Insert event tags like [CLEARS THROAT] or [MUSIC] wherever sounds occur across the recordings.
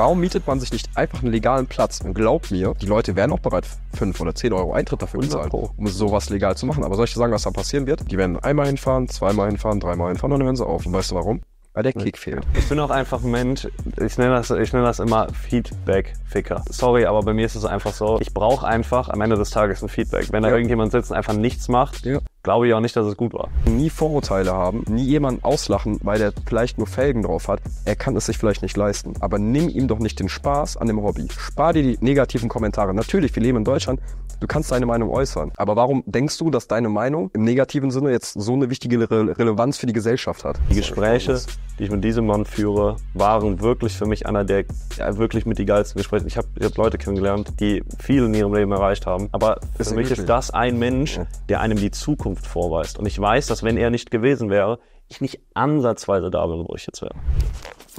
Warum mietet man sich nicht einfach einen legalen Platz? Und glaub mir, die Leute wären auch bereit, 5 oder 10 Euro Eintritt dafür zu zahlen, um sowas legal zu machen. Aber soll ich dir sagen, was da passieren wird? Die werden einmal hinfahren, zweimal hinfahren, dreimal hinfahren und dann hören sie auf. Und weißt du warum? weil der Kick fehlt. Ich bin auch einfach ein Mensch, ich nenne das, ich nenne das immer Feedback-Ficker. Sorry, aber bei mir ist es einfach so, ich brauche einfach am Ende des Tages ein Feedback. Wenn da ja. irgendjemand sitzt und einfach nichts macht, ja. glaube ich auch nicht, dass es gut war. Nie Vorurteile haben, nie jemanden auslachen, weil der vielleicht nur Felgen drauf hat. Er kann es sich vielleicht nicht leisten. Aber nimm ihm doch nicht den Spaß an dem Hobby. Spar dir die negativen Kommentare. Natürlich, wir leben in Deutschland, Du kannst deine Meinung äußern. Aber warum denkst du, dass deine Meinung im negativen Sinne jetzt so eine wichtige Re Relevanz für die Gesellschaft hat? Die Gespräche, die ich mit diesem Mann führe, waren wirklich für mich einer der ja, wirklich mit die geilsten Gespräche. Ich habe hab Leute kennengelernt, die viel in ihrem Leben erreicht haben. Aber für ist mich ist das ein Mensch, der einem die Zukunft vorweist. Und ich weiß, dass wenn er nicht gewesen wäre, ich nicht ansatzweise da wäre, wo ich jetzt wäre.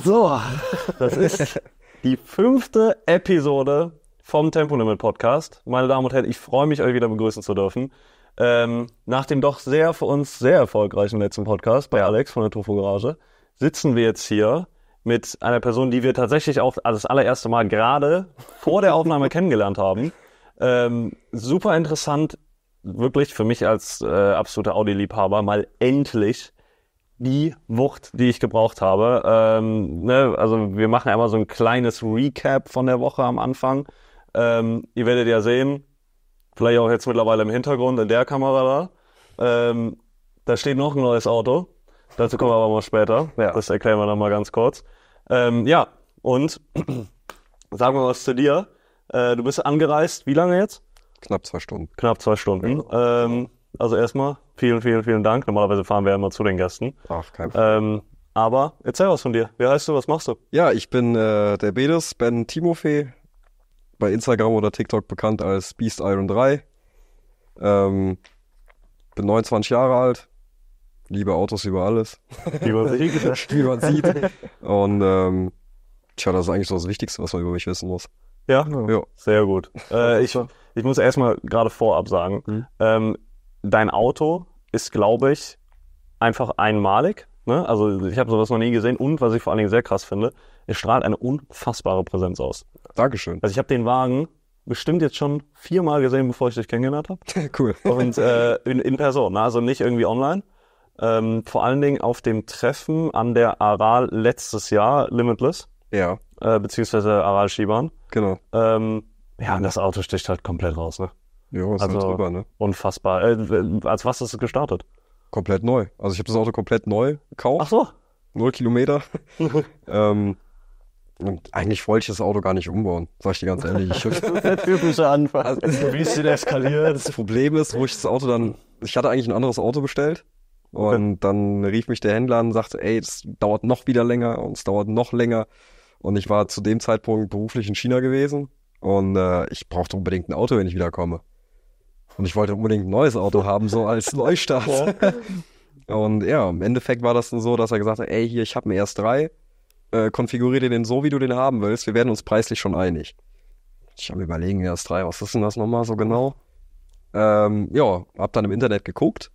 So, das ist die fünfte Episode vom Tempolimit Podcast. Meine Damen und Herren, ich freue mich, euch wieder begrüßen zu dürfen. Ähm, nach dem doch sehr für uns sehr erfolgreichen letzten Podcast bei Alex von der Tofo Garage sitzen wir jetzt hier mit einer Person, die wir tatsächlich auch das allererste Mal gerade vor der Aufnahme [LAUGHS] kennengelernt haben. Ähm, super interessant, wirklich für mich als äh, absoluter Audi-Liebhaber mal endlich die Wucht, die ich gebraucht habe. Ähm, ne, also wir machen einmal so ein kleines Recap von der Woche am Anfang ähm, ihr werdet ja sehen, vielleicht auch jetzt mittlerweile im Hintergrund in der Kamera da, ähm, da steht noch ein neues Auto. Dazu kommen wir aber mal später. Ja. Das erklären wir nochmal ganz kurz. Ähm, ja, und [CLEARS THROAT] sagen wir was zu dir. Äh, du bist angereist, wie lange jetzt? Knapp zwei Stunden. Knapp zwei Stunden. Ja. Ähm, also erstmal vielen, vielen, vielen Dank. Normalerweise fahren wir immer zu den Gästen. Ach, kein Problem. Ähm, aber erzähl was von dir. Wer heißt du? Was machst du? Ja, ich bin äh, der Bedes, Ben Timofee bei Instagram oder TikTok bekannt als Beast Iron 3. Ähm, bin 29 Jahre alt, liebe Autos über alles. Wie man sieht. [LAUGHS] Wie man sieht. Und ähm, tja, das ist eigentlich so das Wichtigste, was man über mich wissen muss. Ja, ja. sehr gut. Äh, ich, ich muss erstmal gerade vorab sagen, mhm. ähm, dein Auto ist, glaube ich, einfach einmalig. Ne? Also ich habe sowas noch nie gesehen und was ich vor allen Dingen sehr krass finde, es strahlt eine unfassbare Präsenz aus. Dankeschön. Also ich habe den Wagen bestimmt jetzt schon viermal gesehen, bevor ich dich kennengelernt habe. [LAUGHS] cool. Und äh, in, in Person, ne? also nicht irgendwie online. Ähm, vor allen Dingen auf dem Treffen an der Aral letztes Jahr, Limitless. Ja. Äh, beziehungsweise Aral Skibahn. Genau. Ähm, ja, und das Auto sticht halt komplett raus, ne? Ja, ist also, drüber, ne? Unfassbar. Äh, als was ist es gestartet? Komplett neu. Also ich habe das Auto komplett neu gekauft. Ach so. Null Kilometer. [LAUGHS] ähm, und eigentlich wollte ich das Auto gar nicht umbauen, sag ich dir ganz ehrlich. das [LAUGHS] ist der typische Anfang. Also, Wie ist denn eskaliert? Das Problem ist, wo ich das Auto dann, ich hatte eigentlich ein anderes Auto bestellt und dann rief mich der Händler an und sagte, ey, es dauert noch wieder länger und es dauert noch länger. Und ich war zu dem Zeitpunkt beruflich in China gewesen und äh, ich brauchte unbedingt ein Auto, wenn ich wiederkomme. Und ich wollte unbedingt ein neues Auto haben, so als [LAUGHS] Neustart. Ja. Und ja, im Endeffekt war das dann so, dass er gesagt hat, ey, hier, ich habe einen RS3, äh, konfiguriere den so, wie du den haben willst, wir werden uns preislich schon einig. Ich habe überlegen, RS3, was ist denn das nochmal so genau? Ähm, ja, habe dann im Internet geguckt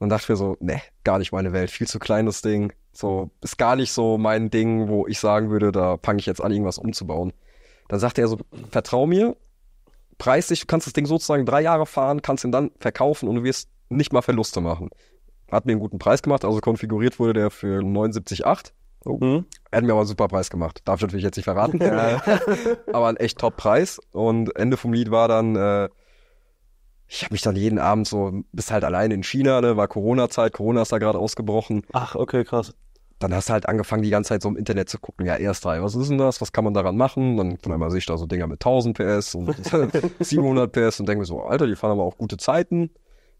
und dachte mir so, ne, gar nicht meine Welt, viel zu kleines Ding. So, ist gar nicht so mein Ding, wo ich sagen würde, da fange ich jetzt an, irgendwas umzubauen. Dann sagte er so, vertrau mir, preislich kannst das Ding sozusagen drei Jahre fahren, kannst ihn dann verkaufen und du wirst nicht mal Verluste machen. Hat mir einen guten Preis gemacht, also konfiguriert wurde der für 79,8. Oh. Mhm. Er hat mir aber einen super Preis gemacht. Darf ich natürlich jetzt nicht verraten. [LAUGHS] [LAUGHS] aber ein echt top Preis. Und Ende vom Lied war dann, äh, ich habe mich dann jeden Abend so, bist halt alleine in China, ne? war Corona-Zeit, Corona ist da gerade ausgebrochen. Ach, okay, krass dann hast du halt angefangen, die ganze Zeit so im Internet zu gucken, ja, erst drei, was ist denn das, was kann man daran machen? Dann von einmal sehe ich da so Dinger mit 1000 PS und 700 [LAUGHS] PS und denke mir so, Alter, die fahren aber auch gute Zeiten.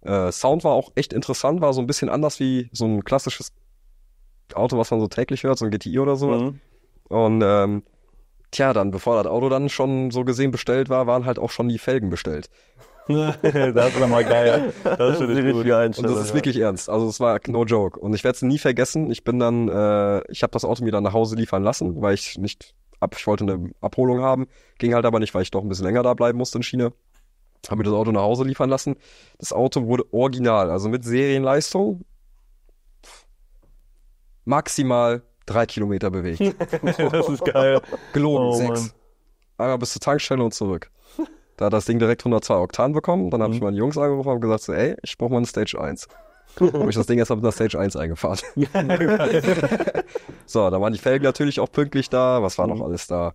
Äh, Sound war auch echt interessant, war so ein bisschen anders wie so ein klassisches Auto, was man so täglich hört, so ein GTI oder so. Mhm. Und ähm, tja, dann, bevor das Auto dann schon so gesehen bestellt war, waren halt auch schon die Felgen bestellt. [LAUGHS] das ist mal geil. Das ist richtig gut. Und das ist wirklich ernst. Also es war no joke. Und ich werde es nie vergessen. Ich bin dann, äh, ich habe das Auto mir dann nach Hause liefern lassen, weil ich nicht ab, ich wollte eine Abholung haben. Ging halt aber nicht, weil ich doch ein bisschen länger da bleiben musste in China. Habe mir das Auto nach Hause liefern lassen. Das Auto wurde original, also mit Serienleistung maximal drei Kilometer bewegt. [LAUGHS] das ist geil. Oh, Gelogen, oh, sechs. Mann. Einmal bis zur Tankstelle und zurück. Da hat das Ding direkt 102 Oktan bekommen. Dann habe mhm. ich meine Jungs angerufen und gesagt, so, ey, ich brauche mal eine Stage 1. habe ich das Ding erst mit einer Stage 1 eingefahren. [LAUGHS] [LAUGHS] so, da waren die Felgen natürlich auch pünktlich da. Was war mhm. noch alles da?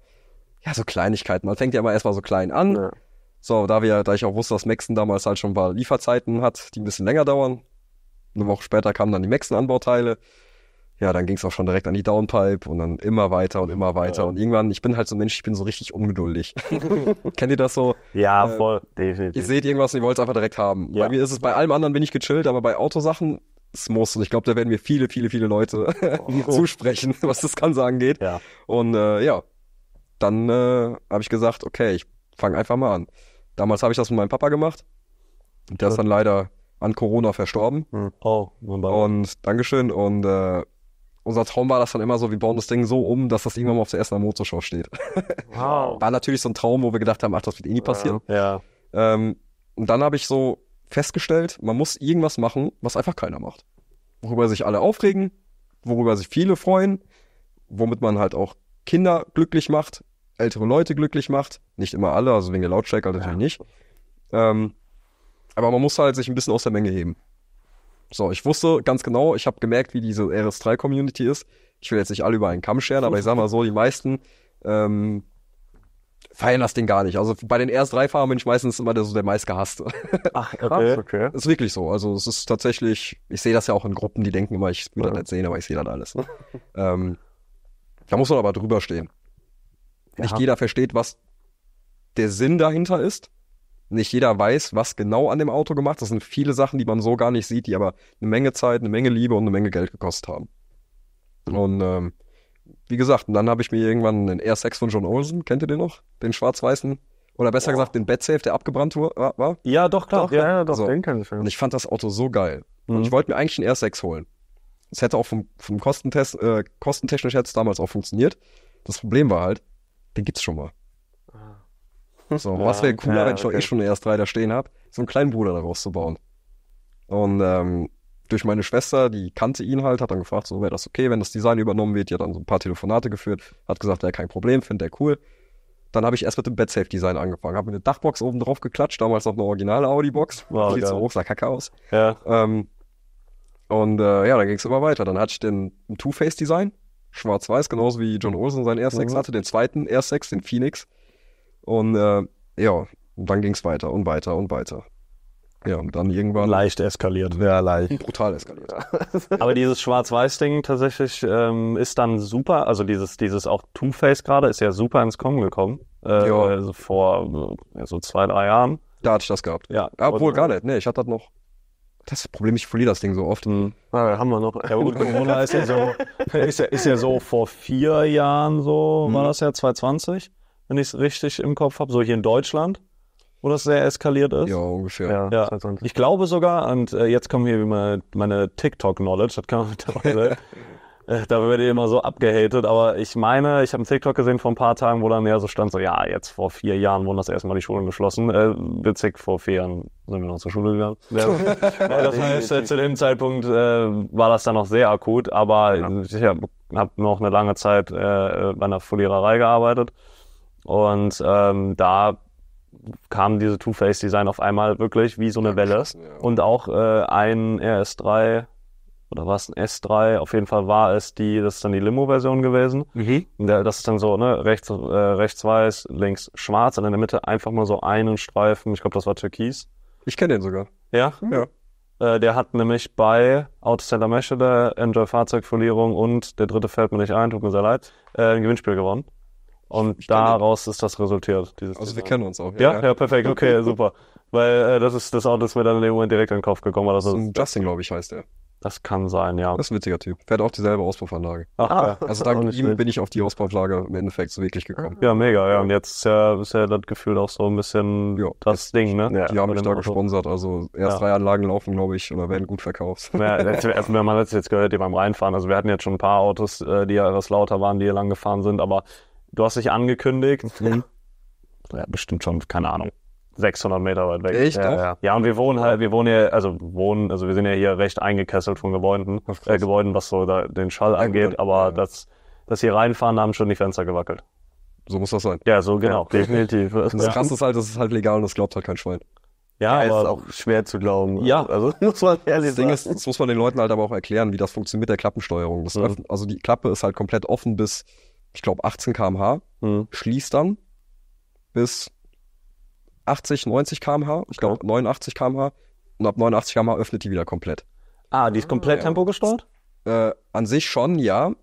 Ja, so Kleinigkeiten. Man fängt ja immer erstmal so klein an. Ja. So, da wir, da ich auch wusste, dass Maxen damals halt schon ein paar Lieferzeiten hat, die ein bisschen länger dauern. Eine Woche später kamen dann die Maxen-Anbauteile ja, dann ging es auch schon direkt an die Downpipe und dann immer weiter und immer weiter. Ja. Und irgendwann, ich bin halt so ein Mensch, ich bin so richtig ungeduldig. [LAUGHS] Kennt ihr das so? Ja, äh, voll, definitiv. Ihr seht irgendwas und ihr wollt es einfach direkt haben. Ja. Bei mir ist es, bei allem anderen bin ich gechillt, aber bei Autosachen es muss. Und ich glaube, da werden mir viele, viele, viele Leute oh. [LAUGHS] zusprechen, [LAUGHS] was das Ganze angeht. Ja. Und äh, ja, dann äh, habe ich gesagt, okay, ich fange einfach mal an. Damals habe ich das mit meinem Papa gemacht. Der ist dann leider an Corona verstorben. Hm. Oh, wunderbar. Und Dankeschön. Und äh, unser Traum war das dann immer so, wir bauen das Ding so um, dass das irgendwann mal auf der ersten Motorshow steht. [LAUGHS] Wow. War natürlich so ein Traum, wo wir gedacht haben, ach, das wird eh nie passieren. Ja. ja. Ähm, und dann habe ich so festgestellt, man muss irgendwas machen, was einfach keiner macht. Worüber sich alle aufregen, worüber sich viele freuen, womit man halt auch Kinder glücklich macht, ältere Leute glücklich macht. Nicht immer alle, also wegen der Lautstärke halt natürlich ja. nicht. Ähm, aber man muss halt sich ein bisschen aus der Menge heben. So, ich wusste ganz genau, ich habe gemerkt, wie diese RS3-Community ist. Ich will jetzt nicht alle über einen Kamm scheren, aber ich sag mal so, die meisten ähm, feiern das Ding gar nicht. Also bei den RS3-Fahrern bin ich meistens immer der, so der meistgehasste. [LAUGHS] Ach, okay. okay. Ist wirklich so. Also es ist tatsächlich, ich sehe das ja auch in Gruppen, die denken immer, ich würde das nicht sehen, aber ich sehe das alles. [LAUGHS] ähm, da muss man aber drüber stehen. Ja. Nicht jeder versteht, was der Sinn dahinter ist. Nicht jeder weiß, was genau an dem Auto gemacht. Das sind viele Sachen, die man so gar nicht sieht, die aber eine Menge Zeit, eine Menge Liebe und eine Menge Geld gekostet haben. Und ähm, wie gesagt, und dann habe ich mir irgendwann den R6 von John Olsen, kennt ihr den noch? Den schwarz-weißen oder besser oh. gesagt, den Bedsafe, der abgebrannt war? Ja, doch, klar. Doch, ja, ne? ja, doch, so. den kann ich schon. Und ich fand das Auto so geil. Mhm. Und ich wollte mir eigentlich einen R6 holen. Es hätte auch vom, vom Kostentest, äh, kostentechnisch hätte es damals auch funktioniert. Das Problem war halt, den gibt's schon mal. So, ja, was wäre cooler, ja, wenn ich eh okay. eh schon eine erst 3 da stehen habe, so einen kleinen Bruder daraus zu bauen. Und ähm, durch meine Schwester, die kannte ihn halt, hat dann gefragt, so wäre das okay, wenn das Design übernommen wird. Die hat dann so ein paar Telefonate geführt, hat gesagt, ja, kein Problem, findet er cool. Dann habe ich erst mit dem safe design angefangen, habe mir eine Dachbox oben drauf geklatscht, damals noch eine originale Audi-Box. Wow, Sieht so hoch, sah kacke aus. Ja. Ähm, und äh, ja, dann ging es immer weiter. Dann hatte ich den Two-Face-Design, schwarz-weiß, genauso wie John Olsen seinen R6 mhm. hatte, den zweiten R6, den Phoenix. Und äh, ja, und dann ging es weiter und weiter und weiter. Ja, und dann irgendwann. Leicht eskaliert. Ja, leicht. [LAUGHS] Brutal eskaliert. [LAUGHS] Aber dieses Schwarz-Weiß-Ding tatsächlich ähm, ist dann super. Also dieses, dieses auch Two-Face gerade ist ja super ins Kommen gekommen. Äh, ja. Also vor äh, so zwei, drei Jahren. Da hatte ich das gehabt. Ja. Obwohl und, gar nicht. Nee, ich hatte das noch. Das ist das Problem, ich verliere das Ding so oft. Mhm. Ah, haben wir noch. Ja, gut, Corona [LAUGHS] ist ja so, ist ja, ist ja so vor vier Jahren so, mhm. war das ja 2020 wenn ich es richtig im Kopf habe, so hier in Deutschland, wo das sehr eskaliert ist. Ja, ungefähr. Ja, ja. Ich glaube sogar, und äh, jetzt kommen hier meine, meine TikTok-Knowledge, das kann man [LAUGHS] mittlerweile. Äh, da wird ihr immer so abgehatet, aber ich meine, ich habe einen TikTok gesehen vor ein paar Tagen, wo dann ja so stand, so ja, jetzt vor vier Jahren wurden das erstmal die Schulen geschlossen. Äh, witzig, vor vier Jahren sind wir noch zur Schule gegangen. Ja. das heißt, äh, zu dem Zeitpunkt äh, war das dann noch sehr akut, aber ja. ich habe noch eine lange Zeit äh, bei einer Foliererei gearbeitet und ähm, da kam diese Two-Face-Design auf einmal wirklich wie so eine Welle. Und auch äh, ein RS3 oder war es ein S3? Auf jeden Fall war es die, das ist dann die Limo-Version gewesen. Mhm. Das ist dann so, ne, rechts, äh, rechts weiß, links schwarz und in der Mitte einfach mal so einen Streifen. Ich glaube, das war Türkis. Ich kenne den sogar. Ja? Mhm. Ja. Äh, der hat nämlich bei Autocenter Meschede, Enjoy Fahrzeugverlierung und der dritte fällt mir nicht ein, tut mir sehr leid, äh, ein Gewinnspiel gewonnen. Und daraus ist das resultiert. Dieses also Thema. wir kennen uns auch. Ja, ja, ja perfekt. Okay, [LAUGHS] super. Weil äh, das ist das Auto, das mir dann in dem Moment direkt in den Kopf gekommen war. Das, das ist Justin, glaube ich, heißt er. Das kann sein, ja. Das ist ein witziger Typ. Fährt auch dieselbe Auspuffanlage. Ach, ah, ja. Also [LAUGHS] dank ihm bin ich auf die Auspufflage im Endeffekt so wirklich gekommen. Ja, mega, ja. Und jetzt ist ja, ist ja das Gefühl auch so ein bisschen ja, das Ding, ne? Ja, die haben mich da gesponsert. Also erst ja. drei Anlagen laufen, glaube ich, oder werden gut verkauft. Ja, wenn man das jetzt gehört, die beim Reinfahren. Also wir hatten jetzt schon ein paar Autos, äh, die ja etwas lauter waren, die hier lang gefahren sind, aber Du hast dich angekündigt. Mhm. Ja, bestimmt schon, keine Ahnung. 600 Meter weit weg. Echt? Ja, ja. ja, und wir wohnen halt, wir wohnen ja, also wohnen, also wir sind ja hier recht eingekesselt von Gebäuden, äh, Gebäuden, was so da den Schall angeht, aber das, das hier reinfahren, da haben schon die Fenster gewackelt. So muss das sein. Ja, so genau, ja. definitiv. Das ja. Krasse ist halt, das ist halt legal und das glaubt halt kein Schwein. Ja, ja ist auch schwer zu glauben. Ja, also [LAUGHS] muss man ehrlich das Ding Ist, das muss man den Leuten halt aber auch erklären, wie das funktioniert mit der Klappensteuerung. Mhm. also die Klappe ist halt komplett offen bis ich glaube, 18 km/h, mhm. schließt dann bis 80, 90 km/h, ich glaube okay. 89 km/h und ab 89 km/h öffnet die wieder komplett. Ah, die ist komplett ja. tempogesteuert? Äh, an sich schon, ja.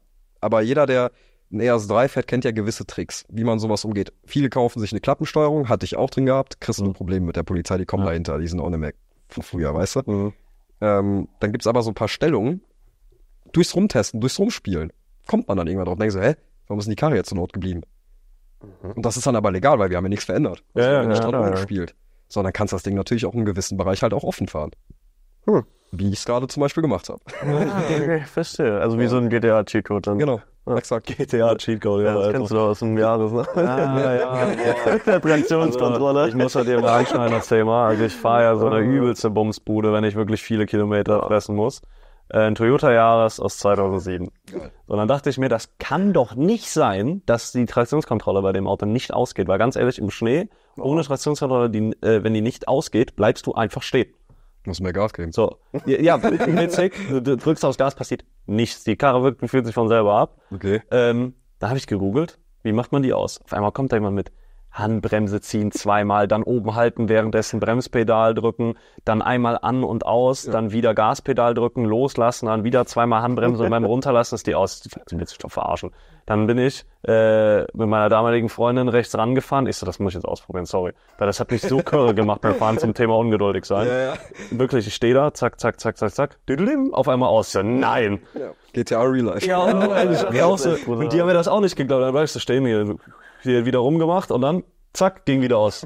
Aber jeder, der ein ERS3 fährt, kennt ja gewisse Tricks, wie man sowas umgeht. Viele kaufen sich eine Klappensteuerung, hatte ich auch drin gehabt, kriegst du mhm. ein Problem mit der Polizei, die kommen ja. dahinter, die sind auch nicht mehr von früher, weißt du? Mhm. Ähm, dann gibt es aber so ein paar Stellungen, durchs Rumtesten, durchs Rumspielen, kommt man dann irgendwann drauf und denkt so, hä, Warum ist denn Nikari jetzt zur Not geblieben? Mhm. Und das ist dann aber legal, weil wir haben ja nichts verändert. Also ja, wir haben ja, ja, also ja, gespielt. Sondern kannst das Ding natürlich auch in einem gewissen Bereich halt auch offen fahren. Hm. Wie ich es gerade zum Beispiel gemacht habe. Ah, okay, verstehe. Also wie so ein GTA-Cheatcode dann. Genau. Exakt. GTA Cheatcode, ja. Genau. das kennst du aus dem Jahres, ne? Ah, ja, ja. Traktionskontrolle. [LAUGHS] Also, ich muss halt eben reinschneiden das Thema. Also ich fahre ja so eine übelste Bumsbude, wenn ich wirklich viele Kilometer fressen muss. Äh, ein Toyota jahres aus 2007. Geil. Und dann dachte ich mir, das kann doch nicht sein, dass die Traktionskontrolle bei dem Auto nicht ausgeht. Weil ganz ehrlich, im Schnee, oh. ohne Traktionskontrolle, die, äh, wenn die nicht ausgeht, bleibst du einfach stehen. Muss mehr Gas geben. So, ja, witzig, ja, [LAUGHS] du drückst aufs Gas, passiert nichts. Die Karre wirkt, fühlt sich von selber ab. Okay. Ähm, da habe ich gegoogelt, wie macht man die aus? Auf einmal kommt da jemand mit Handbremse ziehen zweimal, dann oben halten, währenddessen Bremspedal drücken, dann einmal an und aus, ja. dann wieder Gaspedal drücken, loslassen, dann wieder zweimal Handbremse und beim [LAUGHS] Runterlassen ist die aus. Die willst dich doch verarschen. Dann bin ich äh, mit meiner damaligen Freundin rechts rangefahren. Ich so, das muss ich jetzt ausprobieren, sorry. Weil das hat mich so körre gemacht beim Fahren zum Thema ungeduldig sein. Ja, ja. Wirklich, ich stehe da, zack, zack, zack, zack, zack, auf einmal aus. Ja, nein. Ja. GTA Real Life. Ja, und, ja, auch so. und die haben mir das auch nicht geglaubt. Dann bleib ich so stehen, hier, hier wieder rumgemacht und dann, zack, ging wieder aus.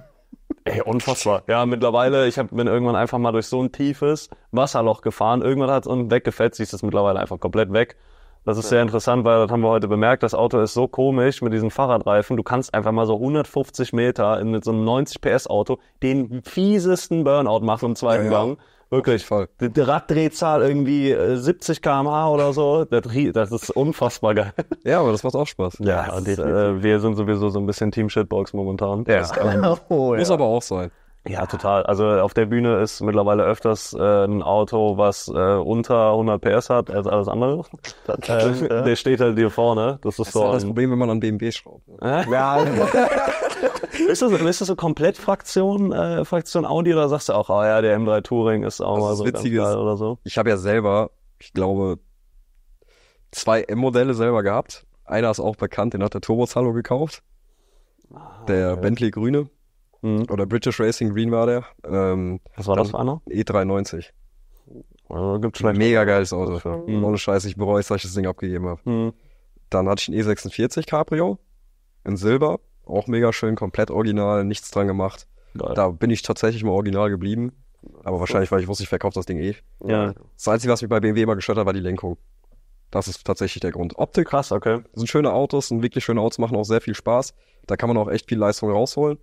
Ey, unfassbar. Ja, mittlerweile, ich hab, bin irgendwann einfach mal durch so ein tiefes Wasserloch gefahren. Irgendwann hat es unten weggefetzt, ist das mittlerweile einfach komplett weg. Das ist sehr interessant, weil das haben wir heute bemerkt. Das Auto ist so komisch mit diesen Fahrradreifen. Du kannst einfach mal so 150 Meter mit so einem 90 PS Auto den fiesesten Burnout machen im zweiten ja, ja. Gang. Wirklich. Voll. Die Raddrehzahl irgendwie 70 äh, km/h oder so. Das ist unfassbar geil. Ja, aber das macht auch Spaß. Ja, das, äh, wir sind sowieso so ein bisschen Team Shitbox momentan. Ja. Das, ähm, [LAUGHS] oh, muss aber auch sein. Ja, total. Also auf der Bühne ist mittlerweile öfters äh, ein Auto, was äh, unter 100 PS hat als alles andere. Das, [LAUGHS] ähm, der steht halt hier vorne. Das ist, das, so ist das Problem, wenn man an BMW schraubt. Ne? Ja. [LAUGHS] ist, das, ist das so komplett Fraktion, äh, Fraktion Audi oder sagst du auch, ah oh ja, der M3 Touring ist auch das mal so Witziges, ganz geil oder so? Ich habe ja selber, ich glaube, zwei M-Modelle selber gehabt. Einer ist auch bekannt, den hat der Turbo Zalo gekauft. Ah, der okay. Bentley Grüne. Mhm. Oder British Racing Green war der. Ähm, Was war das für einer? E390. Also gibt's vielleicht Mega geiles Auto. Mhm. Ohne Scheiß, ich bereue es, dass ich das Ding abgegeben habe. Mhm. Dann hatte ich einen E46 Cabrio in Silber. Auch mega schön, komplett original, nichts dran gemacht. Geil. Da bin ich tatsächlich mal Original geblieben. Aber wahrscheinlich, weil ich wusste, ich verkaufe das Ding eh. Ja. Das Einzige, was mich bei BMW immer gestört hat, war die Lenkung. Das ist tatsächlich der Grund. Optik. Krass, okay. Das Sind schöne Autos, sind wirklich schöne Autos, machen auch sehr viel Spaß. Da kann man auch echt viel Leistung rausholen.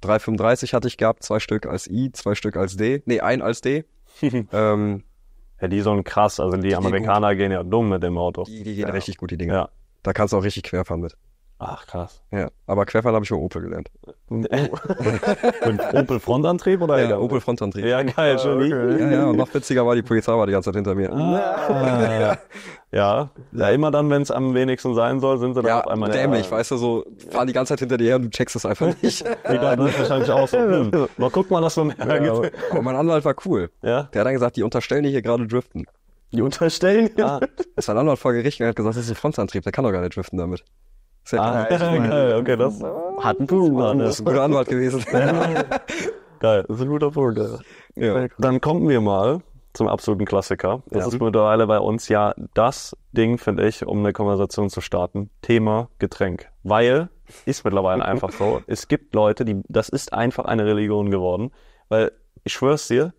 335 hatte ich gehabt, zwei Stück als I, zwei Stück als D. Nee, ein als D. [LAUGHS] ähm, ja, die sind krass. Also die, die Amerikaner gehen ja dumm mit dem Auto. Die, die gehen ja. richtig gut, die Dinger. Ja. Da kannst du auch richtig querfahren mit. Ach, krass. Ja, aber Querfall habe ich schon Opel gelernt. [LAUGHS] Und, Opel Frontantrieb oder? Ja, egal? Opel Frontantrieb. Ja, geil, schon. Ah, okay. Ja, ja, und noch witziger war, die Polizei war die ganze Zeit hinter mir. Ah, ja. ja. immer dann, wenn es am wenigsten sein soll, sind sie dann ja, auf einmal. Dämlich, ja. weißt du, so, fahren die ganze Zeit hinter dir her und du checkst es einfach [LAUGHS] nicht. Egal, das ist wahrscheinlich auch so. Hm. Mal gucken, mal, dass man mehr ja, aber, aber mein Anwalt war cool. Ja? Der hat dann gesagt, die unterstellen hier gerade Driften. Die unterstellen? Ja. Ah. Es war ein Anwalt vor Gericht und hat gesagt, das ist ein Frontantrieb, der kann doch gar nicht driften damit. Ah, geil, okay, das hat einen Punkt. Das, das ist ein guter Anwalt gewesen. [LAUGHS] geil, das ist ein guter Punkt. Ja. Dann kommen wir mal zum absoluten Klassiker. Das ja. ist mittlerweile bei uns ja das Ding, finde ich, um eine Konversation zu starten. Thema Getränk. Weil, ist mittlerweile [LAUGHS] einfach so, es gibt Leute, die, das ist einfach eine Religion geworden. Weil, ich schwör's dir,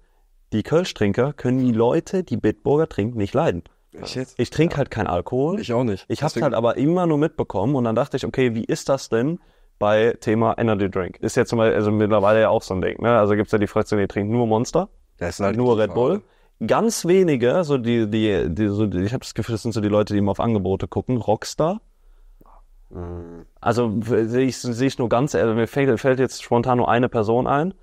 die Kölsch-Trinker können die Leute, die Bitburger trinken, nicht leiden. Ich, ich trinke ja. halt keinen Alkohol. Ich auch nicht. Ich habe es halt aber immer nur mitbekommen und dann dachte ich, okay, wie ist das denn bei Thema Energy Drink? Ist ja zum Beispiel, also mittlerweile ja auch so ein Ding. Ne? Also gibt's ja die Fraktion, die trinkt nur Monster, das ist halt nur Red Bull. Ganz wenige, so die, die, die, so die ich habe das Gefühl, das sind so die Leute, die immer auf Angebote gucken. Rockstar. Mhm. Also sehe ich, seh ich nur ganz, äh, mir fällt, fällt jetzt spontan nur eine Person ein.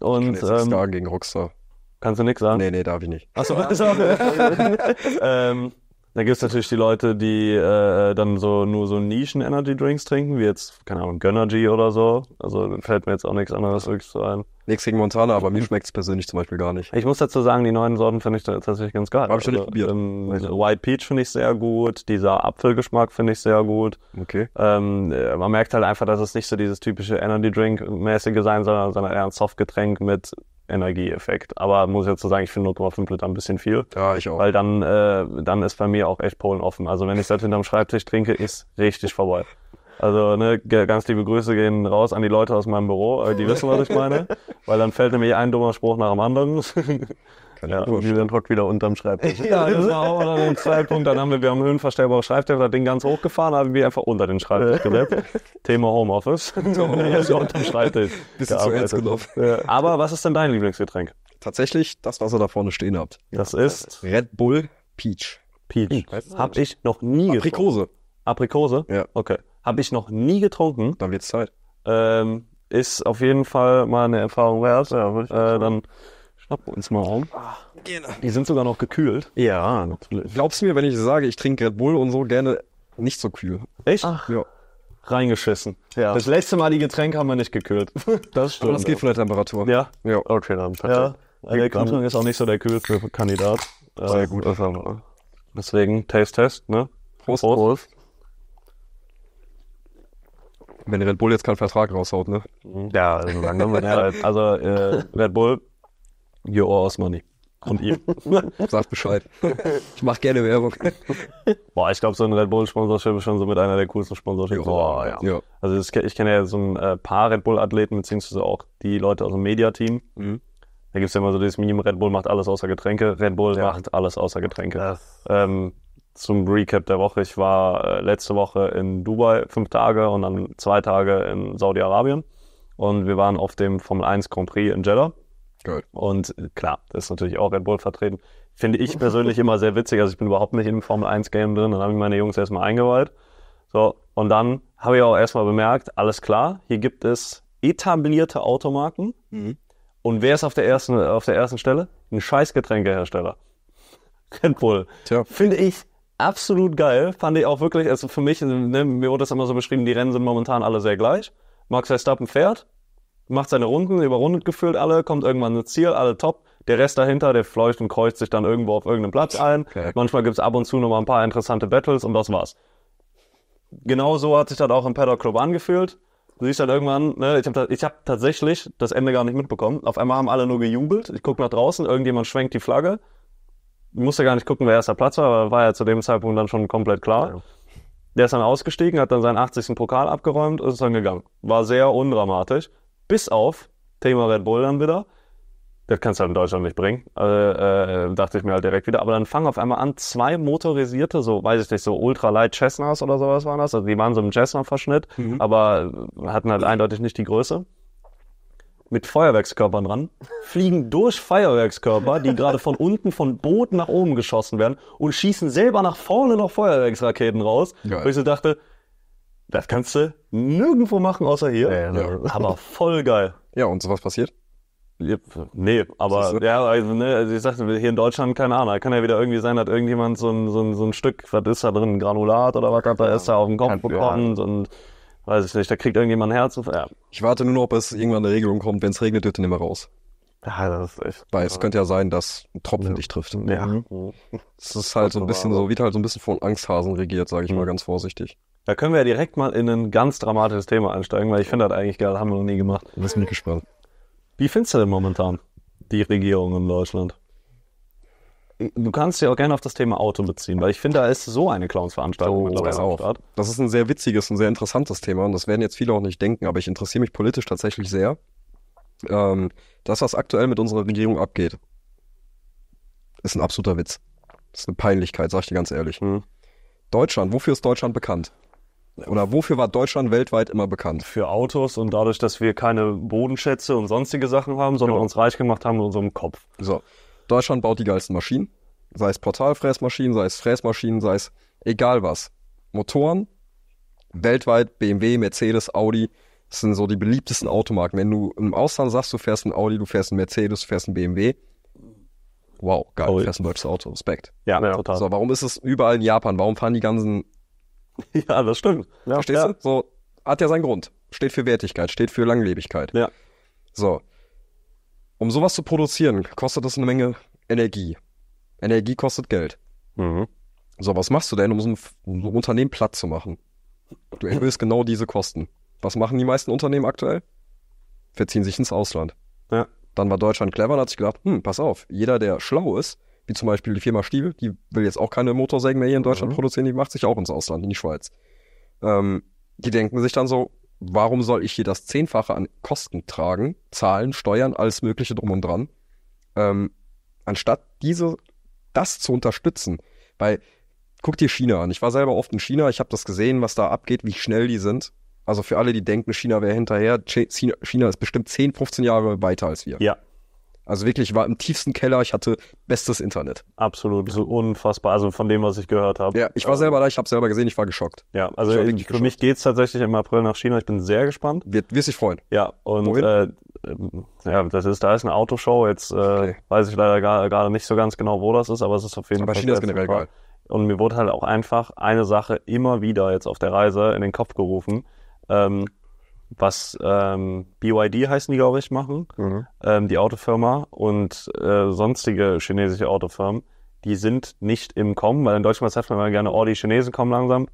Und, ich kann jetzt ähm, Star gegen Rockstar. Kannst du nichts sagen? Nee, nee, darf ich nicht. Achso, also, [LAUGHS] ähm, da gibt es natürlich die Leute, die äh, dann so nur so Nischen-Energy-Drinks trinken, wie jetzt, keine Ahnung, Gönnergy oder so. Also fällt mir jetzt auch nichts anderes wirklich so ein. Nichts gegen Montana, aber mir schmeckt es persönlich zum Beispiel gar nicht. Ich muss dazu sagen, die neuen Sorten finde ich tatsächlich ganz geil. Hab ich schon nicht also, probiert. Ähm, White Peach finde ich sehr gut, dieser Apfelgeschmack finde ich sehr gut. Okay. Ähm, äh, man merkt halt einfach, dass es nicht so dieses typische Energy-Drink-mäßige sein soll, sondern eher ein Softgetränk mit Energieeffekt. Aber muss jetzt so sagen, ich finde 0,5 Liter ein bisschen viel. Ja, ich auch. Weil dann, äh, dann ist bei mir auch echt Polen offen. Also wenn ich das hinterm Schreibtisch trinke, ist richtig vorbei. Also ne, ganz liebe Grüße gehen raus an die Leute aus meinem Büro, äh, die wissen, was ich meine. [LAUGHS] Weil dann fällt nämlich ein dummer Spruch nach dem anderen. [LAUGHS] Kann ja, Julian Rock wieder unterm Schreibtisch. [LAUGHS] ja, genau, oder den Schreibtisch. Dann haben wir, wir haben höhenverstellbare Schreibtisch, das Ding ganz hochgefahren, haben wir einfach unter den Schreibtisch gelebt. [LAUGHS] [LAUGHS] Thema Homeoffice. ja, so, unterm Schreibtisch. Bist du zu ernst gelaufen. Ja. Aber was ist denn dein Lieblingsgetränk? Tatsächlich das, was ihr da vorne stehen habt. Das ja. ist? Red Bull Peach. Peach. Hm, hab ich noch nie Aprikose. getrunken. Aprikose. Aprikose? Ja. Okay. Hab ich noch nie getrunken. Dann wird's Zeit. Ähm, ist auf jeden Fall mal eine Erfahrung wert. Ja, äh, dann schnappen uns mal um. Ah. Die sind sogar noch gekühlt. Ja, natürlich. Glaubst du mir, wenn ich sage, ich trinke Red Bull und so gerne nicht so kühl? Echt? Ach. Ja. Reingeschissen. Ja. Das letzte Mal die Getränke haben wir nicht gekühlt. [LAUGHS] Das stimmt. Aber das geht von der Temperatur. Ja? Ja. Okay, dann perfekt. Ja. Elektronik ist auch nicht so der kühlste Kandidat. Sehr gut. Das also, Deswegen Taste Test, ne? Prost. Prost. Prost. Wenn Red Bull jetzt keinen Vertrag raushaut, ne? Ja, also langsam. Halt- also äh, Red Bull Your Ours Money. Und ihr. [LAUGHS] Sagt Bescheid. Ich mache gerne Werbung. [LAUGHS] Boah, ich glaube, so ein Red Bull-Sponsorship ist schon so mit einer der coolsten Sponsorships. Joa, ja. ja. Also ich, ich kenne ja so ein äh, paar Red Bull-Athleten, beziehungsweise auch die Leute aus dem Mediateam. Mhm. Da gibt es ja immer so dieses Minimum: Red Bull macht alles außer Getränke. Red Bull ja. macht alles außer Getränke. Ähm, zum Recap der Woche. Ich war äh, letzte Woche in Dubai fünf Tage und dann zwei Tage in Saudi-Arabien. Und wir waren auf dem Formel 1 Grand Prix in Jeddah. Stört. Und äh, klar, das ist natürlich auch Red Bull vertreten. Finde ich persönlich immer sehr witzig. Also ich bin überhaupt nicht im Formel 1 Game drin. Dann habe ich meine Jungs erstmal eingeweiht. So, und dann habe ich auch erstmal bemerkt, alles klar, hier gibt es etablierte Automarken. Mhm. Und wer ist auf der ersten, auf der ersten Stelle? Ein Scheißgetränkehersteller. [LAUGHS] Red Bull. Tja. Finde ich absolut geil. Fand ich auch wirklich, also für mich, ne, mir wurde das immer so beschrieben, die Rennen sind momentan alle sehr gleich. Max Verstappen fährt, macht seine Runden, überrundet gefühlt alle, kommt irgendwann ins Ziel, alle top. Der Rest dahinter, der fleucht und kreucht sich dann irgendwo auf irgendeinem Platz ein. Okay. Manchmal es ab und zu noch mal ein paar interessante Battles und das war's. Genau so hat sich das auch im Paddock Club angefühlt. Du siehst dann halt irgendwann, ne, ich habe ich hab tatsächlich das Ende gar nicht mitbekommen. Auf einmal haben alle nur gejubelt. Ich guck nach draußen, irgendjemand schwenkt die Flagge. Ich musste gar nicht gucken, wer erster Platz war, aber war ja zu dem Zeitpunkt dann schon komplett klar. Ja. Der ist dann ausgestiegen, hat dann seinen 80. Pokal abgeräumt und ist dann gegangen. War sehr undramatisch bis auf Thema Red Bull dann wieder. Das kannst du halt in Deutschland nicht bringen. Äh, äh, dachte ich mir halt direkt wieder. Aber dann fangen auf einmal an, zwei motorisierte, so weiß ich nicht, so ultralight Chessnas oder sowas waren das. Also die waren so im Cessna-Verschnitt, mhm. aber hatten halt eindeutig nicht die Größe. Mit Feuerwerkskörpern dran, fliegen durch Feuerwerkskörper, die gerade von unten von Booten nach oben geschossen werden und schießen selber nach vorne noch Feuerwerksraketen raus. Geil. Wo ich so dachte, das kannst du nirgendwo machen außer hier. Ja, ja. Ne. Aber voll geil. Ja, und sowas passiert? Nee, aber ja, also, ne, also ich sagte, hier in Deutschland, keine Ahnung, kann ja wieder irgendwie sein, dass irgendjemand so ein, so ein, so ein Stück, was ist da drin, Granulat oder was hat da erst da auf den Kopf kann, bekommen ja. und weiß ich nicht, da kriegt irgendjemand ein Herz. Ja. Ich warte nur noch, ob es irgendwann eine Regelung kommt, wenn es regnet, wird er nicht mehr raus. Ja, das ist echt. Weil es könnte ja sein, dass ein Tropfen ja. dich trifft. Ja. Mhm. Mhm. Es ist halt so ein bisschen so, wird halt so ein bisschen von Angsthasen regiert, sage ich mal mhm. ganz vorsichtig. Da können wir ja direkt mal in ein ganz dramatisches Thema einsteigen, weil ich finde das eigentlich geil, haben wir noch nie gemacht. Du bist mich gespannt. Wie findest du denn momentan die Regierung in Deutschland? Du kannst ja auch gerne auf das Thema Auto beziehen, weil ich finde, da ist so eine Clownsveranstaltung oh, mittlerweile das auch. Start. Das ist ein sehr witziges und sehr interessantes Thema und das werden jetzt viele auch nicht denken, aber ich interessiere mich politisch tatsächlich sehr. Ähm, das, was aktuell mit unserer Regierung abgeht, ist ein absoluter Witz. Das ist eine Peinlichkeit, sag ich dir ganz ehrlich. Hm. Deutschland, wofür ist Deutschland bekannt? oder wofür war Deutschland weltweit immer bekannt? Für Autos und dadurch, dass wir keine Bodenschätze und sonstige Sachen haben, sondern genau. uns reich gemacht haben mit unserem Kopf. So. Deutschland baut die geilsten Maschinen. Sei es Portalfräsmaschinen, sei es Fräsmaschinen, sei es egal was. Motoren, weltweit BMW, Mercedes, Audi, das sind so die beliebtesten Automarken. Wenn du im Ausland sagst, du fährst ein Audi, du fährst ein Mercedes, du fährst ein BMW, wow, geil, du fährst ein deutsches Auto, Respekt. Ja, ja, total. So, warum ist es überall in Japan? Warum fahren die ganzen [LAUGHS] Ja, das stimmt. Ja, Verstehst ja. du? So, hat ja seinen Grund. Steht für Wertigkeit, steht für Langlebigkeit. Ja. So. Um sowas zu produzieren, kostet das eine Menge Energie. Energie kostet Geld. Mhm. So, was machst du denn, um so ein, um so ein Unternehmen platt zu machen? Du erhöhst genau diese Kosten. Was machen die meisten Unternehmen aktuell? Verziehen sich ins Ausland. Ja. Dann war Deutschland clever und hat sich gedacht, hm, pass auf, jeder, der schlau ist, wie zum Beispiel die Firma Stiebel, die will jetzt auch keine Motorsägen mehr hier in Deutschland mhm. produzieren, die macht sich auch ins Ausland, in die Schweiz. Ähm, die denken sich dann so, warum soll ich hier das Zehnfache an Kosten tragen, zahlen, steuern, alles Mögliche drum und dran, ähm, anstatt diese, das zu unterstützen. Weil, guck dir China an. Ich war selber oft in China, ich habe das gesehen, was da abgeht, wie schnell die sind. Also für alle, die denken, China wäre hinterher, China ist bestimmt 10, 15 Jahre weiter als wir. Ja. Also wirklich, ich war im tiefsten Keller, ich hatte bestes Internet. Absolut, so unfassbar. Also von dem, was ich gehört habe. Ja, ich war also selber da, ich habe selber gesehen, ich war geschockt. Ja, also für geschockt. mich es tatsächlich im April nach China. Ich bin sehr gespannt. Wird, wirst dich freuen. Ja, und Wohin? äh, ähm, ja, das ist, da ist eine Autoshow. Jetzt äh, okay. weiß ich leider gar, gerade nicht so ganz genau, wo das ist, aber es ist auf jeden aber Fall. Aber China ist generell Fall. geil. Und mir wurde halt auch einfach eine Sache immer wieder jetzt auf der Reise in den Kopf gerufen. Ähm, was ähm, BYD heißen die, glaube ich, machen, mhm. ähm, die Autofirma und äh, sonstige chinesische Autofirmen, die sind nicht im Kommen, weil in Deutschland sagt man immer gerne, oh, die Chinesen kommen langsam.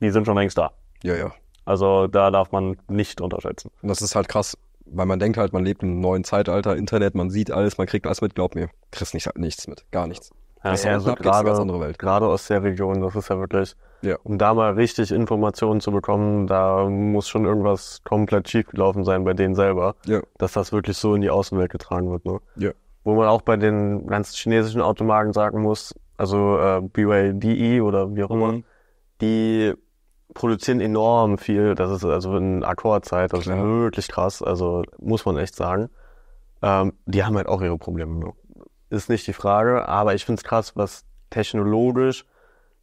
Die sind schon längst da. Ja, ja. Also da darf man nicht unterschätzen. Und das ist halt krass, weil man denkt halt, man lebt im neuen Zeitalter, Internet, man sieht alles, man kriegt alles mit, glaub mir, kriegst nicht, nichts mit, gar nichts. Ja, das ja, also gerade, andere Welt. gerade aus der Region, das ist ja wirklich, ja. Um da mal richtig Informationen zu bekommen, da muss schon irgendwas komplett schiefgelaufen sein bei denen selber, ja. dass das wirklich so in die Außenwelt getragen wird. Ne? Ja. Wo man auch bei den ganzen chinesischen Automarken sagen muss, also äh, BYDE oder wie auch immer, mhm. die produzieren enorm viel. Das ist also in Akkordzeit, das Klar. ist wirklich krass. Also muss man echt sagen. Ähm, die haben halt auch ihre Probleme. Ne? Ist nicht die Frage, aber ich finde es krass, was technologisch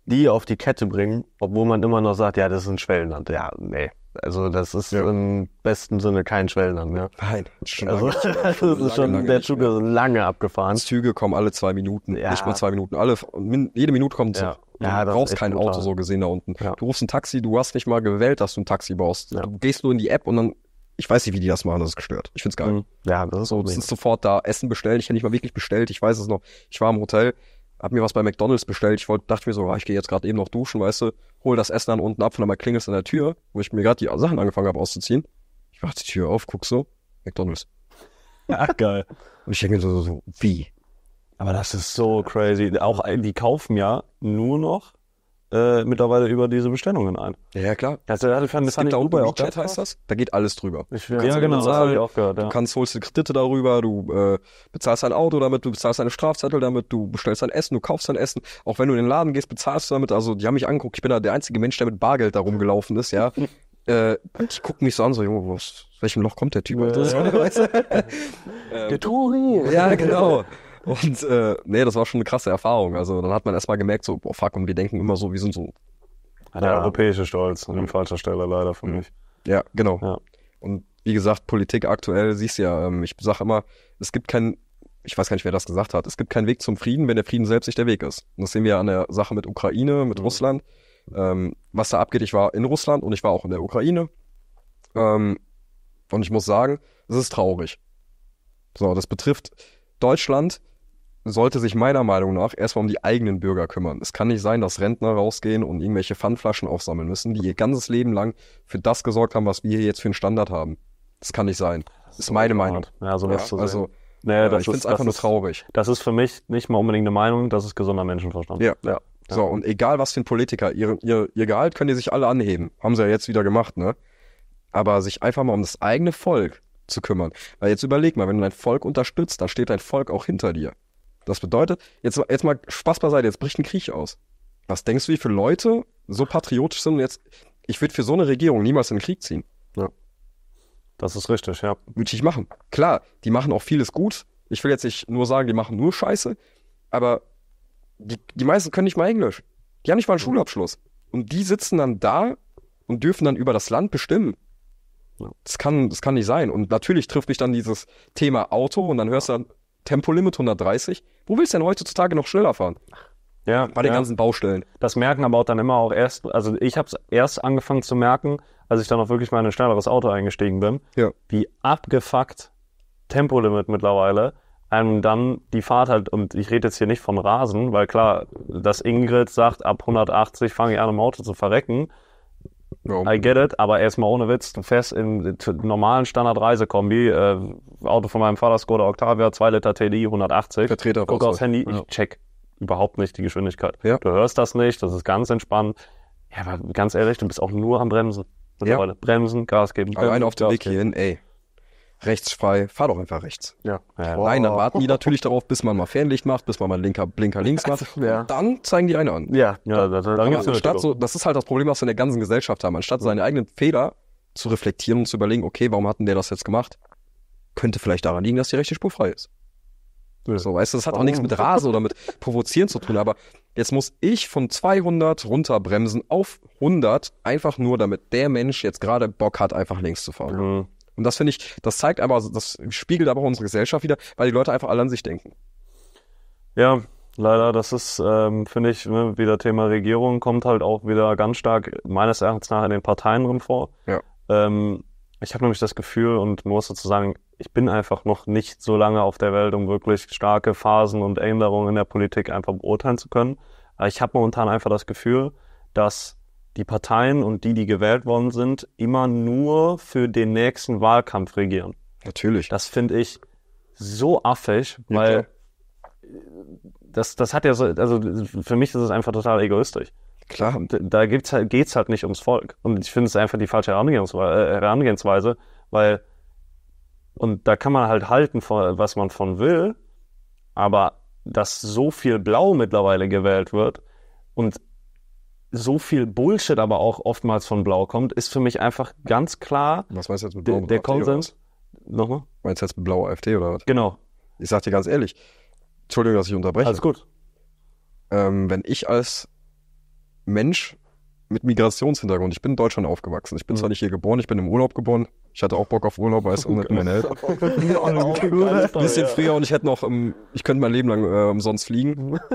die auf die Kette bringen, obwohl man immer noch sagt, ja, das ist ein Schwellenland. Ja, nee. Also das ist ja. im besten Sinne kein Schwellenland mehr. Nein, schon also, lange, [LAUGHS] das schon, ist schon lange, der Zug ist lange abgefahren. Züge kommen alle zwei Minuten, ja. nicht mal zwei Minuten, alle jede Minute kommt ein Zug. Ja. du brauchst kein brutal. Auto so gesehen da unten. Du rufst ein Taxi, du hast nicht mal gewählt, dass du ein Taxi baust. Du gehst nur in die App und dann ich weiß nicht, wie die das machen, das ist gestört. Ich find's geil. Mhm. Ja, das ist so. Es ist sofort da. Essen bestellt. Ich hätte nicht mal wirklich bestellt. Ich weiß es noch. Ich war im Hotel hab mir was bei McDonalds bestellt. Ich wollte, dachte mir so, ah, ich gehe jetzt gerade eben noch duschen, weißt du, hol das Essen dann unten ab, von einmal klingelst an der Tür, wo ich mir gerade die Sachen angefangen habe auszuziehen. Ich mach die Tür auf, guck so, McDonalds. [LAUGHS] Ach geil. Und ich denke so, so, so, wie? Aber das ist so crazy. Auch die kaufen ja nur noch äh, mittlerweile über diese Bestellungen ein. Ja, ja klar. Also, das fand, das fand da Uber auch Chat heißt das? Da geht alles drüber. Ich, ja, genau, das habe ich auch gehört. Ja. Du kannst, holst dir Kredite darüber, du äh, bezahlst ein Auto damit, du bezahlst deine Strafzettel damit, du bestellst dein Essen, du kaufst dein Essen. Auch wenn du in den Laden gehst, bezahlst du damit. Also die haben mich angeguckt, ich bin da der einzige Mensch, der mit Bargeld da rumgelaufen ist, ja. [LAUGHS] äh, die gucken mich so an, so, Junge, aus welchem Loch kommt der Typ? [LAUGHS] [LAUGHS] Ähm, der Tori! Ja, genau. Und äh, nee, das war schon eine krasse Erfahrung. Also dann hat man erstmal gemerkt, so, boah, fuck, und wir denken immer so, wir sind so. der ja. europäische Stolz, ne? an falscher Stelle leider für mich. Ja, genau. Ja. Und wie gesagt, Politik aktuell, siehst du ja, ähm, ich sage immer, es gibt keinen, ich weiß gar nicht, wer das gesagt hat, es gibt keinen Weg zum Frieden, wenn der Frieden selbst nicht der Weg ist. Und das sehen wir ja an der Sache mit Ukraine, mit mhm. Russland. Ähm, was da abgeht, ich war in Russland und ich war auch in der Ukraine. Ähm, und ich muss sagen, es ist traurig. So, das betrifft Deutschland, sollte sich meiner Meinung nach erstmal um die eigenen Bürger kümmern. Es kann nicht sein, dass Rentner rausgehen und irgendwelche Pfandflaschen aufsammeln müssen, die ihr ganzes Leben lang für das gesorgt haben, was wir hier jetzt für einen Standard haben. Das kann nicht sein. Das ist meine Meinung. Ja, so ja, Also, naja, ja, ich finde es einfach nur traurig. das ist für mich nicht mal unbedingt eine Meinung, das ist gesunder Menschenverstand. Ja, ja. So, und egal was für ein Politiker, ihr, ihr, ihr Gehalt können die sich alle anheben. Haben sie ja jetzt wieder gemacht, ne? Aber sich einfach mal um das eigene Volk zu kümmern. Weil jetzt überleg mal, wenn du dein Volk unterstützt, dann steht dein Volk auch hinter dir. Das bedeutet, jetzt, jetzt mal Spaß beiseite, jetzt bricht ein Krieg aus. Was denkst du, wie viele Leute so patriotisch sind und jetzt, ich würde für so eine Regierung niemals in den Krieg ziehen. Ja. Das ist richtig, ja. Würde ich machen. Klar, die machen auch vieles gut. Ich will jetzt nicht nur sagen, die machen nur Scheiße, aber die, die meisten können nicht mal Englisch. Die haben nicht mal einen Schulabschluss. Und die sitzen dann da und dürfen dann über das Land bestimmen. Das kann, das kann nicht sein. Und natürlich trifft mich dann dieses Thema Auto und dann hörst du dann, Tempolimit 130. Wo willst du denn heutzutage noch schneller fahren? Ja, bei den ja. ganzen Baustellen. Das merken aber auch dann immer auch erst, also ich habe es erst angefangen zu merken, als ich dann auch wirklich mal in ein schnelleres Auto eingestiegen bin, ja. wie abgefuckt Tempolimit mittlerweile einem ähm, dann die Fahrt halt, und ich rede jetzt hier nicht von Rasen, weil klar, dass Ingrid sagt, ab 180 fange ich an, im Auto zu verrecken, ja, I get it, aber erstmal ohne Witz, fährst in normalen Standard-Reisekombi, äh, Auto von meinem Vater Skoda Octavia, 2 Liter TDI, 180. Vertreter Guck aufs Handy, ja. ich check überhaupt nicht die Geschwindigkeit. Ja. Du hörst das nicht, das ist ganz entspannt. Ja, aber ganz ehrlich, du bist auch nur am Bremsen. Ja. Bremsen, Gas geben. Bremsen, Allein auf dem Weg hierhin, ey rechtsfrei, fahr doch einfach rechts. Ja. ja wow. Nein, dann warten die natürlich darauf, bis man mal Fernlicht macht, bis man mal linker Blinker links macht. Ja. Dann zeigen die einen an. Ja, ja das, das, dann gibt's anstatt so, das ist halt das Problem, was wir in der ganzen Gesellschaft haben. Anstatt seine eigenen Fehler zu reflektieren und zu überlegen, okay, warum hat denn der das jetzt gemacht? Könnte vielleicht daran liegen, dass die rechte Spur frei ist. Ja. So, weißt du, das hat auch nichts mit Rase oder mit Provozieren zu tun, aber jetzt muss ich von 200 runterbremsen auf 100, einfach nur damit der Mensch jetzt gerade Bock hat, einfach links zu fahren. Mhm. Und das finde ich, das zeigt aber, also das spiegelt aber auch unsere Gesellschaft wieder, weil die Leute einfach alle an sich denken. Ja, leider, das ist, ähm, finde ich, ne, wieder Thema Regierung, kommt halt auch wieder ganz stark meines Erachtens nach in den Parteien drin vor. Ja. Ähm, ich habe nämlich das Gefühl und muss sozusagen, ich bin einfach noch nicht so lange auf der Welt, um wirklich starke Phasen und Änderungen in der Politik einfach beurteilen zu können. Aber ich habe momentan einfach das Gefühl, dass die Parteien und die, die gewählt worden sind, immer nur für den nächsten Wahlkampf regieren. Natürlich. Das finde ich so affig, weil ja, das, das hat ja so, also für mich ist es einfach total egoistisch. Klar. Da gibt's halt, geht's halt nicht ums Volk. Und ich finde es einfach die falsche äh, Herangehensweise, weil, und da kann man halt halten, was man von will, aber dass so viel Blau mittlerweile gewählt wird und so viel Bullshit aber auch oftmals von Blau kommt, ist für mich einfach ganz klar. Was meinst du jetzt mit Blau? Der, der Konsens. Nochmal? Meinst du jetzt mit Blau AfD oder was? Genau. Ich sag dir ganz ehrlich, Entschuldigung, dass ich unterbreche. Alles gut. Ähm, wenn ich als Mensch mit Migrationshintergrund. Ich bin in Deutschland aufgewachsen. Ich bin mhm. zwar nicht hier geboren, ich bin im Urlaub geboren. Ich hatte auch Bock auf Urlaub, weil es oh, mit meinen Eltern. [LAUGHS] Oh Ein bisschen früher und ich hätte noch, um, ähm, ich könnte mein Leben lang äh, umsonst fliegen. [LAUGHS]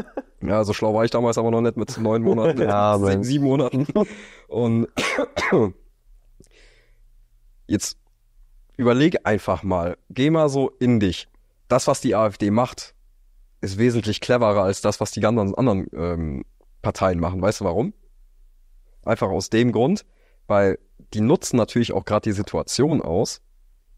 Ja, so schlau war ich damals aber noch nicht mit neun Monaten, ja, sieben, sieben Monaten. [LAUGHS] Und [CLEARS THROAT] jetzt überleg einfach mal, geh mal so in dich. Das, was die AfD macht, ist wesentlich cleverer als das, was die ganzen anderen ähm, Parteien machen. Weißt du warum? Einfach aus dem Grund, weil die nutzen natürlich auch gerade die Situation aus,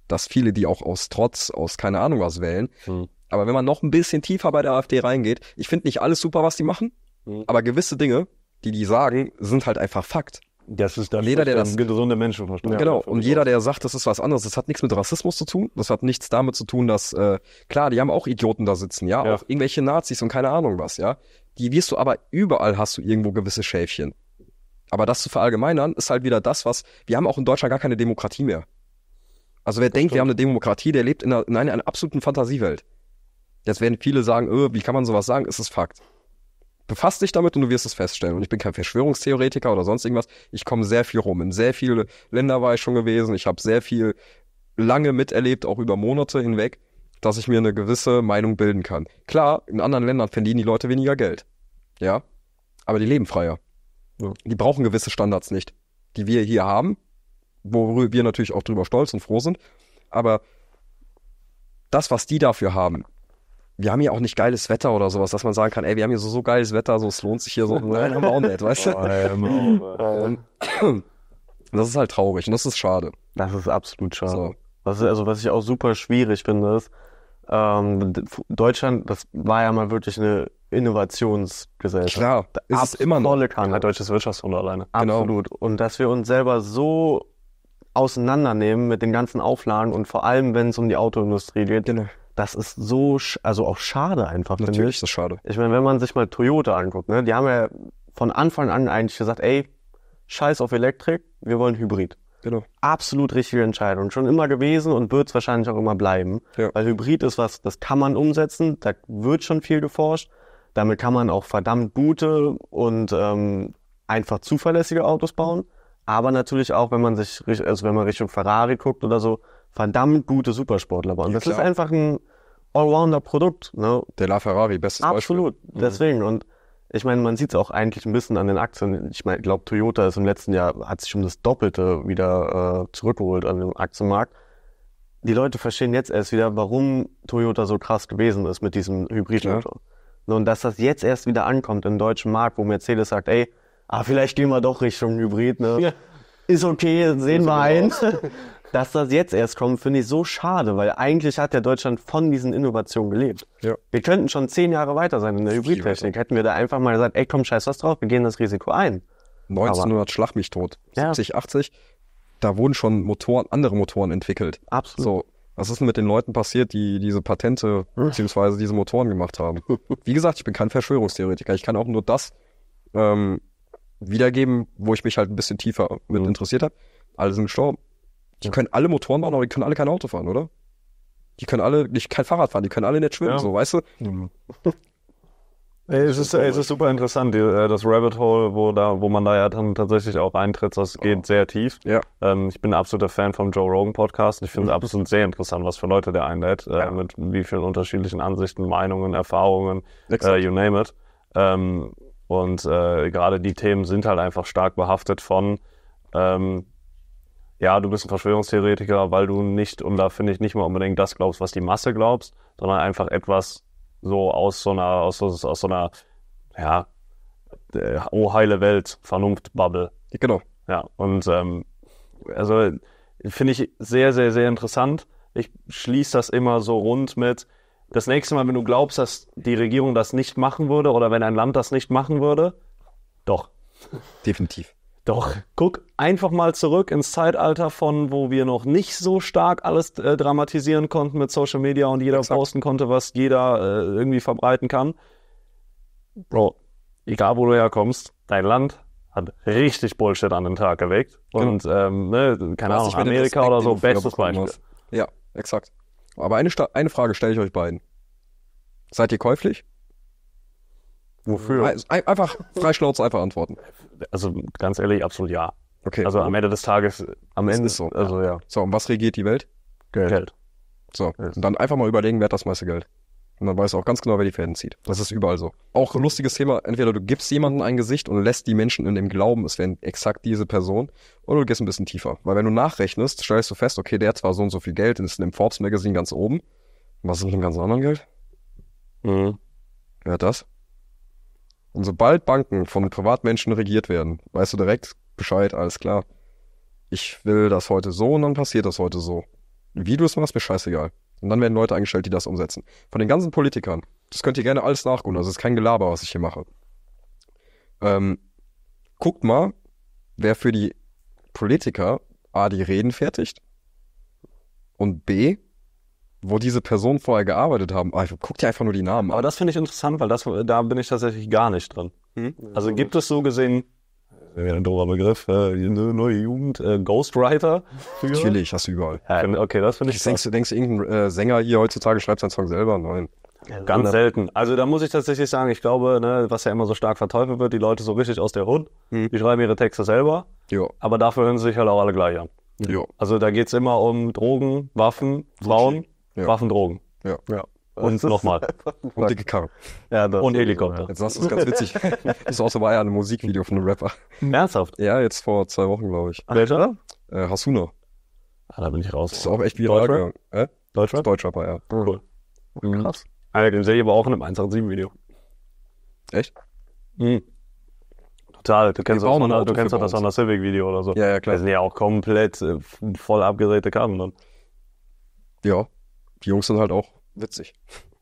dass viele die auch aus Trotz, aus keine Ahnung was wählen. Hm. Aber wenn man noch ein bisschen tiefer bei der AfD reingeht, ich finde nicht alles super, was die machen, hm. aber gewisse Dinge, die die sagen, sind halt einfach Fakt. Das ist dann jeder, der das gesunde Menschenverstand. Genau. Und jeder, der sagt, das ist was anderes, das hat nichts mit Rassismus zu tun. Das hat nichts damit zu tun, dass äh, klar, die haben auch Idioten da sitzen, ja, ja, auch irgendwelche Nazis und keine Ahnung was, ja. Die wirst du aber überall hast du irgendwo gewisse Schäfchen. Aber das zu verallgemeinern, ist halt wieder das, was wir haben auch in Deutschland gar keine Demokratie mehr. Also wer das denkt, stimmt. wir haben eine Demokratie, der lebt in einer, in einer absoluten Fantasiewelt. Jetzt werden viele sagen, öh, wie kann man sowas sagen? Ist es Fakt. Befasst dich damit und du wirst es feststellen. Und ich bin kein Verschwörungstheoretiker oder sonst irgendwas. Ich komme sehr viel rum. In sehr viele Länder war ich schon gewesen. Ich habe sehr viel lange miterlebt, auch über Monate hinweg, dass ich mir eine gewisse Meinung bilden kann. Klar, in anderen Ländern verdienen die Leute weniger Geld. Ja. Aber die leben freier. Die brauchen gewisse Standards nicht, die wir hier haben, worüber wir natürlich auch drüber stolz und froh sind. Aber das, was die dafür haben, wir haben hier auch nicht geiles Wetter oder sowas, dass man sagen kann, ey, wir haben hier so, so geiles Wetter, so es lohnt sich hier so. Nein, haben wir auch nicht, weißt du? [LAUGHS] Oh, [CLEARS THROAT] das ist halt traurig und das ist schade. Das ist absolut schade. So. Was, also, was ich auch super schwierig finde, ist, ähm, Deutschland, das war ja mal wirklich eine Innovationsgesellschaft. Klar, ist Absolut es immer noch. Volle Kanne, genau. deutsches Wirtschaftswunder alleine. Genau. Absolut. Und dass wir uns selber so auseinandernehmen mit den ganzen Auflagen und vor allem, wenn es um die Autoindustrie geht, genau. das ist so, also auch schade einfach. Natürlich ist das schade. Ich meine, wenn man sich mal Toyota anguckt, ne, die haben ja von Anfang an eigentlich gesagt, ey, scheiß auf Elektrik, wir wollen Hybrid. Genau. Absolut richtige Entscheidung. Schon immer gewesen und wird es wahrscheinlich auch immer bleiben. Ja. Weil Hybrid ist was, das kann man umsetzen, da wird schon viel geforscht. Damit kann man auch verdammt gute und ähm, einfach zuverlässige Autos bauen. Aber natürlich auch, wenn man sich, also wenn man Richtung Ferrari guckt oder so, verdammt gute Supersportler bauen. Ja, das klar. ist einfach ein Allrounder-Produkt. Ne? De la bestes Absolut. Beispiel. Absolut. Mhm. Deswegen. Mhm. Und ich meine, man sieht es auch eigentlich ein bisschen an den Aktien. Ich meine, ich glaube, Toyota ist im letzten Jahr, hat sich um das Doppelte wieder äh, zurückgeholt an dem Aktienmarkt. Die Leute verstehen jetzt erst wieder, warum Toyota so krass gewesen ist mit diesem Hybridmotor. Ja. Und dass das jetzt erst wieder ankommt im deutschen Markt, wo Mercedes sagt, ey, ah, vielleicht gehen wir doch Richtung Hybrid, ne? Ja. Ist okay, sehen wir genau ein. [LAUGHS] dass das jetzt erst kommt, finde ich so schade, weil eigentlich hat ja Deutschland von diesen Innovationen gelebt. Ja. Wir könnten schon zehn Jahre weiter sein in der Hybridtechnik. Hätten wir da einfach mal gesagt, ey, komm, scheiß was drauf, wir gehen das Risiko ein. 1900 schlag mich tot. Ja. 70, 80, da wurden schon Motoren, andere Motoren entwickelt. Absolut. So, was ist denn mit den Leuten passiert, die diese Patente hm. bzw. diese Motoren gemacht haben? [LAUGHS] Wie gesagt, ich bin kein Verschwörungstheoretiker. Ich kann auch nur das ähm, wiedergeben, wo ich mich halt ein bisschen tiefer mit hm. interessiert habe. Alle sind gestorben. Die ja. können alle Motoren bauen, aber die können alle kein Auto fahren, oder? Die können alle nicht kein Fahrrad fahren, die können alle nicht schwimmen, ja. so, weißt du? Mhm. [LAUGHS] es, ist, es ist super interessant, die, äh, das Rabbit Hole, wo, da, wo man da ja dann tatsächlich auch eintritt, das geht oh. sehr tief. Ja. Ähm, ich bin ein absoluter Fan vom Joe Rogan Podcast. Ich finde es mhm. absolut sehr interessant, was für Leute der einlädt, äh, ja. äh, mit wie vielen unterschiedlichen Ansichten, Meinungen, Erfahrungen, äh, you name it. Ähm, und äh, gerade die Themen sind halt einfach stark behaftet von ähm, ja, du bist ein Verschwörungstheoretiker, weil du nicht, und da finde ich nicht mal unbedingt das glaubst, was die Masse glaubst, sondern einfach etwas so aus so einer, aus, aus, aus so einer, ja, äh, oh heile Welt, Vernunft-Bubble. Genau. Ja, und ähm, also finde ich sehr, sehr, sehr interessant. Ich schließe das immer so rund mit, das nächste Mal, wenn du glaubst, dass die Regierung das nicht machen würde oder wenn ein Land das nicht machen würde, doch. Definitiv. Doch, guck einfach mal zurück ins Zeitalter von, wo wir noch nicht so stark alles äh, dramatisieren konnten mit Social Media und jeder Exakt. posten konnte, was jeder äh, irgendwie verbreiten kann. Bro, egal wo du herkommst, dein Land hat richtig Bullshit an den Tag geweckt. Genau. Und ähm, ne, keine Ahnung, Amerika oder so, bestes Beispiel. Ja, exakt. Aber eine, Sta eine Frage stelle ich euch beiden. Seid ihr käuflich? Wofür? einfach freischnauze einfach antworten. Also ganz ehrlich, absolut ja. Okay. Also am Ende des Tages, am das Ende ist so. Also ja. So, und was regiert die Welt? Geld. Geld. So, und dann einfach mal überlegen, wer hat das meiste Geld. Und dann weißt du auch ganz genau, wer die Fäden zieht. Das ist überall so. Auch ein lustiges Thema, entweder du gibst jemandem ein Gesicht und lässt die Menschen in dem Glauben, es wären exakt diese Person, oder du gehst ein bisschen tiefer. Weil wenn du nachrechnest, stellst du fest, okay, der hat zwar so und so viel Geld und ist in dem Forbes Magazine ganz oben. Was ist mit dem ganzen anderen Geld? Mhm. Wer hat das? Und sobald Banken von Privatmenschen regiert werden, weißt du direkt Bescheid, alles klar. Ich will das heute so und dann passiert das heute so. Wie du es machst, mir scheißegal. Und dann werden Leute eingestellt, die das umsetzen. Von den ganzen Politikern. Das könnt ihr gerne alles nachgucken. Also es ist kein Gelaber, was ich hier mache. Ähm, guckt mal, wer für die Politiker A, die Reden fertigt und B, wo diese Personen vorher gearbeitet haben. Ah, guck dir einfach nur die Namen an. Aber das finde ich interessant, weil das, da bin ich tatsächlich gar nicht drin. Hm? Also gibt es so gesehen, wäre ein dober Begriff, äh, neue Jugend, äh, Ghostwriter. Für? Natürlich, hast du überall. Ja, okay, das finde ich. Denkst du, denkst du, irgendein äh, Sänger hier heutzutage schreibt seinen Song selber? Nein. Also Ganz selten. Also da muss ich tatsächlich sagen, ich glaube, ne, was ja immer so stark verteufelt wird, die Leute so richtig aus der Hund, hm. die schreiben ihre Texte selber, jo. aber dafür hören sie sich halt auch alle gleich an. Jo. Also da geht's immer um Drogen, Waffen, Frauen. Ja. Waffen, Drogen. Ja. ja. Und nochmal. Und dicke Karre. Ja, und Helikopter. Jetzt sagst du es ganz witzig. das war auch so bei einem Musikvideo von einem Rapper. Ernsthaft? Ja, jetzt vor zwei Wochen, glaube ich. Welcher? Äh, Hasuna. Ah, da bin ich raus. Das ist auch echt wie Deutschrapper? Äh? Deutschrapper? Deutschrapper, ja. Hm. Cool. Hm. Mhm. Krass. Alter, den sehe ich aber auch in einem 187-Video. Echt? Mhm. Total. Du kennst, auch, du kennst auch das Honda Civic-Video oder so. Ja, ja, klar. Das sind ja auch komplett äh, voll abgedrehte Karten dann. Ne? Ja die Jungs sind halt auch witzig.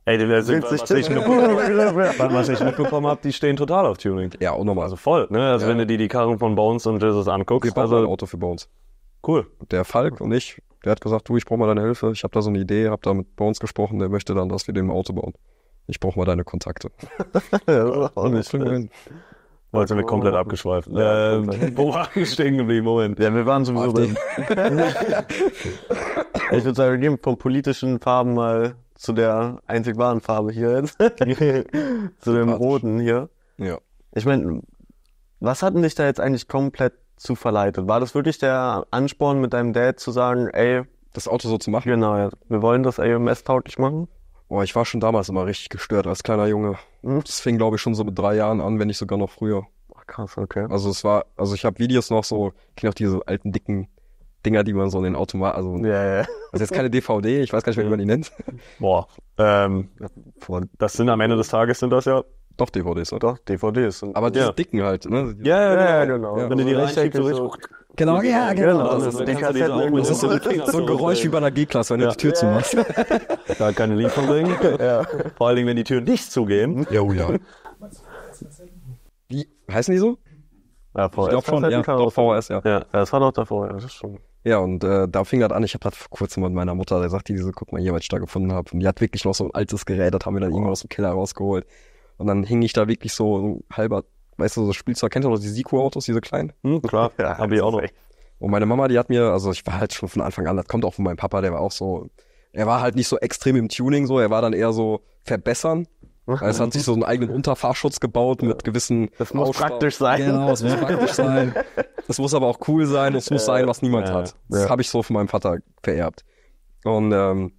Ey, der sind, was, ich [LAUGHS] was ich mitbekommen habe, die stehen total auf Tuning. Ja, auch nochmal. Also voll, ne? Also ja. wenn du dir die Karren von Bones und Jesus anguckst. Wir bauen also, ein Auto für Bones. Cool. Der Falk und ich, der hat gesagt, du, ich brauche mal deine Hilfe. Ich habe da so eine Idee, habe da mit Bones gesprochen, der möchte dann, dass wir dem Auto bauen. Ich brauche mal deine Kontakte. ja, [LAUGHS] das auch nicht. Oh, jetzt sind wir oh, komplett abgeschweift. Ja, äh, [LAUGHS] wo waren wir stehen geblieben? Moment. Ja, wir waren sowieso beim... [LAUGHS] ich würde sagen, wir gehen vom politischen Farben mal zu der einzig wahren Farbe hier jetzt. [LAUGHS] zu dem roten hier. Ja. Ich meine, was hat denn dich da jetzt eigentlich komplett zu verleitet? War das wirklich der Ansporn mit deinem Dad zu sagen, ey... Das Auto so zu machen? Genau, ja. Wir wollen das AMS-tauglich machen? Boah, ich war schon damals immer richtig gestört als kleiner Junge. Hm, das fing, glaube ich, schon so mit drei Jahren an, wenn nicht sogar noch früher. Ach, krass, okay. Also es war, also ich habe Videos noch so, ich noch diese alten dicken Dinger, die man so in den Automaten, also, ja, ja. also jetzt keine DVD, ich weiß gar nicht mehr, wie man die nennt. Boah, ähm, das sind am Ende des Tages sind das ja doch DVDs, oder? Doch, DVDs. Und, Aber diese ja. dicken halt, ne? Ja, ja, ja genau. genau. Wenn du die reinschickst, so richtig... Genau, ja, genau. genau. Also das, ist, Kassetten, das ist so, so ein Geräusch wie bei einer G-Klasse, wenn du die Tür zumachst. [LAUGHS] Da keine Lieferung bringen. [LAUGHS] Ja. Vor allen Dingen, wenn die Türen nicht zugehen. Hm? Ja, oh ja. Wie, heißen die so? Ja, VHS. Ich glaube schon, ja, doch, VHS, ja. Ja, das war noch davor, ja, das ist schon. Ja, und äh, da fing das an. Ich habe das vor kurzem mit meiner Mutter, da sagte die so, guck mal hier, was ich da gefunden habe. Und die hat wirklich noch so ein altes Gerät, das haben wir dann oh. irgendwann aus dem Keller rausgeholt. Und dann hing ich da wirklich so halber, weißt du, so Spielzeug, kennt ihr noch die Siku-Autos, diese kleinen? Hm, klar, [LAUGHS] ja, habe ich auch noch. Und meine Mama, die hat mir, also ich war halt schon von Anfang an, das kommt auch von meinem Papa, der war auch so, er war halt nicht so extrem im Tuning, so, er war dann eher so verbessern. Also es hat sich so einen eigenen Unterfahrschutz gebaut mit gewissen. Das muss Ausbau. praktisch sein. Genau, es muss praktisch sein. Es [LAUGHS] muss aber auch cool sein. Es muss äh, sein, was niemand ja, hat. Das ja. habe ich so von meinem Vater vererbt. Und ähm,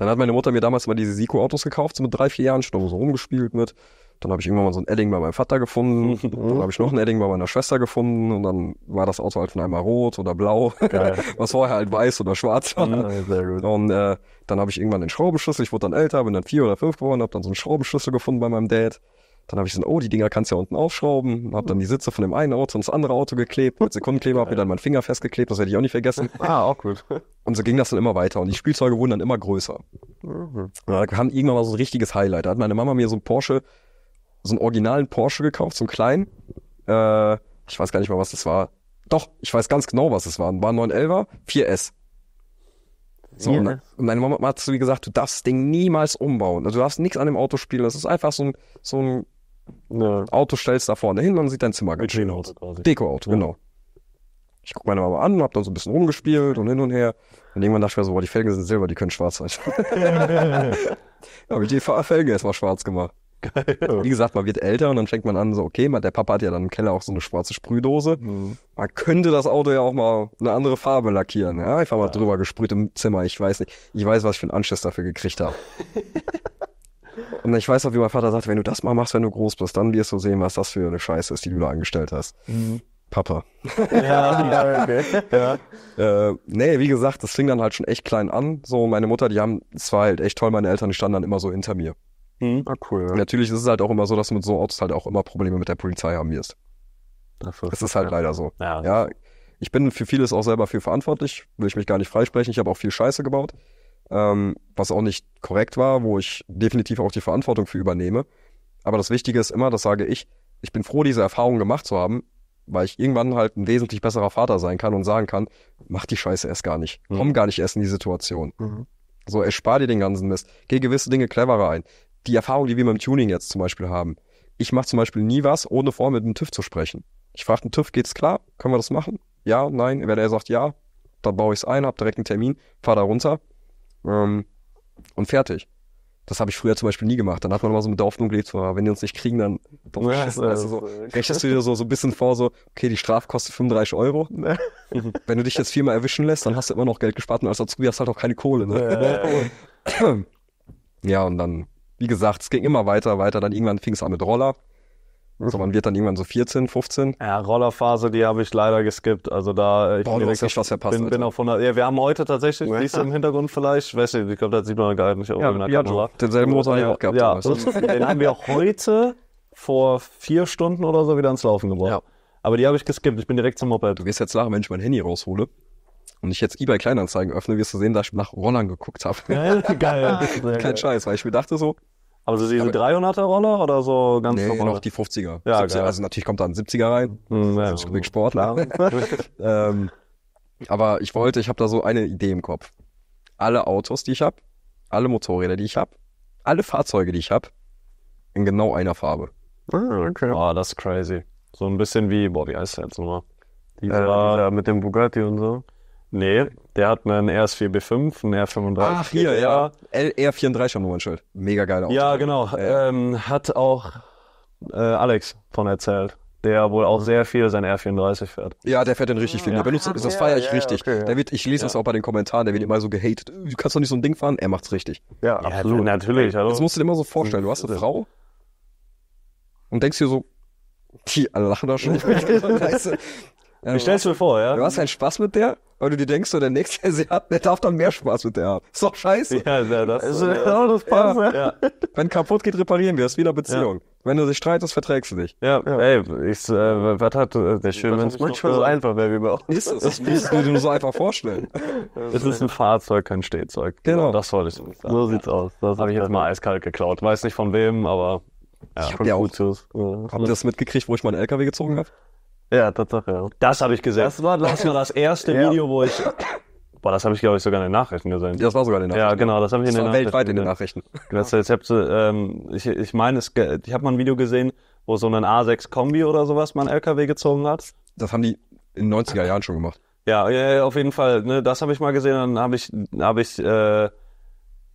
dann hat meine Mutter mir damals mal diese Siko-Autos gekauft, so mit drei, vier Jahren schon so rumgespielt mit. Dann habe ich irgendwann mal so ein Edding bei meinem Vater gefunden. [LAUGHS] dann habe ich noch ein Edding bei meiner Schwester gefunden. Und dann war das Auto halt von einmal rot oder blau. [LAUGHS] was vorher halt weiß oder schwarz war. Mhm, und äh, dann habe ich irgendwann den Schraubenschlüssel. Ich wurde dann älter, bin dann vier oder fünf geworden, habe dann so einen Schraubenschlüssel gefunden bei meinem Dad. Dann habe ich so, oh, die Dinger kannst du ja unten aufschrauben. Habe dann die Sitze von dem einen Auto ins andere Auto geklebt. Mit Sekundenkleber habe mir dann meinen Finger festgeklebt. Das werde ich auch nicht vergessen. [LAUGHS] ah, auch gut. Und so ging das dann immer weiter. Und die Spielzeuge wurden dann immer größer. Mhm. Und da kam irgendwann mal so ein richtiges Highlight. Da hat meine Mama mir so einen Porsche, so einen originalen Porsche gekauft, so einen kleinen. Äh, ich weiß gar nicht mal, was das war. Doch, ich weiß ganz genau, was es war. War ein 911er, 4S. So, yeah. ne? Und meine Mama hat zu mir gesagt, du darfst das Ding niemals umbauen. Also du darfst nichts an dem Auto spielen. Das ist einfach so ein, so ein ja. Auto stellst da vorne hin, dann sieht dein Zimmer ganz schön aus. Deko-Auto, ja. genau. Ich gucke meine Mama an und hab dann so ein bisschen rumgespielt und hin und her. Und irgendwann dachte ich mir so, boah, die Felgen sind silber, die können schwarz sein. ja, [LAUGHS] [LAUGHS] habe ich die Felgen erstmal schwarz gemacht. Geil. Wie gesagt, man wird älter und dann fängt man an, so, okay, der Papa hat ja dann im Keller auch so eine schwarze Sprühdose. Mhm. Man könnte das Auto ja auch mal eine andere Farbe lackieren. Ja, einfach mal ja. drüber gesprüht im Zimmer. Ich weiß nicht. Ich weiß, was ich für einen Anschiss dafür gekriegt habe. [LAUGHS] und ich weiß auch, wie mein Vater sagt, wenn du das mal machst, wenn du groß bist, dann wirst du sehen, was das für eine Scheiße ist, die du da angestellt hast. Mhm. Papa. Ja, okay. [LAUGHS] ja. Äh, nee, wie gesagt, das fing dann halt schon echt klein an. So, meine Mutter, die haben, es war halt echt toll, meine Eltern, die standen dann immer so hinter mir. Mhm. Ah, cool. Ja. Natürlich ist es halt auch immer so, dass du mit so Orts halt auch immer Probleme mit der Polizei haben wirst. Dafür das ist halt leider so. Ja. ja. Ich bin für vieles auch selber viel verantwortlich, will ich mich gar nicht freisprechen. Ich habe auch viel Scheiße gebaut, ähm, was auch nicht korrekt war, wo ich definitiv auch die Verantwortung für übernehme. Aber das Wichtige ist immer, das sage ich, ich bin froh, diese Erfahrung gemacht zu haben, weil ich irgendwann halt ein wesentlich besserer Vater sein kann und sagen kann, mach die Scheiße erst gar nicht. Mhm. Komm gar nicht erst in die Situation. Mhm. So, erspar dir den ganzen Mist. Geh gewisse Dinge cleverer ein die Erfahrung, die wir mit dem Tuning jetzt zum Beispiel haben. Ich mache zum Beispiel nie was, ohne vorher mit dem TÜV zu sprechen. Ich frage den TÜV, geht's klar? Können wir das machen? Ja, nein. Wenn er sagt ja, dann baue ich es ein, habe direkt einen Termin, fahre da runter ähm, und fertig. Das habe ich früher zum Beispiel nie gemacht. Dann hat man immer so mit der Hoffnung gelebt, ah, wenn die uns nicht kriegen, dann doch, ja, also, also, so, rechnest du dir so, so ein bisschen vor, so, okay, die Strafe kostet 35 Euro. Ne? [LAUGHS] wenn du dich jetzt viermal erwischen lässt, dann hast du immer noch Geld gespart und als dazu hast du halt auch keine Kohle. Ne? Ja, ja, ja, und dann wie gesagt, es ging immer weiter, weiter. Dann irgendwann fing es an mit Roller. Also man wird dann irgendwann so 14, 15. Ja, Rollerphase, die habe ich leider geskippt. Also da ich Boah, bin, direkt, was verpasst, bin, bin auch von ja, wir haben heute tatsächlich, ja. siehst du im Hintergrund vielleicht, weißt du, ich glaube, das sieht man gar nicht. Ja, in der ja Kamera. denselben Motor ja, haben wir auch gehabt. Ja, den haben wir heute vor vier Stunden oder so wieder ans Laufen gebracht. Ja. Aber die habe ich geskippt, ich bin direkt zum Moped. Du wirst jetzt lachen, wenn ich mein Handy raushole und ich jetzt eBay Kleinanzeigen öffne, wirst du sehen, dass ich nach Rollern geguckt habe. Geil, geil. [LAUGHS] Kein Scheiß, weil ich mir dachte so, aber so diese 300er Roller oder so ganz nee, normale? noch die 50er. Ja, 70er, also natürlich kommt da ein 70er rein. Mhm, ja, ein ich Sportler. ähm, aber ich wollte, ich habe da so eine Idee im Kopf. Alle Autos, die ich habe, alle Motorräder, die ich habe, alle Fahrzeuge, die ich habe, in genau einer Farbe. Ah, okay. Oh, das ist crazy. So ein bisschen wie, boah, wie heißt der jetzt nochmal? Dieser, äh, mit dem Bugatti und so. Nee, der hat einen RS4B5, einen R35. Ach, hier, ja. R433 schon Schild. Mega geil Auto. Ja, genau. Äh. Ähm, hat auch äh, Alex von erzählt der wohl auch sehr viel sein R34 fährt. Ja, der fährt den richtig viel. Der benutzt, ja, das feiere ich ja, richtig. Okay, der wird, ich lese das auch bei den Kommentaren, der wird immer so gehatet. Du kannst doch nicht so ein Ding fahren. Er macht's richtig. Ja, absolut. natürlich. Hallo. Das musst du dir immer so vorstellen. Du hast eine Frau und denkst dir so, die alle lachen da schon. [LAUGHS] weißt du, ja, ich ähm, stell's mir vor, ja. Du hast einen Spaß mit der, weil du dir denkst, so der nächste, [LAUGHS] der, hat, der darf dann mehr Spaß mit der haben. Ist doch scheiße. Ja, ja das ist also, äh, ja. das Pass. Ja, ja. Wenn kaputt geht, reparieren wir. Das ist wieder Beziehung. Wenn du dich streitest, verträgst du dich. Ja, ja. ey, ich, äh, was hat äh, der schön, wenn es manchmal so einfach wäre wie bei uns. Ist es, das musst du dir so einfach vorstellen. [LAUGHS] es ist ein Fahrzeug, kein Stehzeug. Genau. Das wollte ich sagen. So sieht's aus. Das habe ich jetzt mal eiskalt geklaut. Weiß nicht von wem, aber ja, ich hab ja auch, Habt ihr das mitgekriegt, wo ich meinen LKW gezogen habe? Ja, Tatsache, ja. Das habe ich gesehen. Das war das, war das erste ja. Video, wo ich. Boah, das habe ich, glaube ich, sogar in den Nachrichten gesehen. Ja, das war sogar in den Nachrichten. Ja, genau, das habe ich das in den war Nachrichten. Weltweit in den Nachrichten. Das, ich, hab, ähm, ich, ich meine, ich habe mal ein Video gesehen, wo so ein A6-Kombi oder sowas mal einen LKW gezogen hat. Das haben die in den 90er Jahren schon gemacht. Ja, ja auf jeden Fall. Ne, das habe ich mal gesehen. Dann habe ich, hab ich äh,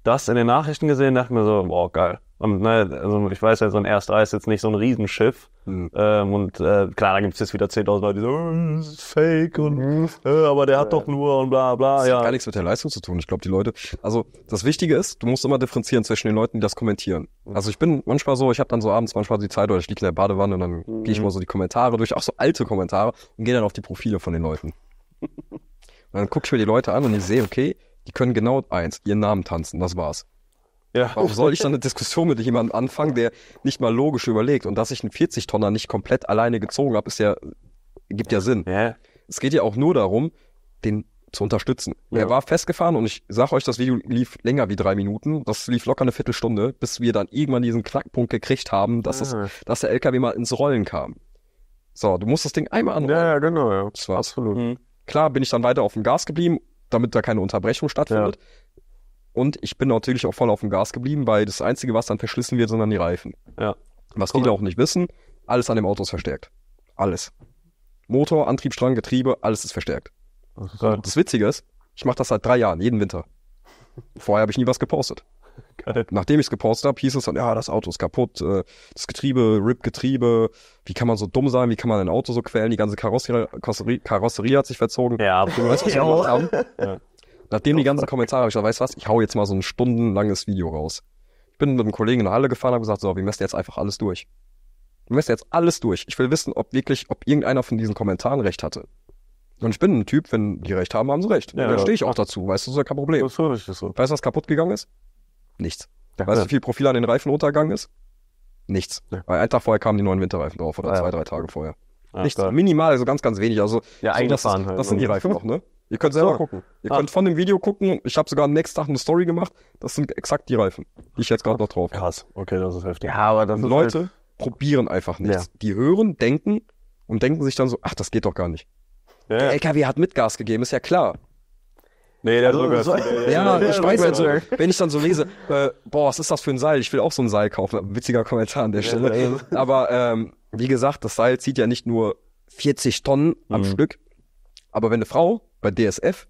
das in den Nachrichten gesehen dachte mir so, boah, geil. Und ne, also ich weiß ja, so ein R3 ist jetzt nicht so ein Riesenschiff. Mhm. Ähm, und äh, klar, da gibt es jetzt wieder 10.000 Leute, die so, oh, das ist fake und hm. äh, aber der hat ja. doch nur und bla bla. Das ja. hat gar nichts mit der Leistung zu tun. Ich glaube, die Leute, also das Wichtige ist, du musst immer differenzieren zwischen den Leuten, die das kommentieren. Hm. Also ich bin manchmal so, ich habe dann so abends manchmal die Zeit oder ich liege in der Badewanne und dann mhm. gehe ich hm. mal so die Kommentare durch, auch so alte Kommentare und gehe dann auf die Profile von den Leuten. [LAUGHS] und dann gucke ich mir die Leute an und ich sehe, okay, die können genau eins, ihren Namen tanzen, das war's. Ja. Warum soll ich dann eine Diskussion mit jemandem anfangen, der nicht mal logisch überlegt? Und dass ich einen 40-Tonner nicht komplett alleine gezogen habe, ist ja, gibt ja Sinn. Ja. Es geht ja auch nur darum, den zu unterstützen. Ja. Er war festgefahren und ich sag euch, das Video lief länger wie drei Minuten. Das lief locker eine Viertelstunde, bis wir dann irgendwann diesen Knackpunkt gekriegt haben, dass, ja. es, ah. dass der LKW mal ins Rollen kam. So, du musst das Ding einmal anrollen. Ja, ja, genau, ja. Das war, Absolut. Mh. Hm. Klar bin ich dann weiter auf dem Gas geblieben, damit da keine Unterbrechung stattfindet. Ja. Und ich bin natürlich auch voll auf dem Gas geblieben, weil das Einzige, was dann verschlissen wird, sind dann die Reifen. Ja. Was cool. viele auch nicht wissen, alles an dem Auto ist verstärkt. Alles. Motor, Antriebsstrang, Getriebe, alles ist verstärkt. Okay. Das Witzige ist, ich mache das seit drei Jahren, jeden Winter. Vorher habe ich nie was gepostet. [LAUGHS] Geil. Nachdem ich es gepostet habe, hieß es dann, ja, das Auto ist kaputt, äh, das Getriebe, RIP-Getriebe, wie kann man so dumm sein, wie kann man ein Auto so quälen, die ganze Karosserie, Karosserie hat sich verzogen. Ja, du weißt, was wir [LAUGHS] gemacht haben. Ja. Nachdem die genau. ganzen Kommentare habe ich gesagt, weißt du was, ich hau jetzt mal so ein stundenlanges Video raus. Ich bin mit einem Kollegen in der Halle gefahren und habe gesagt, so, wir messen jetzt einfach alles durch. Wir messen jetzt alles durch. Ich will wissen, ob wirklich, ob irgendeiner von diesen Kommentaren recht hatte. Und ich bin ein Typ, wenn die recht haben, haben sie recht. Ja, und dann stehe ich auch dazu, weißt du, das ist ja kein Problem. Das ist so. Weißt du, was kaputt gegangen ist? Nichts. Ja, weißt du, wie viel Profil an den Reifen runtergegangen ist? Nichts. Ja. Weil ein Tag vorher kamen die neuen Winterreifen drauf oder zwei, drei Tage vorher. Nichts. Minimal, also ganz, ganz wenig. Also ja, so, das, ist, halt das sind die ne? Reifen noch, ne? Ihr könnt selber so. gucken. Ihr ah. könnt von dem Video gucken. Ich habe sogar am nächsten Tag eine Story gemacht. Das sind exakt die Reifen, die ich jetzt gerade noch drauf habe. Krass, okay, das ist heftig. Ja, aber das Leute halt... probieren einfach nichts. Ja. Die hören, denken und denken sich dann so, ach, das geht doch gar nicht. Ja, Der LKW hat Mitgas gegeben, ist ja klar. Nee, der also, sogar. So, ja, ja, ich weiß also, wenn ich dann so lese, äh, boah, was ist das für ein Seil? Ich will auch so ein Seil kaufen. Witziger Kommentar an der Stelle. Ja, aber ähm, wie gesagt, das Seil zieht ja nicht nur 40 Tonnen am mhm. Stück. Aber wenn eine Frau bei DSF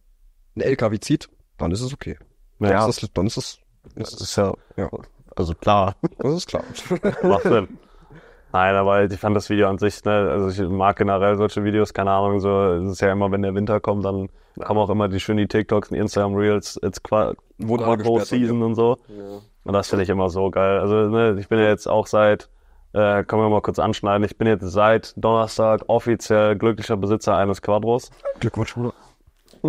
ein LKW zieht, dann ist es okay. Naja. Dann ist es, dann ist das, ist das ist ja, ja. Also klar. Das ist klar. [LAUGHS] Macht Sinn. Nein, aber ich fand das Video an sich, ne, also ich mag generell solche Videos, keine Ahnung, so, es ist ja immer, wenn der Winter kommt, dann kommen auch immer die schönen TikToks und Instagram Reels, jetzt Quad Season und so. Ja. Und das finde ich immer so geil. Also, ne, ich bin ja jetzt auch seit, äh, können wir mal kurz anschneiden, ich bin jetzt seit Donnerstag offiziell glücklicher Besitzer eines Quadros. Glückwunsch, Bruder.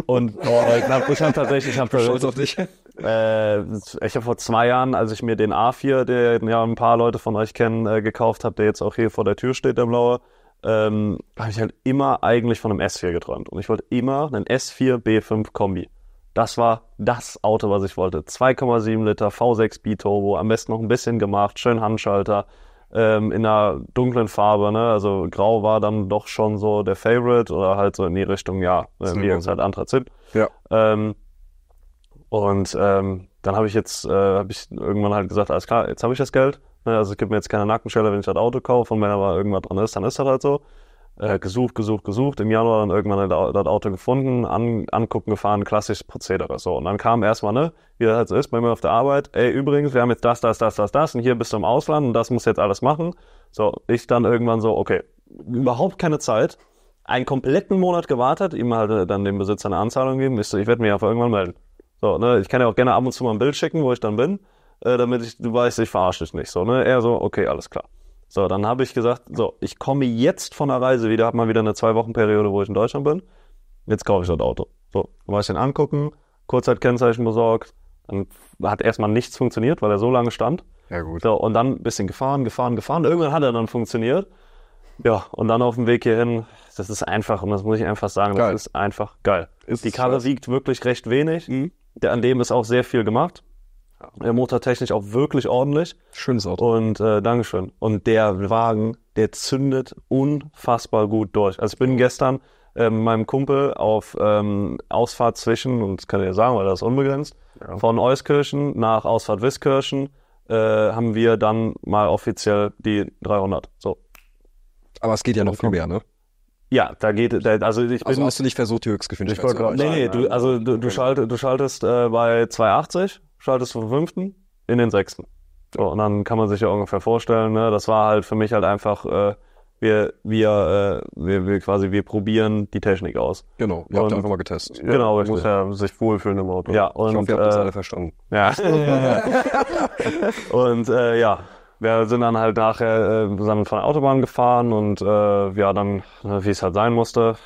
Und äh, knapp Russland tatsächlich. Ich hab auf dich. Äh, ich habe vor zwei Jahren, als ich mir den A4, den ja ein paar Leute von euch kennen, äh, gekauft habe, der jetzt auch hier vor der Tür steht, der blaue, ähm, habe ich halt immer eigentlich von einem S4 geträumt. Und ich wollte immer einen S4 B5 Kombi. Das war das Auto, was ich wollte. 2,7 Liter V6 B-Turbo, am besten noch ein bisschen gemacht, schön Handschalter ähm, in einer dunklen Farbe. Ne? Also grau war dann doch schon so der Favorite oder halt so in die Richtung, ja, äh, wie uns halt Anthrazit. Ja. Ähm, und ähm, dann habe ich jetzt, äh, habe ich irgendwann halt gesagt, alles klar, jetzt habe ich das Geld. Ne? Also es gibt mir jetzt keine Nackenschelle, wenn ich das Auto kaufe und wenn da irgendwas dran ist, dann ist das halt so äh, gesucht, gesucht, gesucht, im Januar dann irgendwann das Auto gefunden, an, angucken, gefahren, klassisches Prozedere. So, und dann kam erstmal, ne, wie das halt so ist, bei mir auf der Arbeit, ey, übrigens, wir haben jetzt das, das, das, das, das und hier bist du im Ausland und das muss jetzt alles machen. So, ich dann irgendwann so, okay, überhaupt keine Zeit, einen kompletten Monat gewartet, ihm halt äh, dann dem Besitzer eine Anzahlung geben, ich, so, ich werde mich einfach irgendwann melden. So, ne, ich kann ja auch gerne ab und zu mal ein Bild schicken, wo ich dann bin, äh, damit ich, du weißt, ich verarsche dich nicht. So, ne, er so, okay, alles klar. So, dann habe ich gesagt, so, ich komme jetzt von der Reise wieder, habe mal wieder eine Zwei-Wochen-Periode, wo ich in Deutschland bin. Jetzt kaufe ich das Auto. So, war ich den angucken, Kurzzeitkennzeichen halt besorgt. Dann hat erstmal nichts funktioniert, weil er so lange stand. Ja, gut. So, und dann ein bisschen gefahren, gefahren, gefahren. Irgendwann hat er dann funktioniert. Ja, und dann auf dem Weg hierhin, das ist einfach, und das muss ich einfach sagen, geil. das ist einfach geil. Ist Die Karre wiegt wirklich recht wenig. Mhm. an dem ist auch sehr viel gemacht. Ja. Motortechnisch auch wirklich ordentlich. Schönes Auto. Und äh, Dankeschön. Und der Wagen, der zündet unfassbar gut durch. Also ich bin gestern äh, meinem Kumpel auf ähm, Ausfahrt zwischen, und das kann ich ja sagen, weil das ist unbegrenzt, ja. von Euskirchen nach Ausfahrt Wiskirchen äh, haben wir dann mal offiziell die 300. So. Aber es geht ja noch viel mehr, ne? Ja, da geht, da, also ich also bin. Also hast du nicht versucht, die Höchstgeschwindigkeit ich zu erreichen? Nee, nee, du, also du, du, schalt, du schaltest äh, bei 280 schaltest vom fünften in den sechsten. So, und dann kann man sich ja ungefähr vorstellen, ne? das war halt für mich halt einfach, äh, wir, wir, äh, wir, wir quasi, wir probieren die Technik aus. Genau, ihr habt und, einfach mal getestet. Genau, ich muss ja sich wohlfühlen im Auto. Ja, und, ich hoffe, ihr habt äh, das alle verstanden. Ja. [LAUGHS] und äh, ja, wir sind dann halt nachher äh, zusammen von der Autobahn gefahren und äh, ja, dann, ne, wie es halt sein musste,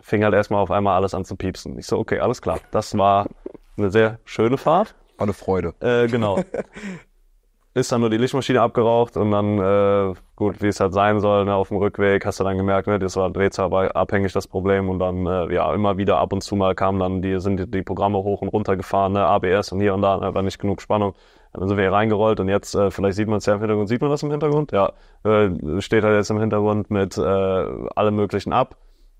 fing halt erstmal auf einmal alles an zu piepsen. Ich so, okay, alles klar. Das war eine sehr schöne Fahrt. War eine Freude. Äh, genau. [LAUGHS] ist dann nur die Lichtmaschine abgeraucht und dann, äh, gut, wie es halt sein soll, ne, auf dem Rückweg hast du dann gemerkt, ne, das war drehzahlabhängig das Problem und dann, äh, ja, immer wieder ab und zu mal kamen dann, die sind die, die Programme hoch und runter gefahren, ne, ABS und hier und da, ne, war nicht genug Spannung. Dann sind wir hier reingerollt und jetzt, äh, vielleicht sieht man es ja im Hintergrund, sieht man das im Hintergrund? Ja, äh, steht halt jetzt im Hintergrund mit äh, allem möglichen ab.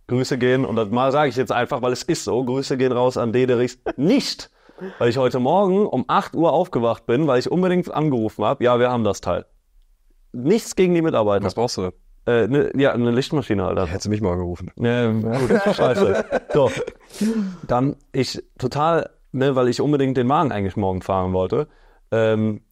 Grüße gehen, und das mal sage ich jetzt einfach, weil es ist so, Grüße gehen raus an Dederichs nicht. Weil ich heute Morgen um 8 Uhr aufgewacht bin, weil ich unbedingt angerufen habe, ja, wir haben das Teil. Nichts gegen die Mitarbeiter. Was brauchst du? Äh, ne, ja, eine Lichtmaschine, Alter. Hättest du mich mal gerufen. Ne, ja, gut, scheiße. So, dann ich total, ne, weil ich unbedingt den Magen eigentlich morgen fahren wollte, ähm,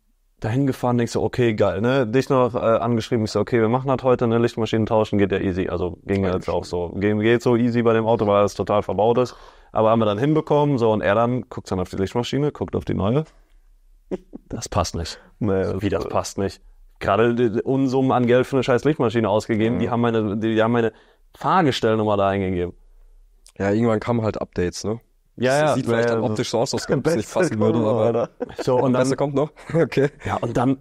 dahin gefahren, denkst du, okay, geil, ne? Dich noch äh, angeschrieben, ich so, okay, wir machen das heute, eine Lichtmaschinen tauschen, geht ja easy. Also ging jetzt auch so. Geht, geht so easy bei dem Auto, weil es total verbaut ist. Aber haben wir dann hinbekommen, so, und er dann guckt dann auf die Lichtmaschine, guckt auf die neue. Das passt nicht. [LAUGHS] Nee, das Wie, das äh, passt nicht. Gerade äh, Unsummen an Geld für eine scheiß Lichtmaschine ausgegeben, mhm. die haben meine, die, die haben meine Fahrgestellnummer da eingegeben. Ja, irgendwann kamen halt Updates, ne? Ja, ja, sieht vielleicht dann optisch so aus, als [LAUGHS] ob es nicht passen würde. Aber Alter. so, und [LAUGHS] dann kommt noch. [LAUGHS] Okay. Ja, und dann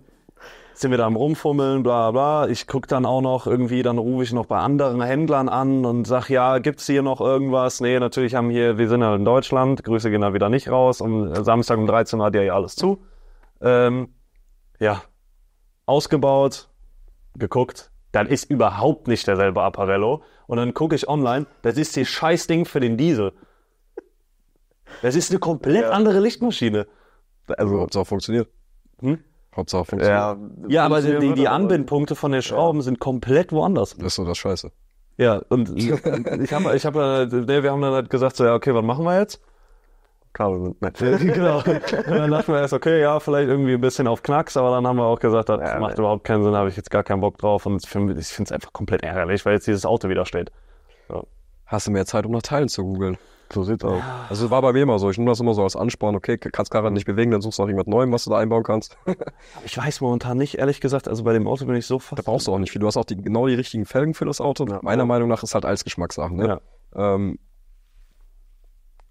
sind wir da am Rumfummeln, bla bla. Ich gucke dann auch noch irgendwie, dann rufe ich noch bei anderen Händlern an und sag, ja, gibt's hier noch irgendwas? Nee, natürlich haben hier, wir sind ja halt in Deutschland, Grüße gehen da wieder nicht raus. Am Samstag um 13 Uhr hat ja alles zu. Ähm, ja, ausgebaut, geguckt, das ist überhaupt nicht derselbe Apparello. Und dann gucke ich online, das ist das Scheißding für den Diesel. Das ist eine komplett ja. andere Lichtmaschine. Also, Hauptsache funktioniert. Hm? Hauptsache funktioniert. Ja, ja aber die, die, die Anbindpunkte von den Schrauben ja. sind komplett woanders. Das ist so das Scheiße. Ja, und ich [LAUGHS] habe, ich hab, nee, wir haben dann halt gesagt, so, ja, okay, was machen wir jetzt? Kabel [LAUGHS] genau. Und dann dachten wir erst, okay, ja, vielleicht irgendwie ein bisschen auf Knacks, aber dann haben wir auch gesagt, das ja, macht ne. überhaupt keinen Sinn, habe ich jetzt gar keinen Bock drauf und ich finde es einfach komplett ärgerlich, weil jetzt dieses Auto wieder steht. Ja. Hast du mehr Zeit, um nach Teilen zu googeln? So sieht's aus. Also war bei mir immer so. Ich nehme das immer so als Ansporn. Okay, kannst gerade nicht bewegen, dann suchst du nach irgendwas Neuem, was du da einbauen kannst. [LAUGHS] ich weiß momentan nicht, ehrlich gesagt. Also bei dem Auto bin ich so fast. Da brauchst du auch nicht viel. Du hast auch die, genau die richtigen Felgen für das Auto. Ja. Meiner Meinung nach ist halt alles Geschmackssache. Ne? Ja. Ähm,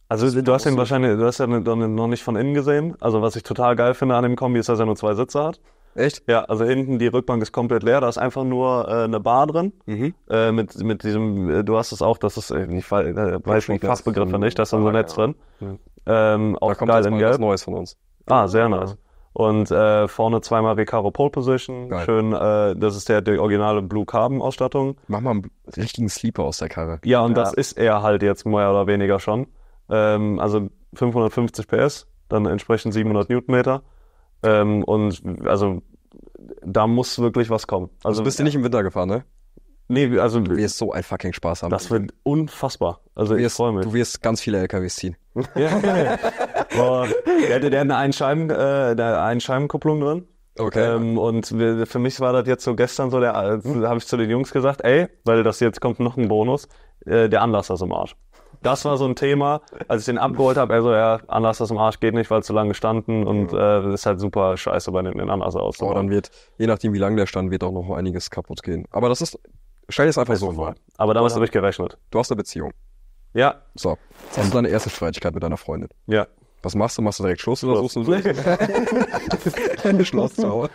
also du hast ihn wahrscheinlich, du hast ja noch nicht von innen gesehen. Also was ich total geil finde an dem Kombi ist, dass er nur zwei Sitze hat. Echt? Ja, also hinten die Rückbank ist komplett leer, da ist einfach nur äh, eine Bar drin. Mhm. Äh, mit, mit diesem, äh, du hast es auch, das ist, äh, ich äh, weiß nicht, Fassbegriffe nicht, da ist dann so ein Netz drin. Ja. Ähm, auch kommt geil in Gelb. was Neues von uns. Ah, sehr nice. Und äh, vorne zweimal Recaro Pole Position. Geil. Schön, äh, das ist der, der originale Blue Carbon Ausstattung. Mach mal einen richtigen Sleeper aus der Karre. Ja, und ja. das ist er halt jetzt mehr oder weniger schon. Ähm, also 550 PS, dann entsprechend 700 Newtonmeter. Ähm, und also da muss wirklich was kommen. Also, also bist du nicht im Winter gefahren, ne? Nee, also. Du wirst so ein fucking Spaß haben. Das wird unfassbar. Also wirst, ich freue mich. Du wirst ganz viele LKWs ziehen. [LAUGHS] ja, ja, Boah, der, der, hat eine Einscheiben, äh, eine Einscheibenkupplung drin. Okay. Ähm, und wir, für mich war das jetzt so gestern so, der, äh, hm? habe ich zu den Jungs gesagt, ey, weil das jetzt kommt noch ein Bonus, äh, der Anlasser ist im Arsch. Das war so ein Thema, als ich den abgeholt habe. Er so, ja, Anlass aus dem Arsch geht nicht, weil zu lange gestanden und äh, ist halt super scheiße bei den, den Anlass aus. Aber dann wird, je nachdem wie lang der stand, wird auch noch einiges kaputt gehen. Aber das ist, stell dir das einfach so vor. Aber damals habe ich gerechnet. Du hast eine Beziehung. Ja. So, das ist deine erste Streitigkeit mit deiner Freundin. Ja. Was machst du? Machst du direkt Schluss oder suchst du einen [LAUGHS] Schluss? Ciao.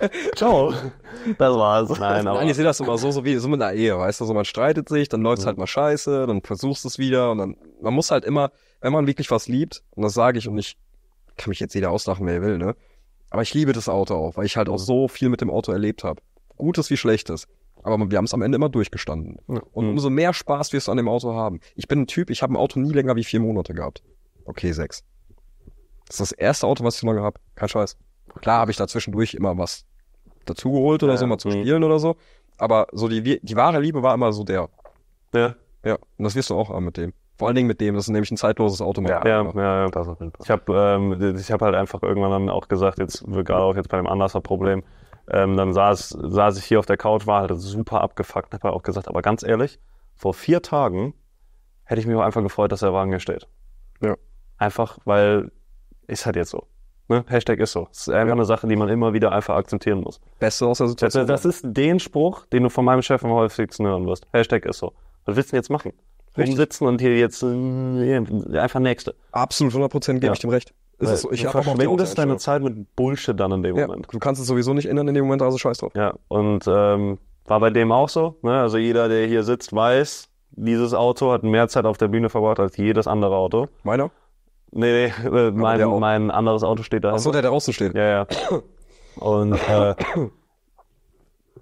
Das war's. Nein, aber. Nein, ich sehe das immer so, so wie so mit einer Ehe, weißt du, so man streitet sich, dann läuft's mhm. halt mal scheiße, dann versuchst es wieder und dann, man muss halt immer, wenn man wirklich was liebt, und das sage ich und ich kann mich jetzt jeder auslachen, wer will, ne? Aber ich liebe das Auto auch, weil ich halt auch so viel mit dem Auto erlebt habe. Gutes wie Schlechtes. Aber wir haben es am Ende immer durchgestanden. Mhm. Und umso mehr Spaß wirst du an dem Auto haben. Ich bin ein Typ, ich habe ein Auto nie länger wie vier Monate gehabt. Okay, sechs. Das ist das erste Auto, was ich lange habe. Kein Scheiß. Klar habe ich da zwischendurch immer was dazugeholt oder ja, so, mal zu mhm. spielen oder so. Aber so die, die wahre Liebe war immer so der. Ja. Ja, und das wirst du auch haben mit dem. Vor allen Dingen mit dem, das ist nämlich ein zeitloses Auto. Ja, ja, ja, ja. Ich habe ähm, hab halt einfach irgendwann dann auch gesagt, jetzt gerade auch jetzt bei dem Anlasser-Problem, ähm, dann saß, saß ich hier auf der Couch, war halt super abgefuckt, habe halt auch gesagt, aber ganz ehrlich, vor vier Tagen hätte ich mich auch einfach gefreut, dass der Wagen hier steht. Ja. Einfach, weil ist halt jetzt so. Ne? Hashtag ist so. Das ist einfach ja. eine Sache, die man immer wieder einfach akzeptieren muss. Beste aus der Situation. Das, ist den Spruch, den du von meinem Chef am häufigsten hören wirst. Hashtag ist so. Was willst du denn jetzt machen? Rumsitzen und hier jetzt äh, einfach Nächste. Absolut, 100 Prozent gebe ja. ich dem recht. Ist es so, ich du verschwendest deine Zeit mit Bullshit dann in dem ja, Moment. Du kannst es sowieso nicht ändern in dem Moment, also scheiß drauf. Ja, und ähm, war bei dem auch so. Ne? Also jeder, der hier sitzt, weiß, dieses Auto hat mehr Zeit auf der Bühne verbracht als jedes andere Auto. Meiner? Nee, nee, äh, mein, mein anderes Auto steht da. Achso, der da draußen steht. Ja, ja. Und [COUGHS] äh,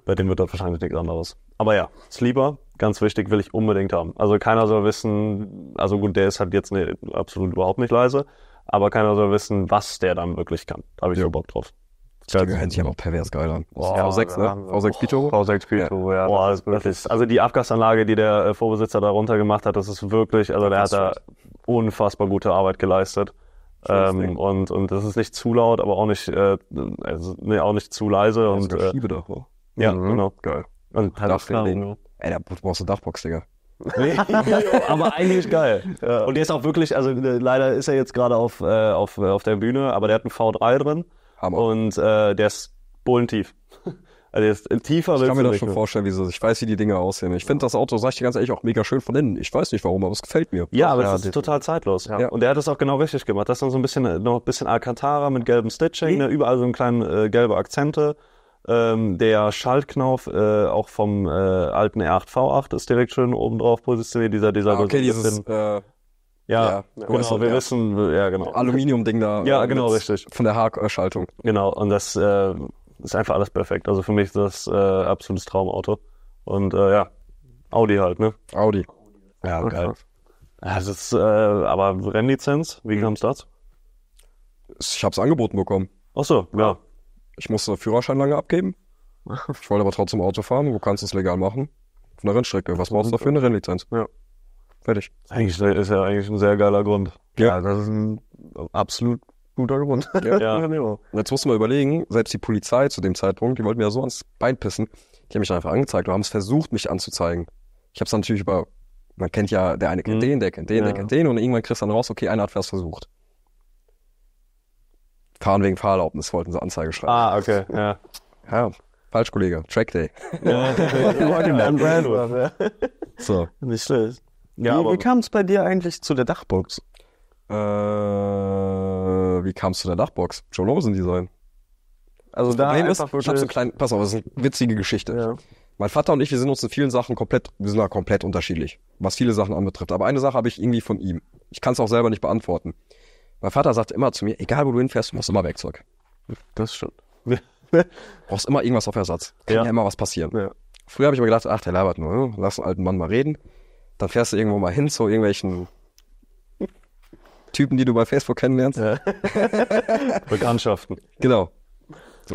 bei dem wird das wahrscheinlich nichts anderes. Aber ja, Sleeper, ganz wichtig, will ich unbedingt haben. Also keiner soll wissen, also gut, der ist halt jetzt nee, absolut überhaupt nicht leise, aber keiner soll wissen, was der dann wirklich kann. Da habe ich ja. so Bock drauf. Das Ding hätte ich aber auch pervers geil an. Boah, V6, ne? V6 Pito? V6 Pito, ja. Boah, das, ist wirklich, also die Abgasanlage, die der äh, Vorbesitzer da runter gemacht hat, das ist wirklich, also der hat da unfassbar gute Arbeit geleistet. Ähm, und, und das ist nicht zu laut, aber auch nicht, äh, also, nee, auch nicht zu leise. und äh, Schiebe doch auch. Ja, mhm. genau. Geil. Und halt Dachflächen. Ey, da brauchst du eine Dachbox, Digga. Nee. [LAUGHS] aber eigentlich geil. Ja. Und der ist auch wirklich, also äh, leider ist er jetzt gerade auf, äh, auf, äh, auf der Bühne, aber der hat einen V3 drin. Hammer. Und äh, der ist bullentief. Also jetzt äh, tiefer. Ich kann mir das schon vorstellen, wie so. Ich weiß, wie die Dinge aussehen. Ich finde das Auto, sag ich dir ganz ehrlich, auch mega schön von innen. Ich weiß nicht warum, aber es gefällt mir. Ja, aber ja, es ist total zeitlos. Ja. ja. Und er hat das auch genau richtig gemacht. Das ist dann so ein bisschen äh, noch ein bisschen Alcantara mit gelbem Stitching, ne? überall so ein kleinen äh, gelbe Akzente. Ähm, der Schaltknauf äh, auch vom äh, alten R8 V8 ist direkt schön oben drauf positioniert. Dieser, dieser ah, okay, dieses, äh, ja, ja, genau, so, genau, wir ja. wissen, ja, genau. Aluminium-Ding da. Ja, äh, genau, richtig. Von der Haarschaltung. Genau, und das, äh, ist einfach alles perfekt. Also für mich ist das äh, absolutes Traumauto. Und äh, ja, Audi halt, ne? Audi. Ja, okay. geil. Ja, das ist, äh, aber Rennlizenz, wie mhm. kam es dazu? Ich habe es angeboten bekommen. Ach so, ja. Ich musste Führerschein lange abgeben. [LAUGHS] Ich wollte aber trotzdem Auto fahren. Wo kannst du es legal machen? Von der Rennstrecke. Was brauchst du dafür? Eine Rennlizenz. Ja. Fertig. Eigentlich ist ja eigentlich ein sehr geiler Grund. Ja. ja das ist ein absolut guter Grund. Ja. ja. [LAUGHS] Und jetzt musst du mal überlegen, selbst die Polizei zu dem Zeitpunkt, die wollten mir ja so ans Bein pissen. Die haben mich einfach angezeigt und haben es versucht, mich anzuzeigen. Ich habe es natürlich über, man kennt ja, der eine kennt mhm. den, der kennt den, ja. der kennt den und irgendwann kriegst du dann raus, okay, einer hat was versucht. Fahren wegen Fahrerlaubnis wollten sie Anzeige schreiben. Ah, okay, ja. Ja, falsch, Kollege. Track Day. [LAUGHS] Ja, ja. so. Nicht schlecht. Ja, wie, wie kam es bei dir eigentlich zu der Dachbox? Äh, äh, wie kamst du der Dachbox? Joe Rosen Design. Also das da ist, ich hab so einen kleinen, pass auf, das ist eine witzige Geschichte. Ja. Mein Vater und ich, wir sind uns in vielen Sachen komplett, wir sind da komplett unterschiedlich, was viele Sachen anbetrifft. Aber eine Sache habe ich irgendwie von ihm. Ich kann es auch selber nicht beantworten. Mein Vater sagt immer zu mir, egal wo du hinfährst, du brauchst immer Werkzeug. Das schon. [LAUGHS] brauchst immer irgendwas auf Ersatz. Kann ja, ja immer was passieren. Ja. Früher habe ich immer gedacht, ach, der labert nur, ne? lass einen alten Mann mal reden. Dann fährst du irgendwo mal hin zu irgendwelchen Typen, die du bei Facebook kennenlernst. Ja. Bekanntschaften. [LAUGHS] Genau.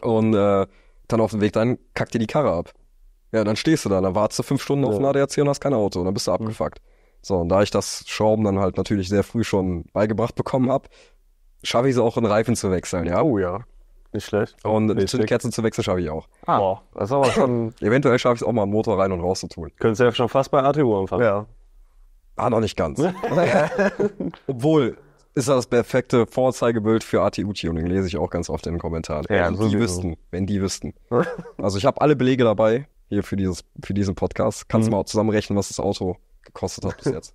Und äh, dann auf dem Weg dann kackt dir die Karre ab. Ja, dann stehst du da, dann wartest du fünf Stunden ja. auf den ADAC und hast kein Auto und dann bist du mhm. abgefuckt. So, und da ich das Schrauben dann halt natürlich sehr früh schon beigebracht bekommen habe, schaffe ich es auch, einen Reifen zu wechseln, ja. Oh ja. Nicht schlecht. Und die Kerzen zu wechseln schaffe ich auch. Ah. Boah, das ist aber schon. [LAUGHS] Eventuell schaffe ich es auch mal, einen Motor rein und raus zu tun. Könntest du ja schon fast bei ATU anfangen. Ja. Ah, noch nicht ganz. [LAUGHS] Obwohl, ist das perfekte Vorzeigebild für ATU-Tuning, lese ich auch ganz oft in den Kommentaren. Ja, also, die wüssten, wenn die wüssten. [LAUGHS] also ich habe alle Belege dabei hier für, dieses, für diesen Podcast. Kannst du mhm. mal zusammenrechnen, was das Auto gekostet hat bis [LAUGHS] jetzt.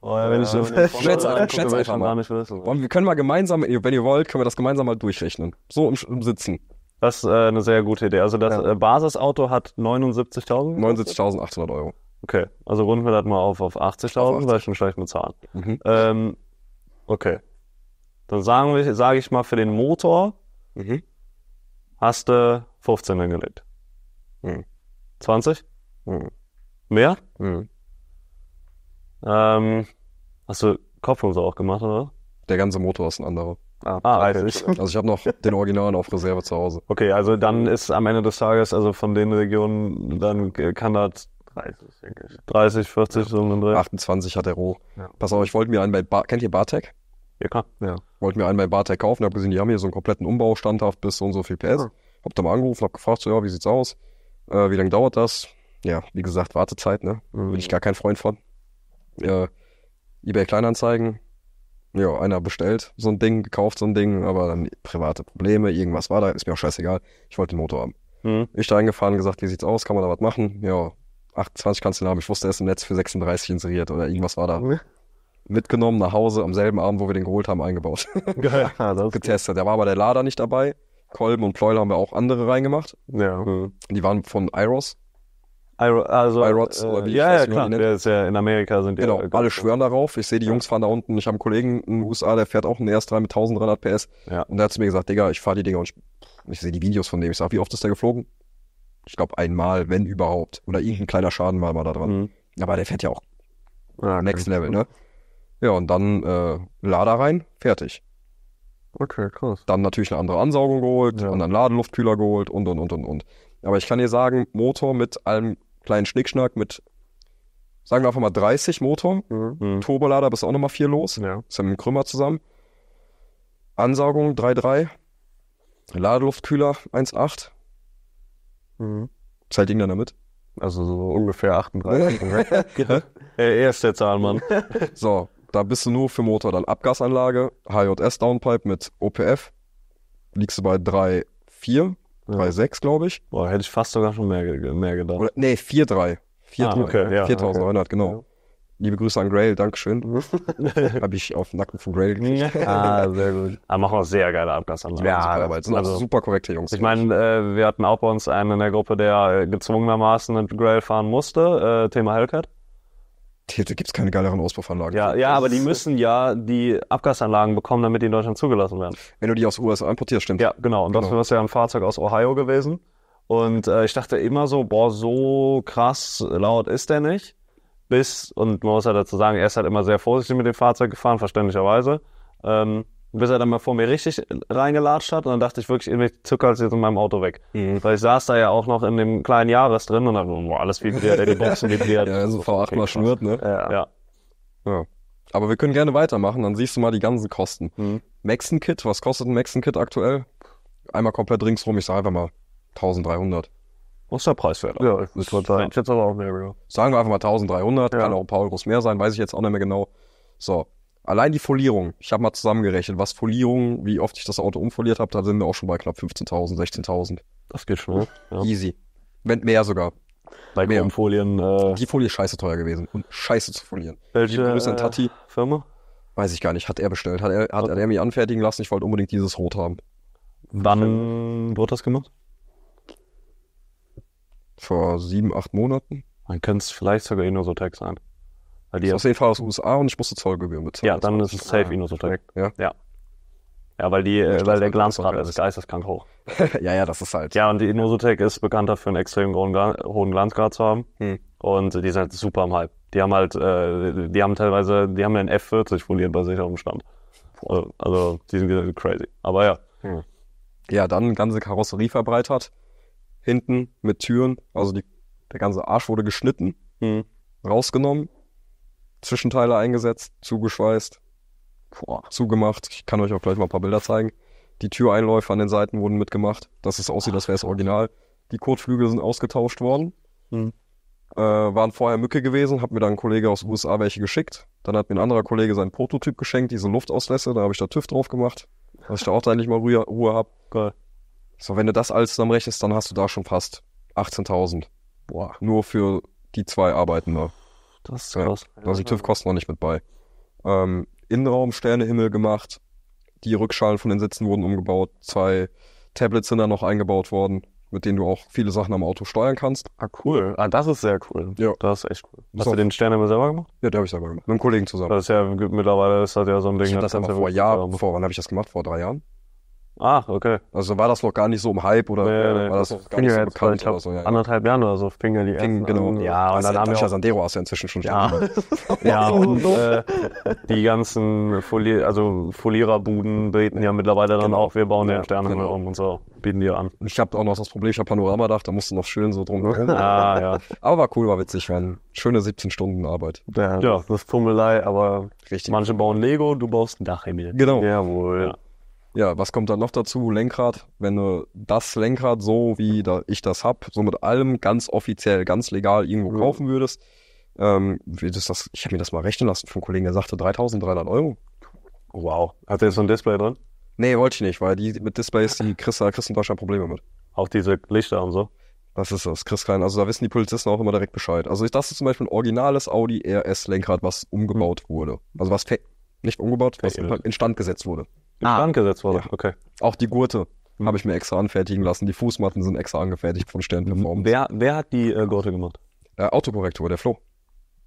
Oh, ja, wenn ich so äh, schätze, an, schätze einfach mal. Gar wissen, Wollen, wir können mal gemeinsam, wenn ihr wollt, können wir das gemeinsam mal durchrechnen. So im, im Sitzen. Das ist äh, eine sehr gute Idee. Also das ja. äh, Basisauto hat 79.000? 79.800 Euro. Okay, also runden wir das mal auf, auf 80.000, 80. weil ich schon schlecht mit Zahlen. Mhm. Ähm, Okay. Dann sagen wir, sage ich mal, für den Motor mhm. hast du 15 hingelegt. Mhm. 20? Mhm. Mehr? Mhm. Ähm, hast du Kopfhose auch gemacht, oder? Der ganze Motor ist ein anderer. Ah, ah okay. [LAUGHS] Also ich habe noch den Originalen auf Reserve zu Hause. Okay, also dann ist am Ende des Tages, also von den Regionen, dann kann das 30, 30, 40, ja. so um Dreh. 28 hat er roh. Ja. Pass auf, ich wollte mir einen bei Bar kennt ihr Bartek? Ja, klar. Ja. Wollte mir einen bei Bartek kaufen, Ich habe gesehen, die haben hier so einen kompletten Umbau standhaft bis so und so viel PS. Ja. Hab da mal angerufen, hab gefragt, so, ja, wie sieht's aus? Äh, wie lange dauert das? Ja, wie gesagt, Wartezeit, ne? Mhm. Bin ich gar kein Freund von. Äh, eBay Kleinanzeigen, ja, einer bestellt so ein Ding, gekauft so ein Ding, aber dann private Probleme, irgendwas war da, ist mir auch scheißegal. Ich wollte den Motor haben. Mhm. Ich da eingefahren, gesagt, wie sieht's aus, kann man da was machen? Ja, 28 Kanzler haben. Ich wusste, er ist im Netz für 36 inseriert oder irgendwas war da. Mhm. Mitgenommen nach Hause, am selben Abend, wo wir den geholt haben, eingebaut. [LAUGHS] Geil. Ja, [LAUGHS] ah, Getestet. Da war aber der Lader nicht dabei. Kolben und Pleuel haben wir auch andere reingemacht. Ja. Mhm. Die waren von Iros. Iro, also, Irots, äh, oder wie ja, weiß, ja, klar. Der ist ja in Amerika sind die Genau, ja, alle schwören darauf. Ich sehe, die Jungs fahren da unten. Ich habe einen Kollegen in den USA, der fährt auch einen RS3 mit 1300 PS. Ja. Und der hat zu mir gesagt, Digga, ich fahre die Dinger und ich, ich sehe die Videos von dem. Ich sage, wie oft ist der geflogen? ich glaube, einmal, wenn überhaupt. Oder irgendein kleiner Schaden war mal da dran. Mhm. Aber der fährt ja auch ah, Next Level, ne? Mhm. Ja, und dann äh, Lader rein, fertig. Okay, krass. Dann natürlich eine andere Ansaugung geholt, ja. einen Ladeluftkühler geholt und, und, und, und, und. Aber ich kann dir sagen, Motor mit allem kleinen Schnickschnack, mit, sagen wir einfach mal 30 Motor, mhm. mhm. Turbolader bis auch nochmal vier los, ja. ist ja mit dem Krümmer zusammen. Ansaugung 3,3, Ladeluftkühler 1,8, Mhm. Zahlt Igna damit? Also so ungefähr 38. [LAUGHS] [LAUGHS] Ey, er ist der Zahnmann. [LAUGHS] so, da bist du nur für Motor dann Abgasanlage, HJS Downpipe mit OPF. Liegst du bei 3,4, 3,6 glaube ich. Boah, hätte ich fast sogar schon mehr, mehr gedacht. Oder, nee, 4,3. 4.900, ah, okay. ja, okay. genau. Ja. Liebe Grüße an Grail, Dankeschön. [LAUGHS] Habe ich auf den Nacken von Grail gekriegt. [LAUGHS] ah, sehr gut. Aber machen auch sehr geile Abgasanlagen. Ja, aber sind also, super korrekte Jungs. Ich meine, äh, wir hatten auch bei uns einen in der Gruppe, der äh, gezwungenermaßen mit Grail fahren musste. Äh, Thema Hellcat. Hier gibt es keine geileren Auspuffanlagen. Ja, ja, aber die müssen ja die Abgasanlagen bekommen, damit die in Deutschland zugelassen werden. Wenn du die aus den USA importierst, stimmt. Ja, genau. Und genau. das war ja ein Fahrzeug aus Ohio gewesen. Und äh, ich dachte immer so, boah, so krass laut ist der nicht bis, und man muss ja halt dazu sagen, er ist halt immer sehr vorsichtig mit dem Fahrzeug gefahren, verständlicherweise, ähm, bis er dann mal vor mir richtig reingelatscht hat und dann dachte ich wirklich, irgendwie zucker jetzt in meinem Auto weg. Mhm. Weil ich saß da ja auch noch in dem kleinen Jahres drin und dann, boah, alles vibriert, ey, die Boxen vibriert. [LAUGHS] ja, so V8 okay, mal schnürt, ne? Ja. ja. ja. Aber wir können gerne weitermachen, dann siehst du mal die ganzen Kosten. Mhm. Maxen Kit, was kostet ein Maxen Kit aktuell? Einmal komplett ringsrum, ich sage einfach mal 1300. Das der Preis preiswert. Ja, ich würde ich jetzt aber auch mehr. Ja. Sagen wir einfach mal 1300, ja. kann auch ein paar Euros mehr sein, weiß ich jetzt auch nicht mehr genau. So, allein die Folierung. Ich habe mal zusammengerechnet, was Folierung, wie oft ich das Auto umfoliert habe, da sind wir auch schon bei knapp 15.000, 16.000. Das geht schon, ne? ja. Easy. Wenn mehr sogar. Bei mehr. Folien. Äh die Folie ist scheiße teuer gewesen und scheiße zu folieren. Welche an Tati. Äh, Firma? Weiß ich gar nicht, hat er bestellt. Hat er, hat, hat er mir anfertigen lassen, ich wollte unbedingt dieses Rot haben. Wann wurde das gemacht? vor sieben, acht Monaten. Dann könnte es vielleicht sogar Inosotec sein. Weil die ist auf jeden aus den USA und ich musste Zollgebühren bezahlen. Ja, dann ist es safe ah, Inosotec. Ja. ja. Ja, weil die, äh, weil der Glanzgrad ist geisteskrank hoch. [LAUGHS] ja, ja, das ist halt. Ja, und die Inosotec ist bekannt dafür, einen extrem hohen, hohen Glanzgrad zu haben. Hm. Und die sind halt super am Hype. Die haben halt, äh, die haben teilweise, die haben einen F40 foliert bei sich auf dem Stand. Also, also, die sind crazy. Aber ja. Hm. Ja, dann ganze Karosserie verbreitert hinten mit Türen, also die, der ganze Arsch wurde geschnitten, mhm. rausgenommen, Zwischenteile eingesetzt, zugeschweißt, Boah. zugemacht. Ich kann euch auch gleich mal ein paar Bilder zeigen. Die Türeinläufe an den Seiten wurden mitgemacht, dass es aussieht, als wäre es ah. original. Die Kotflügel sind ausgetauscht worden. Mhm. Äh, waren vorher Mücke gewesen, hat mir dann ein Kollege aus den USA welche geschickt. Dann hat mir ein anderer Kollege seinen Prototyp geschenkt, diese Luftauslässe, da habe ich da TÜV drauf gemacht, dass ich da auch endlich mal Ruhe, Ruhe habe. So, wenn du das alles zusammenrechnest, dann hast du da schon fast 18.000. Boah. Nur für die zwei Arbeiten da. Das ist krass. Ja, da sind TÜV-Kosten noch nicht mit bei. Ähm, Innenraum, Sternehimmel gemacht. Die Rückschalen von den Sitzen wurden umgebaut. Zwei Tablets sind da noch eingebaut worden, mit denen du auch viele Sachen am Auto steuern kannst. Ah, cool. Ah, das ist sehr cool. Ja. Das ist echt cool. Hast so. du den Sternehimmel selber gemacht? Ja, den habe ich selber gemacht. Mit einem Kollegen zusammen. Das ist ja mittlerweile ist das ja so ein Ding. Ich das, das einfach vor Jahren. Vor, wann habe ich das gemacht? Vor drei Jahren? Ach, okay. Also war das noch gar nicht so im Hype oder nee, nee. war das also, gar nicht so jetzt bekannt oder so. Ja, anderthalb Jahren oder so fing ja die ersten genau. Ja, und also dann haben wir auch... Sandero hast du ja inzwischen schon Ja, [LAUGHS] ja und äh, die ganzen Folier also Folierierbuden bieten ja mittlerweile dann genau. auch, wir bauen ja, den Sterne genau. um und so, bieten die an. ich habe auch noch das Problem, ich habe Panoramadach, da musst du noch schön so drum [LAUGHS] ah, ja. Aber war cool, war witzig, waren schöne 17 Stunden Arbeit. Ja, ja das ist Pummelei, aber Richtig. manche bauen Lego, du baust ein Dachhimmel. Genau. Jawohl. Ja. Ja, was kommt dann noch dazu? Lenkrad. Wenn du das Lenkrad so, wie da ich das hab, so mit allem ganz offiziell, ganz legal irgendwo kaufen würdest, ähm, würdest das, ich habe mir das mal rechnen lassen vom Kollegen, der sagte 3300 Euro. Wow. Hat er jetzt so ein Display drin? Nee, wollte ich nicht, weil die mit Displays, die kriegst, da kriegst in Deutschland Probleme mit. Auch diese Lichter und so? Das ist das, kriegst keinen. Also da wissen die Polizisten auch immer direkt Bescheid. Also das ist zum Beispiel ein originales Audi RS-Lenkrad, was umgebaut hm. wurde. Also was nicht umgebaut, was instand gesetzt wurde in ah, Stand gesetzt wurde. Ja. Okay. Auch die Gurte mhm. habe ich mir extra anfertigen lassen. Die Fußmatten sind extra angefertigt von Sternen. Performance. Wer, wer hat die äh, Gurte gemacht? Äh, Autokorrektur, der Flo.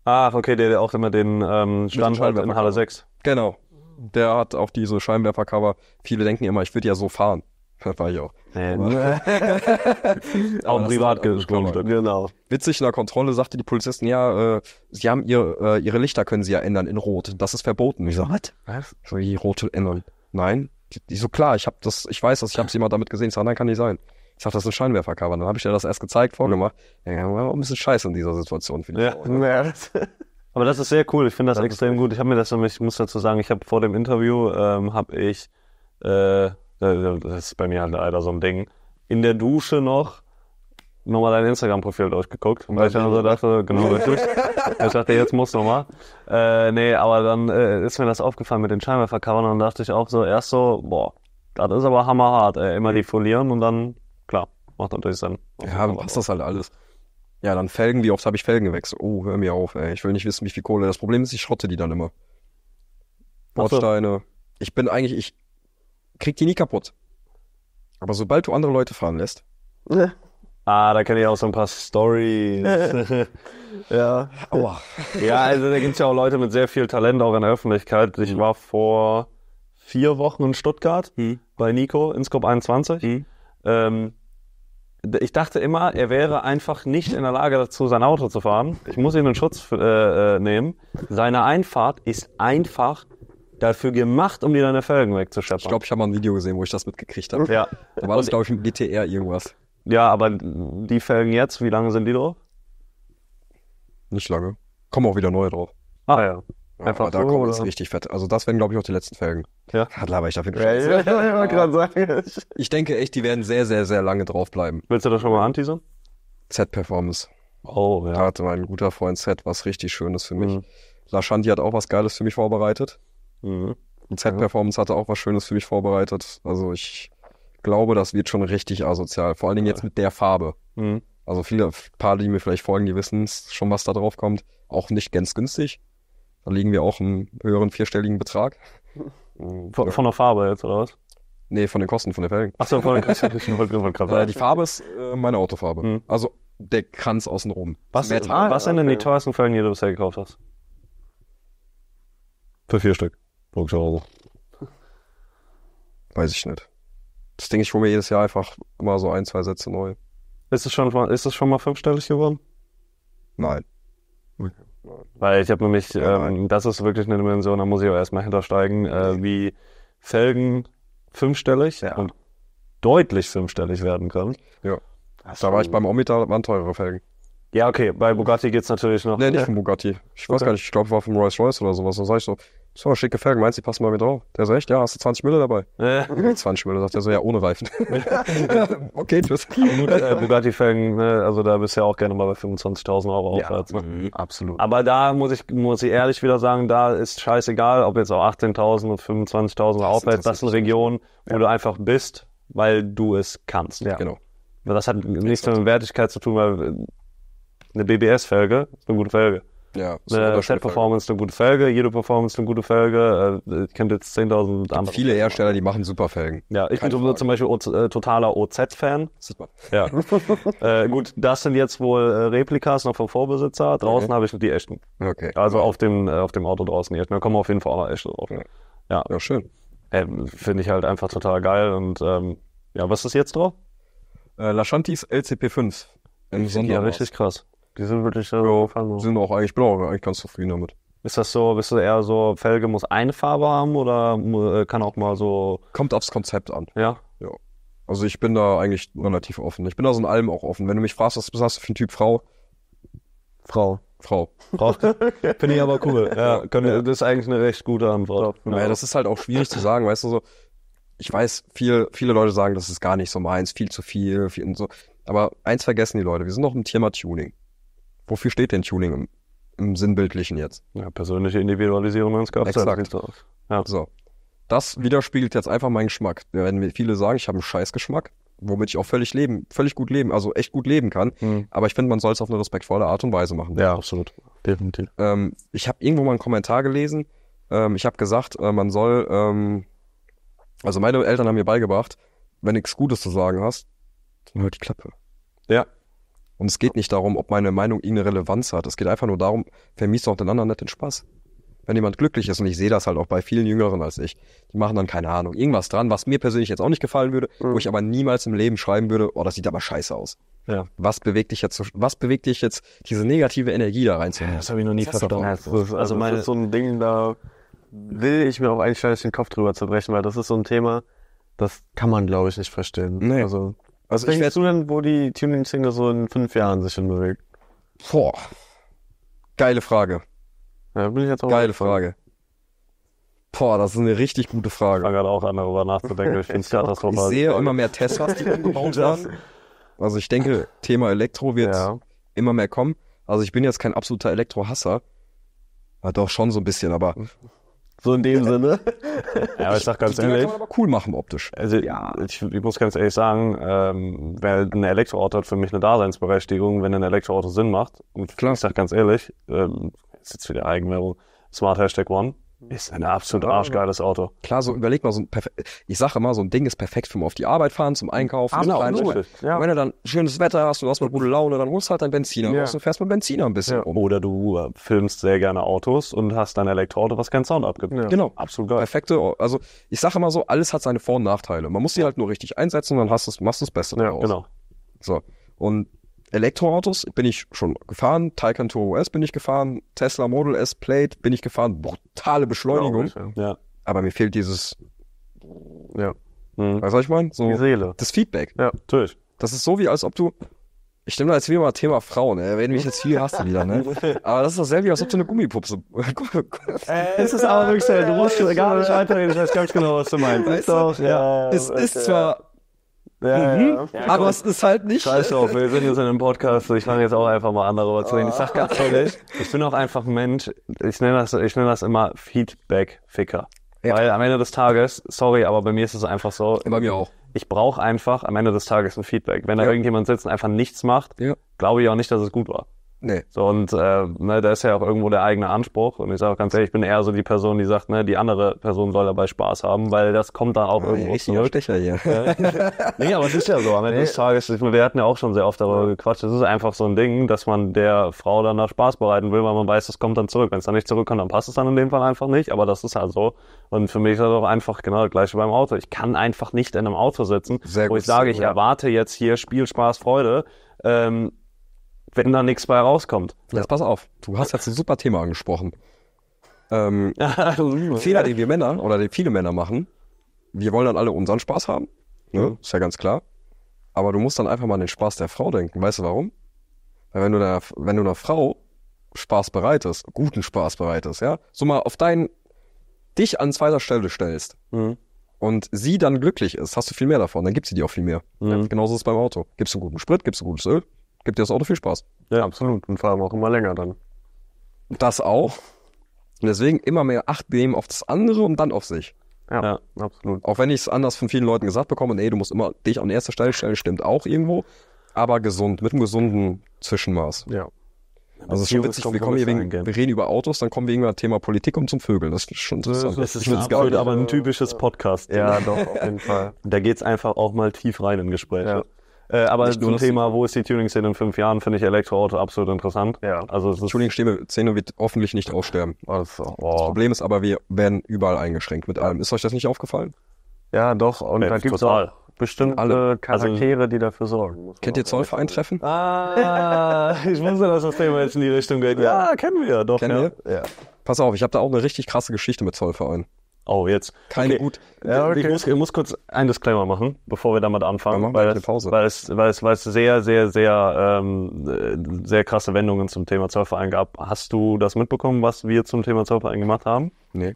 Ach, okay, der, der auch immer den ähm, Stand hat in Halle 6. Genau. Der hat auch diese Scheinwerfercover. Viele denken immer, ich würde ja so fahren. [LAUGHS] Das war ich auch. Nee, [LAUGHS] auch privat halt gestunken, genau. Witzig, in der Kontrolle sagte die Polizisten, ja, äh, sie haben ihr, äh, ihre Lichter können sie ja ändern in Rot. Das ist verboten. Ich so, was? Was? So, die rote ändern nein. Ich so, klar, ich habe das, ich weiß das, ich habe sie mal damit gesehen. Ich sage, nein, kann nicht sein. Ich sag, das ist ein Scheinwerfercover. Dann habe ich dir das erst gezeigt, vorgemacht. Ja, war ein bisschen scheiße in dieser Situation. Ja. Frau, ja. [LAUGHS] Aber das ist sehr cool. Ich finde das, das, extrem gut. Ich habe mir das, ich muss dazu sagen, ich habe vor dem Interview, ähm, habe ich, äh, das ist bei mir halt leider so ein Ding, in der Dusche noch nochmal dein Instagram-Profil durchgeguckt, weil ich dann so also dachte, genau, [LAUGHS] richtig. ich dachte, jetzt muss nochmal. Äh, nee, aber dann äh, ist mir das aufgefallen mit den Scheinwerfercovern und dann dachte ich auch so erst so, boah, das ist aber hammerhart, ey. immer die folieren und dann, klar, macht natürlich Sinn. Ja, dann passt das halt alles. Ja, dann Felgen, wie oft habe ich Felgen gewechselt? Oh, hör mir auf, ey. ich will nicht wissen, wie viel Kohle. Das Problem ist, ich schrotte die dann immer. Bordsteine. Ich bin eigentlich, ich krieg die nie kaputt. Aber sobald du andere Leute fahren lässt, ja. Ah, da kenne ich auch so ein paar Stories. ja. [LAUGHS] Aua. Ja, also da gibt es ja auch Leute mit sehr viel Talent auch in der Öffentlichkeit. Ich mhm. war vor vier Wochen in Stuttgart hm. bei Nico in Scope 21. Hm. Ähm, ich dachte immer, er wäre einfach nicht in der Lage dazu, sein Auto zu fahren. Ich muss ihn in Schutz äh, äh, nehmen. Seine Einfahrt ist einfach dafür gemacht, um dir deine Felgen wegzuscheppern. Ich glaube, ich habe mal ein Video gesehen, wo ich das mitgekriegt habe. Ja. Da war das, glaube ich, ein GTR irgendwas. Ja, aber die Felgen jetzt, wie lange sind die drauf? Nicht lange. Kommen auch wieder neue drauf. Ah ja. Einfach ja, aber so, da kommt oder? es richtig fett. Also das werden, glaube ich, auch die letzten Felgen. Ja. Hat laber ich dafür ja, ja, ja, ja, sagen. Ich denke echt, die werden sehr, sehr, sehr lange drauf bleiben. Willst du das schon mal anteasern? Z-Performance. Oh, ja. Da hatte mein guter Freund Z was richtig Schönes für mich. Mhm. Lashanti hat auch was Geiles für mich vorbereitet. Mhm. Z-Performance hatte auch was Schönes für mich vorbereitet. Also ich glaube, das wird schon richtig asozial. Vor allen Dingen jetzt mit der Farbe. Mhm. Also viele, paar, die mir vielleicht folgen, die wissen schon, was da drauf kommt. Auch nicht ganz günstig. Da liegen wir auch im höheren vierstelligen Betrag. [LAUGHS] Von, von der Farbe jetzt, oder was? Nee, von den Kosten, von den Felgen. Achso, von den [LAUGHS] Kosten. äh, die Farbe ist äh, meine Autofarbe. Mhm. Also der Kranz außenrum. Was, Metall, was sind denn die teuersten Felgen, die du bisher gekauft hast? Für vier Stück. Logischerweise. Weiß ich nicht das Ding, ich hole mir jedes Jahr einfach mal so ein, zwei Sätze neu. Ist es schon ist es schon mal fünfstellig geworden? Nein. Weil ich habe nämlich, ja, ähm, das ist wirklich eine Dimension, da muss ich auch erstmal hintersteigen, äh, wie Felgen fünfstellig ja. und deutlich fünfstellig werden können. Ja. Das da war ich beim Omita, das waren teurere Felgen. Ja, okay, bei Bugatti geht es natürlich noch. Nee, nicht vom Bugatti. Ich okay. weiß gar nicht, ich glaube, war vom Rolls Royce oder sowas. Da sag ich so, so, schicke Felgen, meinst du, die passen mal mit drauf? Der sagt, echt? Ja, hast du 20 Müller dabei? Äh. 20 Müller, sagt er so, ja, ohne Reifen. [LAUGHS] okay, tschüss. äh, Bugatti-Felgen, ne? also da bist du ja auch gerne mal bei 25.000 Euro aufwärts. Ja, ne? mhm. Absolut. Aber da muss ich, muss ich ehrlich wieder sagen, da ist scheißegal, ob jetzt auch 18.000 und 25.000 aufwärts, das ist eine Region, wo ja. du einfach bist, weil du es kannst. Ja. Genau. Das hat nichts mit Wertigkeit zu tun, weil eine BBS-Felge ist eine gute Felge. Ja, eine Chat-Performance, eine gute Felge, jede Performance, eine gute Felge. Äh, ich kenne jetzt 10.000 andere. Viele Hersteller, die machen super Felgen. Ja, ich Keine bin Frage. zum Beispiel o äh, totaler OZ-Fan. Ja. [LAUGHS] äh, gut, das sind jetzt wohl äh, Replikas noch vom Vorbesitzer. Draußen okay. habe ich die echten. Okay. Also auf dem, auf dem Auto draußen die echten. Da kommen auf jeden Fall auch noch echte drauf. Ja. ja. ja schön. Ähm, Finde ich halt einfach total geil. Und ähm, ja, was ist jetzt drauf? Äh, Laschantis LCP5. Im ja, richtig krass. Die sind wirklich so äh, ja, gefallen. Sind auch, eigentlich, ich bin auch eigentlich ganz zufrieden damit. Ist das so, bist du eher so, Felge muss eine Farbe haben oder äh, kann auch mal so. Kommt aufs Konzept an. Ja. Ja. Also ich bin da eigentlich relativ offen. Ich bin da so in allem auch offen. Wenn du mich fragst, was bist du für ein Typ Frau? Frau. Frau. Frau. [LAUGHS] Finde ich aber cool. Ja, können, das ist eigentlich eine recht gute Antwort. Naja, ja, das ist halt auch schwierig zu sagen, weißt du so. Ich weiß, viel, viele Leute sagen, das ist gar nicht so meins, viel zu viel, viel und so. Aber eins vergessen die Leute, wir sind noch im Thema Tuning wofür steht denn Tuning im, im Sinnbildlichen jetzt? Ja, persönliche Individualisierung eines Exakt. Ja. So. Das widerspiegelt jetzt einfach meinen Geschmack. Da werden viele sagen, ich habe einen Scheißgeschmack, womit ich auch völlig leben, völlig gut leben, also echt gut leben kann. Mhm. Aber ich finde, man soll es auf eine respektvolle Art und Weise machen. Ja, absolut. Definitiv. Ähm, ich habe irgendwo mal einen Kommentar gelesen. Ähm, ich habe gesagt, äh, man soll, ähm, also meine Eltern haben mir beigebracht, wenn du nichts Gutes zu sagen hast, dann hört die Klappe. Ja. Und es geht nicht darum, ob meine Meinung irgendeine Relevanz hat. Es geht einfach nur darum, vermies doch den anderen nicht den Spaß. Wenn jemand glücklich ist, und ich sehe das halt auch bei vielen Jüngeren als ich, die machen dann keine Ahnung, irgendwas dran, was mir persönlich jetzt auch nicht gefallen würde, mhm. wo ich aber niemals im Leben schreiben würde, oh, das sieht aber scheiße aus. Ja. Was bewegt dich jetzt, was bewegt dich jetzt, diese negative Energie da reinzunehmen? Ja, das habe ich noch nie das verstanden. Das ist, also meine, das ist so ein Ding, da will ich mir auch eigentlich den Kopf drüber zerbrechen, weil das ist so ein Thema, das kann man, glaube ich, nicht verstehen. Nee. Also, was also denkst du denn, wo die tuning single so in fünf Jahren sich hinbewegt? Boah. Geile Frage. Ja, bin ich jetzt auch Geile Frage. Boah, das ist eine richtig gute Frage. Ich fange gerade auch an, darüber nachzudenken. Ich [LAUGHS] finde es katastrophal. Ich sehe immer mehr Teslas, die [LAUGHS] umgebaut werden. Also ich denke, Thema Elektro wird ja. immer mehr kommen. Also ich bin jetzt kein absoluter Elektrohasser. Ja, doch, schon so ein bisschen, aber hm. So in dem Sinne. ja, aber ich sag ganz ehrlich. Kann man aber cool machen optisch. Also ja. ich, ich muss ganz ehrlich sagen, ähm, weil ein Elektroauto hat für mich eine Daseinsberechtigung, wenn ein Elektroauto Sinn macht. Und Klar. ich sag ganz ehrlich, ähm, ist jetzt wieder Eigenwerbung, Smart Hashtag One, Mhm. Ist ein absolut arschgeiles Auto. Klar, so überleg mal, so ein Perfe ich sage immer, so ein Ding ist perfekt für mal auf die Arbeit fahren, zum Einkaufen. Genau, ja. Wenn du dann schönes Wetter hast, du hast mal gute Laune, dann holst halt dein Benziner ja. raus und fährst mit Benziner ein bisschen ja. um. Oder du äh, filmst sehr gerne Autos und hast dein Elektroauto, was keinen Sound abgibt. Ja. Genau. Absolut geil. Perfekte, also ich sage immer so, alles hat seine Vor- und Nachteile. Man muss sie halt nur richtig einsetzen und dann hast du's, machst du das Beste ja, genau. So. Und Elektroautos bin ich schon gefahren, Taycan Turbo S bin ich gefahren, Tesla Model S Plate bin ich gefahren, brutale Beschleunigung. Genau, ja. Aber mir fehlt dieses. Ja. Mhm. Weißt du, was ich meine? So, Die Seele. Das Feedback. Ja, natürlich. Das ist so wie, als ob du. Ich nehme da jetzt wieder mal Thema Frauen, ey. Ne? Wenn mich jetzt viel hast du wieder, ne? [LAUGHS] Aber das ist doch dasselbe, als ob du eine Gummipupse. [LAUGHS] äh, ist es aber wirklich, du musst gar nicht weiterreden, ich weiß ganz genau, was du meinst. Weißt doch, ja, es ist zwar ja, mhm. ja, Aber es ist halt nicht. Scheiß drauf, wir sind jetzt in einem Podcast, ich fange jetzt auch einfach mal an darüber zu reden. Ich sag ganz oh. ehrlich, ich bin auch einfach ein Mensch, ich nenne das, ich nenne das immer Feedback-Ficker. Ja. Weil am Ende des Tages, sorry, aber bei mir ist es einfach so. Bei mir auch. Ich brauche einfach am Ende des Tages ein Feedback. Wenn da irgendjemand sitzt und einfach nichts macht, glaube ich auch nicht, dass es gut war. Nee. So, und äh, ne, da ist ja auch irgendwo der eigene Anspruch. Und ich sage auch ganz ehrlich, ich bin eher so die Person, die sagt, ne, die andere Person soll dabei Spaß haben, weil das kommt dann auch ja, irgendwo zurück. Stecher hier. Ja. [LAUGHS] nee, aber es ist ja so. Am Ende des Tages, wir hatten ja auch schon sehr oft darüber ja. gequatscht, es ist einfach so ein Ding, dass man der Frau dann da Spaß bereiten will, weil man weiß, das kommt dann zurück. Wenn es dann nicht zurückkommt, dann passt es dann in dem Fall einfach nicht. Aber das ist halt so. Und für mich ist das auch einfach genau das gleiche beim Auto. Ich kann einfach nicht in einem Auto sitzen, sehr wo ich sage, ich erwarte jetzt hier Spiel, Spaß, Freude. Ähm, wenn da nichts bei rauskommt. Jetzt ja. pass auf, du hast jetzt ein super Thema angesprochen. Ähm, [LAUGHS] Fehler, den wir Männer oder den viele Männer machen, wir wollen dann alle unseren Spaß haben, ne? mhm. ist ja ganz klar. Aber du musst dann einfach mal an den Spaß der Frau denken. Weißt du warum? Weil wenn du der, wenn du einer Frau Spaß bereitest, guten Spaß bereitest, ja, so mal auf deinen, dich an zweiter Stelle stellst mhm. und sie dann glücklich ist, hast du viel mehr davon, dann gibt sie dir auch viel mehr. Mhm. Genauso ist es beim Auto. Gibst du guten Sprit, gibst du gutes Öl, gibt dir das Auto viel Spaß. Ja, absolut. Und vor allem auch immer länger dann. Das auch. Und deswegen immer mehr Acht nehmen auf das andere und dann auf sich. Ja, ja absolut. Auch wenn ich es anders von vielen Leuten gesagt bekomme, nee, du musst immer dich an erster Stelle stellen, stimmt auch irgendwo. Aber gesund, mit einem gesunden Zwischenmaß. Ja. Also es ist schon witzig, wir, kommen hier wegen, wir reden über Autos, dann kommen wir irgendwann Thema Politik und zum Vögeln. Das ist schon interessant. Das ist, das ist absolut, aber ein typisches Podcast. Ja, doch, auf jeden Fall. Da geht es einfach auch mal tief rein in Gespräche. Ja. Äh, aber Nicht nur, zum Thema, wo ist die Tuning-Szene in fünf Jahren, finde ich Elektroauto absolut interessant. Ja. Also es die Tuning-Szene wird hoffentlich nicht aussterben. Also, oh. Das Problem ist aber, wir werden überall eingeschränkt mit allem. Ist euch das nicht aufgefallen? Ja, doch. Und ja, da gibt es bestimmte Alle. Also Charaktere, also, die dafür sorgen. Kennt ihr Zollvereintreffen? Ah, [LAUGHS] ich wusste, dass das Thema jetzt in die Richtung geht. Ja, kennen wir doch. Kennen ja. wir? Ja. Pass auf, ich habe da auch eine richtig krasse Geschichte mit Zollverein. Oh, jetzt. Keine okay. gut. Ja, okay. ich, muss, ich, muss, kurz ein Disclaimer machen, bevor wir damit anfangen. Dann machen weil, eine Pause. Es, weil, es, weil, es, weil es sehr, sehr, sehr, ähm, sehr krasse Wendungen zum Thema Zollverein gab. Hast du das mitbekommen, was wir zum Thema Zollverein gemacht haben? Nee.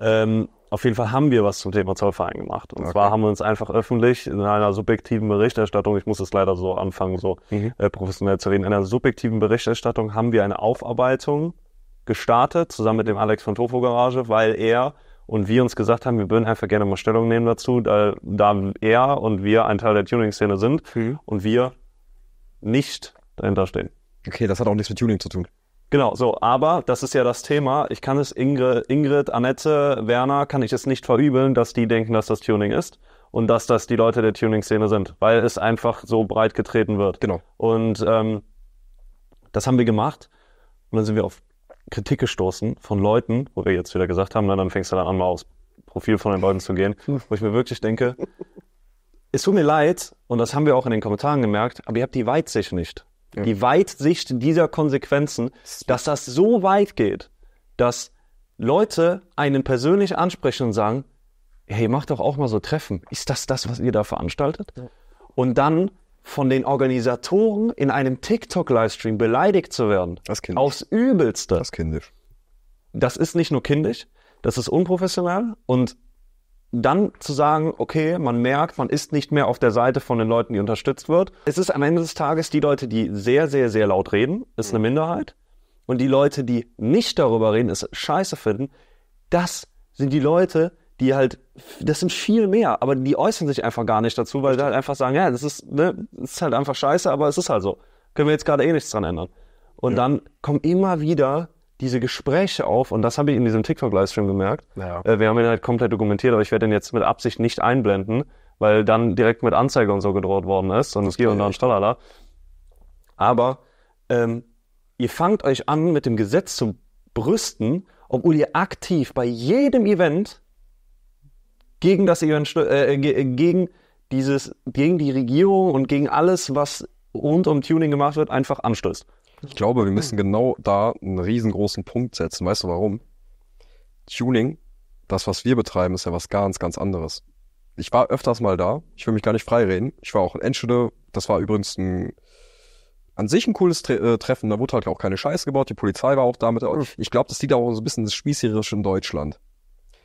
Ähm, auf jeden Fall haben wir was zum Thema Zollverein gemacht. Und okay. zwar haben wir uns einfach öffentlich in einer subjektiven Berichterstattung, ich muss es leider so anfangen, so mhm. Äh, professionell zu reden, in einer subjektiven Berichterstattung haben wir eine Aufarbeitung gestartet, zusammen mit dem Alex von Tofo Garage, weil er und wir uns gesagt haben, wir würden einfach gerne mal Stellung nehmen dazu, da, da er und wir ein Teil der Tuning-Szene sind mhm. und wir nicht dahinter stehen. Okay, das hat auch nichts mit Tuning zu tun. Genau, so, aber das ist ja das Thema. Ich kann es Ingr Ingrid, Annette, Werner, kann ich es nicht verübeln, dass die denken, dass das Tuning ist und dass das die Leute der Tuning-Szene sind, weil es einfach so breit getreten wird. Genau. Und ähm, das haben wir gemacht und dann sind wir auf Kritik gestoßen von Leuten, wo wir jetzt wieder gesagt haben, dann fängst du dann an, mal aufs Profil von den Leuten zu gehen, hm. wo ich mir wirklich denke, es tut mir leid, und das haben wir auch in den Kommentaren gemerkt, aber ihr habt die Weitsicht nicht. Ja. Die Weitsicht dieser Konsequenzen, dass das so weit geht, dass Leute einen persönlich ansprechen und sagen, hey, macht doch auch mal so Treffen. Ist das das, was ihr da veranstaltet? Ja. Und dann von den Organisatoren in einem TikTok-Livestream beleidigt zu werden. Das kindisch. Aufs Übelste. Das kindisch. Das ist nicht nur kindisch, das ist unprofessionell und dann zu sagen, okay, man merkt, man ist nicht mehr auf der Seite von den Leuten, die unterstützt wird. Es ist am Ende des Tages die Leute, die sehr, sehr, sehr laut reden, ist eine mhm. Minderheit. Und die Leute, die nicht darüber reden, es scheiße finden, das sind die Leute, die halt, das sind viel mehr, aber die äußern sich einfach gar nicht dazu, weil sie halt einfach sagen, ja, das ist, ne, das ist halt einfach scheiße, aber es ist halt so. Können wir jetzt gerade eh nichts dran ändern. Und ja. dann kommen immer wieder diese Gespräche auf, und das habe ich in diesem TikTok-Livestream gemerkt. Ja. Äh, wir haben ihn halt komplett dokumentiert, aber ich werde ihn jetzt mit Absicht nicht einblenden, weil dann direkt mit Anzeige und so gedroht worden ist und es geht okay. und dann Stalala. Aber ähm, ihr fangt euch an, mit dem Gesetz zu brüsten, obwohl ihr aktiv bei jedem Event gegen das äh, äh, gegen dieses gegen die Regierung und gegen alles, was rund um Tuning gemacht wird, einfach anstößt. Ich glaube, wir müssen genau da einen riesengroßen Punkt setzen. Weißt du warum? Tuning, das, was wir betreiben, ist ja was ganz, ganz anderes. Ich war öfters mal da. Ich will mich gar nicht freireden. Ich war auch in Enschede. Das war übrigens ein, an sich ein cooles Tre äh, Treffen. Da wurde halt auch keine Scheiße gebaut. Die Polizei war auch da mit. Ich glaube, das die auch so ein bisschen das Spießerische in Deutschland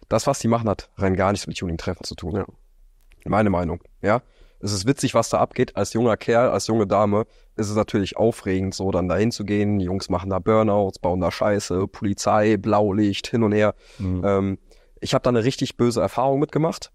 das, was die machen, hat rein gar nichts mit Tuning-Treffen zu tun. Ja. Meine Meinung, ja. Es ist witzig, was da abgeht. Als junger Kerl, als junge Dame ist es natürlich aufregend, so dann dahin zu gehen. Die Jungs machen da Burnouts, bauen da Scheiße, Polizei, Blaulicht, hin und her. Mhm. Ähm, ich habe da eine richtig böse Erfahrung mitgemacht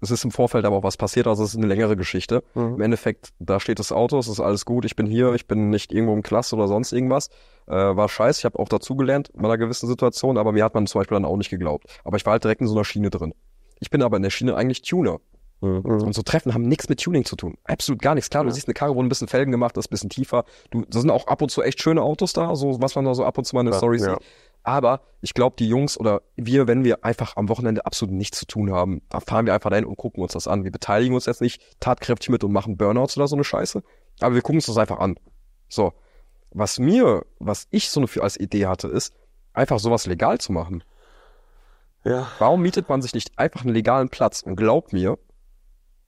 es ist im Vorfeld aber auch was passiert, also es ist eine längere Geschichte. Mhm. Im Endeffekt, da steht das Auto, es ist alles gut, ich bin hier, ich bin nicht irgendwo im Klass oder sonst irgendwas. Äh, war scheiße, ich habe auch dazugelernt in einer gewissen Situation, aber mir hat man zum Beispiel dann auch nicht geglaubt. Aber ich war halt direkt in so einer Schiene drin. Ich bin aber in der Schiene eigentlich Tuner. Mhm. mhm. Und so Treffen haben nichts mit Tuning zu tun. Absolut gar nichts. Klar, ja. du siehst eine Karre, wo ein bisschen Felgen gemacht ist, ein bisschen tiefer. Du, da sind auch ab und zu echt schöne Autos da, so was man da so ab und zu mal in den ja, Stories ja. sieht. Aber ich glaube, die Jungs oder wir, wenn wir einfach am Wochenende absolut nichts zu tun haben, fahren wir einfach dahin und gucken uns das an. Wir beteiligen uns jetzt nicht tatkräftig mit und machen Burnouts oder so eine Scheiße. Aber wir gucken uns das einfach an. So. Was mir, was ich so eine, als Idee hatte, ist, einfach sowas legal zu machen. Ja. Warum mietet man sich nicht einfach einen legalen Platz? Und glaub mir,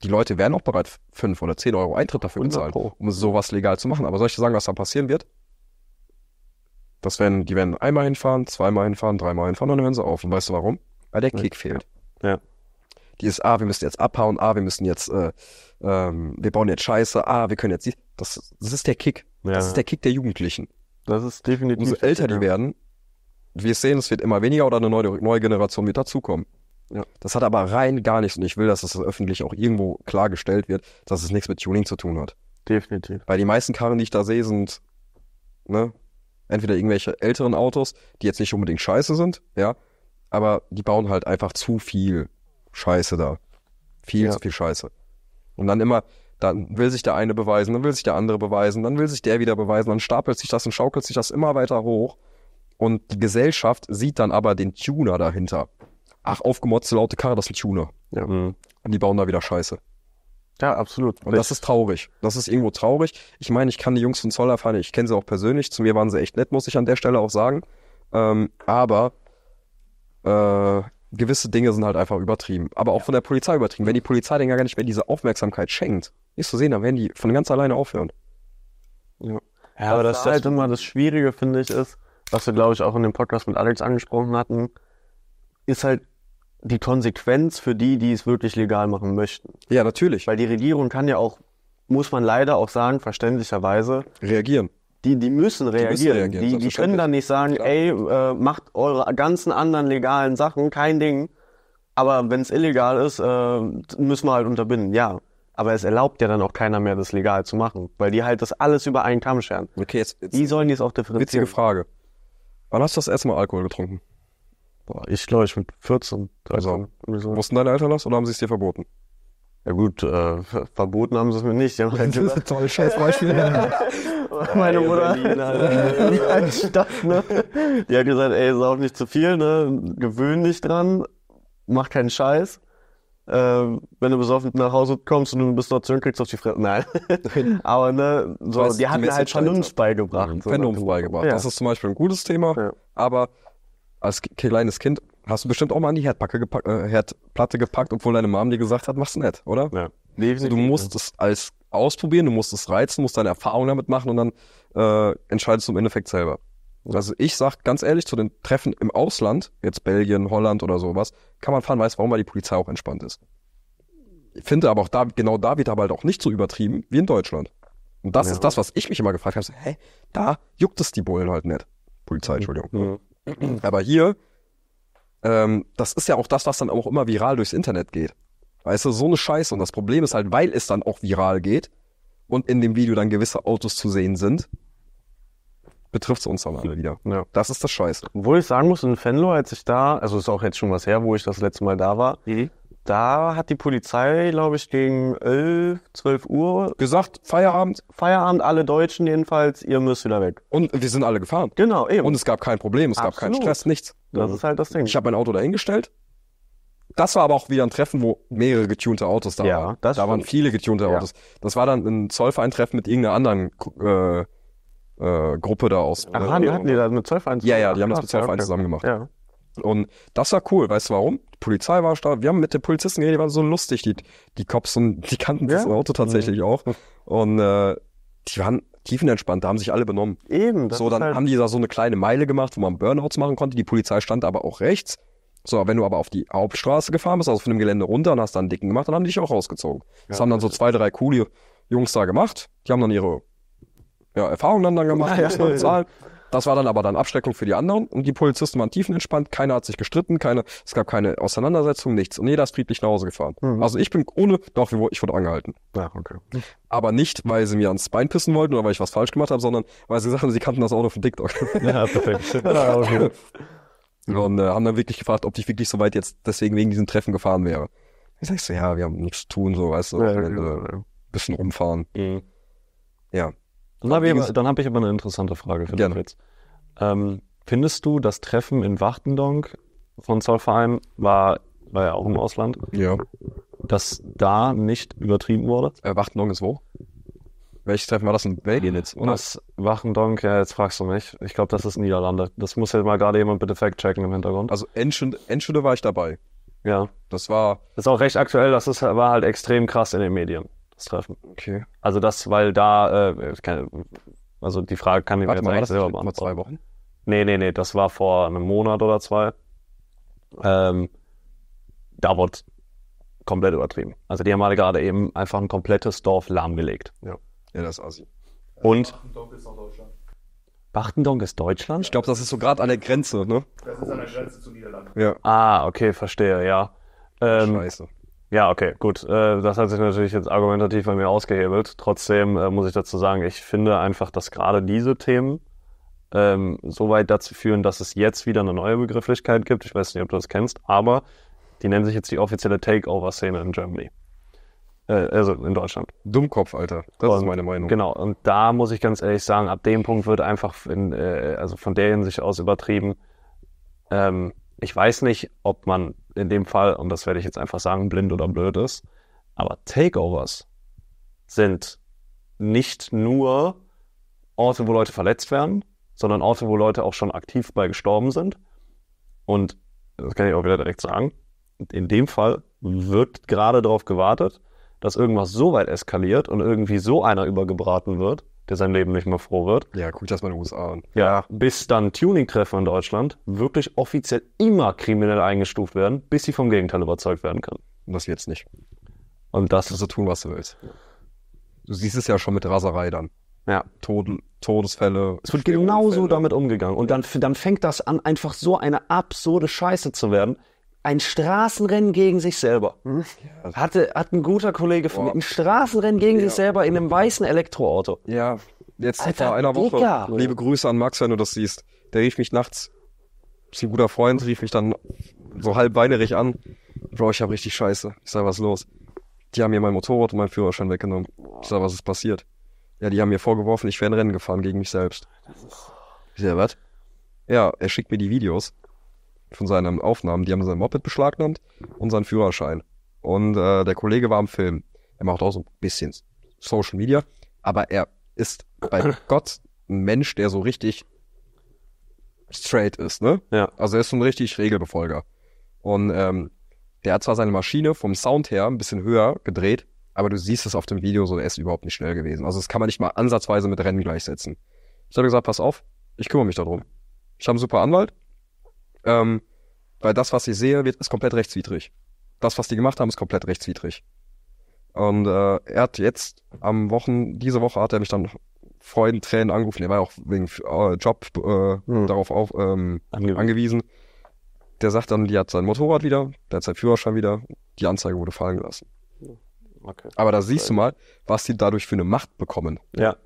die Leute wären auch bereit, 5 oder 10 Euro Eintritt dafür bezahlen, um sowas legal zu machen. Aber soll ich dir sagen, was da passieren wird? Das werden, die werden einmal hinfahren, zweimal hinfahren, dreimal hinfahren und dann hören sie auf. Und weißt du warum? Weil ah, der hm. Kick ja. fehlt. Ja. Die ist, ah, wir müssen jetzt abhauen, ah, wir müssen jetzt, äh, ähm, wir bauen jetzt Scheiße, ah, wir können jetzt, das, das ist der Kick. Ja. Das ist der Kick der Jugendlichen. Das ist definitiv. Umso älter die werden, wir sehen, es wird immer weniger oder eine neue, neue Generation wird dazukommen. Ja. Das hat aber rein gar nichts und ich will, dass das öffentlich auch irgendwo klargestellt wird, dass es nichts mit Tuning zu tun hat. Definitiv. Weil die meisten Karren, die ich da sehe, sind ne, entweder irgendwelche älteren Autos, die jetzt nicht unbedingt scheiße sind, ja, aber die bauen halt einfach zu viel Scheiße da. Viel ja. zu viel Scheiße. Und dann immer, dann will sich der eine beweisen, dann will sich der andere beweisen, dann will sich der wieder beweisen, dann stapelt sich das und schaukelt sich das immer weiter hoch. Und die Gesellschaft sieht dann aber den Tuner dahinter. Ach, aufgemotzte laute Karre, das ist ein Tuner. Ja. Mhm. Und die bauen da wieder Scheiße. Ja, absolut. Und das ist traurig. Das ist irgendwo traurig. Ich meine, ich kann die Jungs von Zoll erfahren, ich kenne sie auch persönlich. Zu mir waren sie echt nett, muss ich an der Stelle auch sagen. Ähm, aber äh, gewisse Dinge sind halt einfach übertrieben. Aber auch ja. von der Polizei übertrieben. Wenn die Polizei den gar nicht mehr diese Aufmerksamkeit schenkt, ist zu sehen, dann werden die von ganz alleine aufhören. Ja, ja aber das, das ist halt, halt immer das Schwierige, finde ich, ist, was wir, glaube ich, auch in dem Podcast mit Alex angesprochen hatten, ist halt die Konsequenz für die, die es wirklich legal machen möchten. Ja, natürlich. Weil die Regierung kann ja auch, muss man leider auch sagen, verständlicherweise. Reagieren. Die, die müssen reagieren. Die, müssen reagieren, die, die können dann nicht sagen, Klar. ey, äh, macht eure ganzen anderen legalen Sachen, kein Ding. Aber wenn es illegal ist, äh, müssen wir halt unterbinden. Ja, aber es erlaubt ja dann auch keiner mehr, das legal zu machen, weil die halt das alles über einen Kamm scheren. Okay, jetzt, jetzt die sollen jetzt auch differenzieren. Witzige Frage. Wann hast du das erste Mal Alkohol getrunken? Boah, ich glaube, ich mit 14. 13, also, Mussten deine Eltern lassen oder haben sie es dir verboten? Ja gut, äh, verboten haben sie es mir nicht. Die haben halt das ist ein tolles Scheißbeispiel. [LAUGHS] Meine Mutter. Berlin, halt, [LAUGHS] Stadt, ne? Die hat gesagt, ey, sauf nicht zu viel, ne? Gewöhn dich dran, mach keinen Scheiß. Äh, wenn du besoffen nach Hause kommst und du bist dort zurück, kriegst du auf die Fresse. Nein. [LAUGHS] Aber ne, so, die, die hat mir halt Vernunft beigebracht. Vernunft so, beigebracht. Ja. Das ist zum Beispiel ein gutes Thema. Ja. Aber als kleines Kind hast du bestimmt auch mal an die Herdpacke gepackt, äh, Herdplatte gepackt, obwohl deine Mom dir gesagt hat, mach's nett, oder? Ja. Also Definitiv. Du musst es als ausprobieren, du musst es reizen, musst deine Erfahrung damit machen und dann äh, entscheidest du im Endeffekt selber. Also ich sag ganz ehrlich, zu den Treffen im Ausland, jetzt Belgien, Holland oder sowas, kann man fahren, weiß warum, weil die Polizei auch entspannt ist. Ich finde aber auch da, genau da wird aber halt auch nicht so übertrieben wie in Deutschland. Und das ja. ist das, was ich mich immer gefragt habe. So, hä, da juckt es die Bullen halt nicht. Polizei, mhm. Entschuldigung. Ja. [CLEARS THROAT] Aber hier, ähm, das ist ja auch das, was dann auch immer viral durchs Internet geht. Weißt du, so eine Scheiße. Und das Problem ist halt, weil es dann auch viral geht und in dem Video dann gewisse Autos zu sehen sind, betrifft es uns dann alle wieder. Ja. Das ist das Scheiße. Obwohl ich sagen muss, in Fenlo, als ich da, also ist auch jetzt schon was her, wo ich das letzte Mal da war, mhm da hat die Polizei, glaube ich, gegen 11, 12 Uhr gesagt, Feierabend. Feierabend, alle Deutschen jedenfalls, ihr müsst wieder weg. Und wir sind alle gefahren. Genau, eben. Und es gab kein Problem, es Absolut. gab keinen Stress, nichts. Das ist halt das Ding. Ich habe mein Auto dahingestellt. Das war aber auch wieder ein Treffen, wo mehrere getunte Autos da ja, waren. Das da stimmt. waren viele getunte Autos. Das war dann ein Zollvereintreffen mit irgendeiner anderen äh, äh, Gruppe da aus. Ach, äh, hatten die da mit Zollverein zusammen? Ja, ja, die haben das mit Zollverein okay. zusammen gemacht. Ja. Und das war cool, weißt du warum? Die Polizei war da, wir haben mit den Polizisten geredet, die waren so lustig, die, die Cops und die kannten ja. das Auto tatsächlich mhm. auch. Und äh, die waren tiefenentspannt, da haben sich alle benommen. Eben. So, dann halt haben die da so eine kleine Meile gemacht, wo man Burnouts machen konnte. Die Polizei stand aber auch rechts. So, wenn du aber auf die Hauptstraße gefahren bist, also von dem Gelände runter und hast dann einen Dicken gemacht, dann haben die dich auch rausgezogen. Ja, das haben dann so zwei, drei coole Jungs da gemacht. Die haben dann ihre ja, Erfahrungen dann, dann gemacht, ja, ja, ja, ja. Das war dann aber dann Abschreckung für die anderen und die Polizisten waren tiefenentspannt, keiner hat sich gestritten, keine, es gab keine Auseinandersetzung, nichts. Und jeder ist friedlich nach Hause gefahren. Mhm. Also ich bin ohne, doch, ich wurde angehalten. Ja, okay. Aber nicht, weil sie mir ans Bein pissen wollten oder weil ich was falsch gemacht habe, sondern weil sie gesagt haben, sie kannten das Auto von TikTok. [LAUGHS] Ja, perfekt. [LAUGHS] ja, okay. Und äh, haben dann wirklich gefragt, ob ich wirklich so weit jetzt deswegen wegen diesem Treffen gefahren wäre. Ich sag so, ja, wir haben nichts zu tun, so, weißt du, ja, ja, ja. bisschen rumfahren. Mhm. Ja, dann habe ich, hab ich aber eine interessante Frage für dich jetzt. Ähm, findest du das Treffen in Wachtendonk von Zollverein war, war ja auch im Ausland? Ja. Dass da nicht übertrieben wurde? Äh, Wachtendonk ist wo? Welches Treffen war das in Belgien jetzt? Oder? Das Wachendonk, ja, jetzt fragst du mich. Ich glaube, das ist Niederlande. Das muss jetzt mal gerade jemand bitte fact-checken im Hintergrund. Also Endschule, war ich dabei. Ja. Das war. Das ist auch recht aktuell, das ist, war halt extrem krass in den Medien. Treffen. Okay. Also das, weil da, äh, also die Frage kann ich Warte mir jetzt mal, eigentlich selber beantworten. Vor zwei Wochen? Nee, nee, nee, das war vor einem Monat oder zwei. Ähm, da wurde komplett übertrieben. Also die haben alle gerade eben einfach ein komplettes Dorf lahmgelegt. Ja, ja das ist Assi. Und Bachtendonk ist Deutschland. ist Deutschland? Ich glaube, das ist so gerade an der Grenze, ne? Das ist an der Grenze zu Niederlanden. Ja. Ah, okay, verstehe, ja. Ähm, Scheiße. Ja, okay, gut. Äh, das hat sich natürlich jetzt argumentativ bei mir ausgehebelt. Trotzdem äh, muss ich dazu sagen, ich finde einfach, dass gerade diese Themen ähm, so weit dazu führen, dass es jetzt wieder eine neue Begrifflichkeit gibt. Ich weiß nicht, ob du das kennst, aber die nennen sich jetzt die offizielle Takeover-Szene in Germany. Äh, also in Deutschland. Dummkopf, Alter. Das und, ist meine Meinung. Genau. Und da muss ich ganz ehrlich sagen, ab dem Punkt wird einfach in, äh, also von der Hinsicht aus übertrieben. Ähm, ich weiß nicht, ob man in dem Fall, und das werde ich jetzt einfach sagen, blind oder blöd ist, aber Takeovers sind nicht nur Orte, wo Leute verletzt werden, sondern Orte, wo Leute auch schon aktiv bei gestorben sind. Und das kann ich auch wieder direkt sagen. In dem Fall wird gerade darauf gewartet, dass irgendwas so weit eskaliert und irgendwie so einer übergebraten wird, der sein Leben nicht mehr froh wird. Ja, guck das mal in den USA an. Ja, bis dann Tuning-Treffer in Deutschland wirklich offiziell immer kriminell eingestuft werden, bis sie vom Gegenteil überzeugt werden können. Und das jetzt nicht. Und das. Du kannst so tun, was du willst. Du siehst es ja schon mit Raserei dann. Ja. Tod, Todesfälle. Es wird genauso damit umgegangen. Und dann, dann fängt das an, einfach so eine absurde Scheiße zu werden ein Straßenrennen gegen sich selber. Hm? Ja. Hatte, hat ein guter Kollege von mir ein Straßenrennen gegen ja. sich selber in einem weißen Elektroauto. Ja, jetzt Alter, vor einer Woche. Digga. Liebe Grüße an Max, wenn du das siehst. Der rief mich nachts, ist ein guter Freund, rief mich dann so halb weinerig an. Bro, ich hab richtig Scheiße. Ich sag, was los? Die haben mir mein Motorrad und meinen Führerschein weggenommen. Ich sag, was ist passiert? Ja, die haben mir vorgeworfen, ich wäre ein Rennen gefahren gegen mich selbst. Ich sag, was? Ja, er schickt mir die Videos von seinen Aufnahmen. Die haben sein Moped beschlagnahmt und seinen Führerschein. Und äh, der Kollege war im Film. Er macht auch so ein bisschen Social Media, aber er ist bei [COUGHS] Gott ein Mensch, der so richtig straight ist, ne? Ja. Also er ist so ein richtig Regelbefolger. Und ähm, der hat zwar seine Maschine vom Sound her ein bisschen höher gedreht, aber du siehst es auf dem Video so, er ist überhaupt nicht schnell gewesen. Also das kann man nicht mal ansatzweise mit Rennen gleichsetzen. Ich habe gesagt, pass auf, ich kümmere mich darum. Ich habe einen super Anwalt, ähm, weil das, was ich sehe, wird, ist komplett rechtswidrig. Das, was die gemacht haben, ist komplett rechtswidrig. Und äh, er hat jetzt am Wochen, diese Woche hat er mich dann Freuden, Tränen angerufen. Er war ja auch wegen äh, Job äh, mhm. darauf auf, ähm, angewiesen. angewiesen. Der sagt dann, die hat sein Motorrad wieder, der hat seinen Führerschein wieder, die Anzeige wurde fallen gelassen. Okay. Aber da siehst du halt mal, was die dadurch für eine Macht bekommen. Ja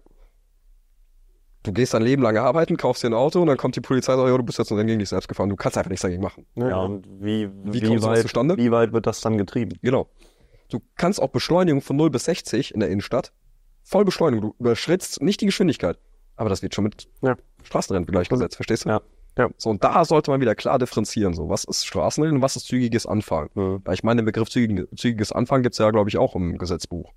du gehst dein Leben lang arbeiten, kaufst dir ein Auto und dann kommt die Polizei und sagt, oh, du bist jetzt ein Rennen gegen dich selbst gefahren. Du kannst einfach nichts dagegen machen. Ja, und wie, wie, wie weit, zustande? Wie weit wird das dann getrieben? Genau. Du kannst auch Beschleunigung von 0 bis 60 in der Innenstadt. Voll Beschleunigung. Du überschrittst nicht die Geschwindigkeit. Aber das wird schon mit ja. Straßenrennen gleichgesetzt, verstehst du? Ja. ja. So, und da sollte man wieder klar differenzieren. So, was ist Straßenrennen und was ist zügiges Anfangen? Mhm. Ich meine, den Begriff zügiges Anfahren gibt's ja, glaube ich, auch im Gesetzbuch.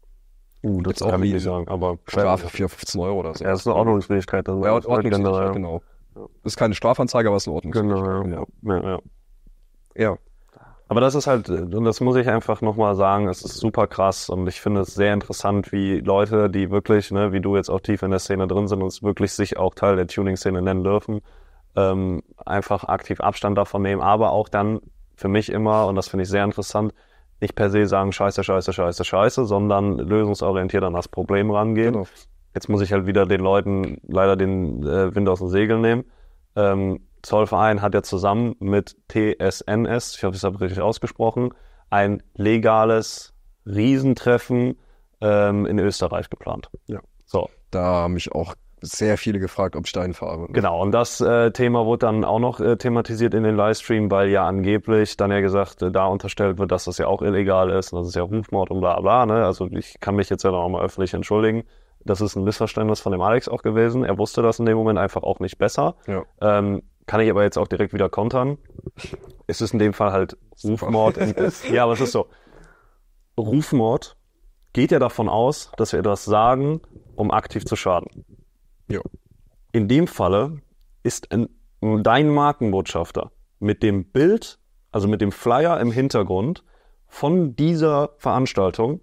Uh, das kann ich nicht sagen, aber. Strafe 4, 15 Euro oder so. Ja, das ist eine Ordnungswidrigkeit. Also ja, Ordnungswidrigkeit, ja. genau. Ja. Ist keine Strafanzeige, aber es ist eine Ordnungswidrigkeit. Genau, ja. ja. ja. ja. Aber das ist halt, und das muss ich einfach nochmal sagen, es ist super krass und ich finde es sehr interessant, wie Leute, die wirklich, ne, wie du jetzt auch tief in der Szene drin sind und es wirklich sich auch Teil der Tuning-Szene nennen dürfen, ähm, einfach aktiv Abstand davon nehmen, aber auch dann für mich immer, und das finde ich sehr interessant, nicht per se sagen, scheiße, scheiße, scheiße, scheiße, sondern lösungsorientiert an das Problem rangehen. Genau. Jetzt muss ich halt wieder den Leuten leider den äh, Wind aus dem Segel nehmen. Ähm, Zollverein hat ja zusammen mit TSNS, ich hoffe, ich habe es richtig ausgesprochen, ein legales Riesentreffen ähm, in Österreich geplant. Ja. So. Da haben mich auch sehr viele gefragt, ob Steinfarbe. Genau, und das äh, Thema wurde dann auch noch äh, thematisiert in den Livestream, weil ja angeblich dann ja gesagt, äh, da unterstellt wird, dass das ja auch illegal ist und das ist ja Rufmord und bla bla. Ne? Also ich kann mich jetzt ja noch mal öffentlich entschuldigen. Das ist ein Missverständnis von dem Alex auch gewesen. Er wusste das in dem Moment einfach auch nicht besser. Ja. Ähm, kann ich aber jetzt auch direkt wieder kontern. Es ist in dem Fall halt Rufmord. [LAUGHS] ja, aber es ist so. Rufmord geht ja davon aus, dass wir etwas sagen, um aktiv zu schaden. Jo. In dem Falle ist ein, dein Markenbotschafter mit dem Bild, also mit dem Flyer im Hintergrund von dieser Veranstaltung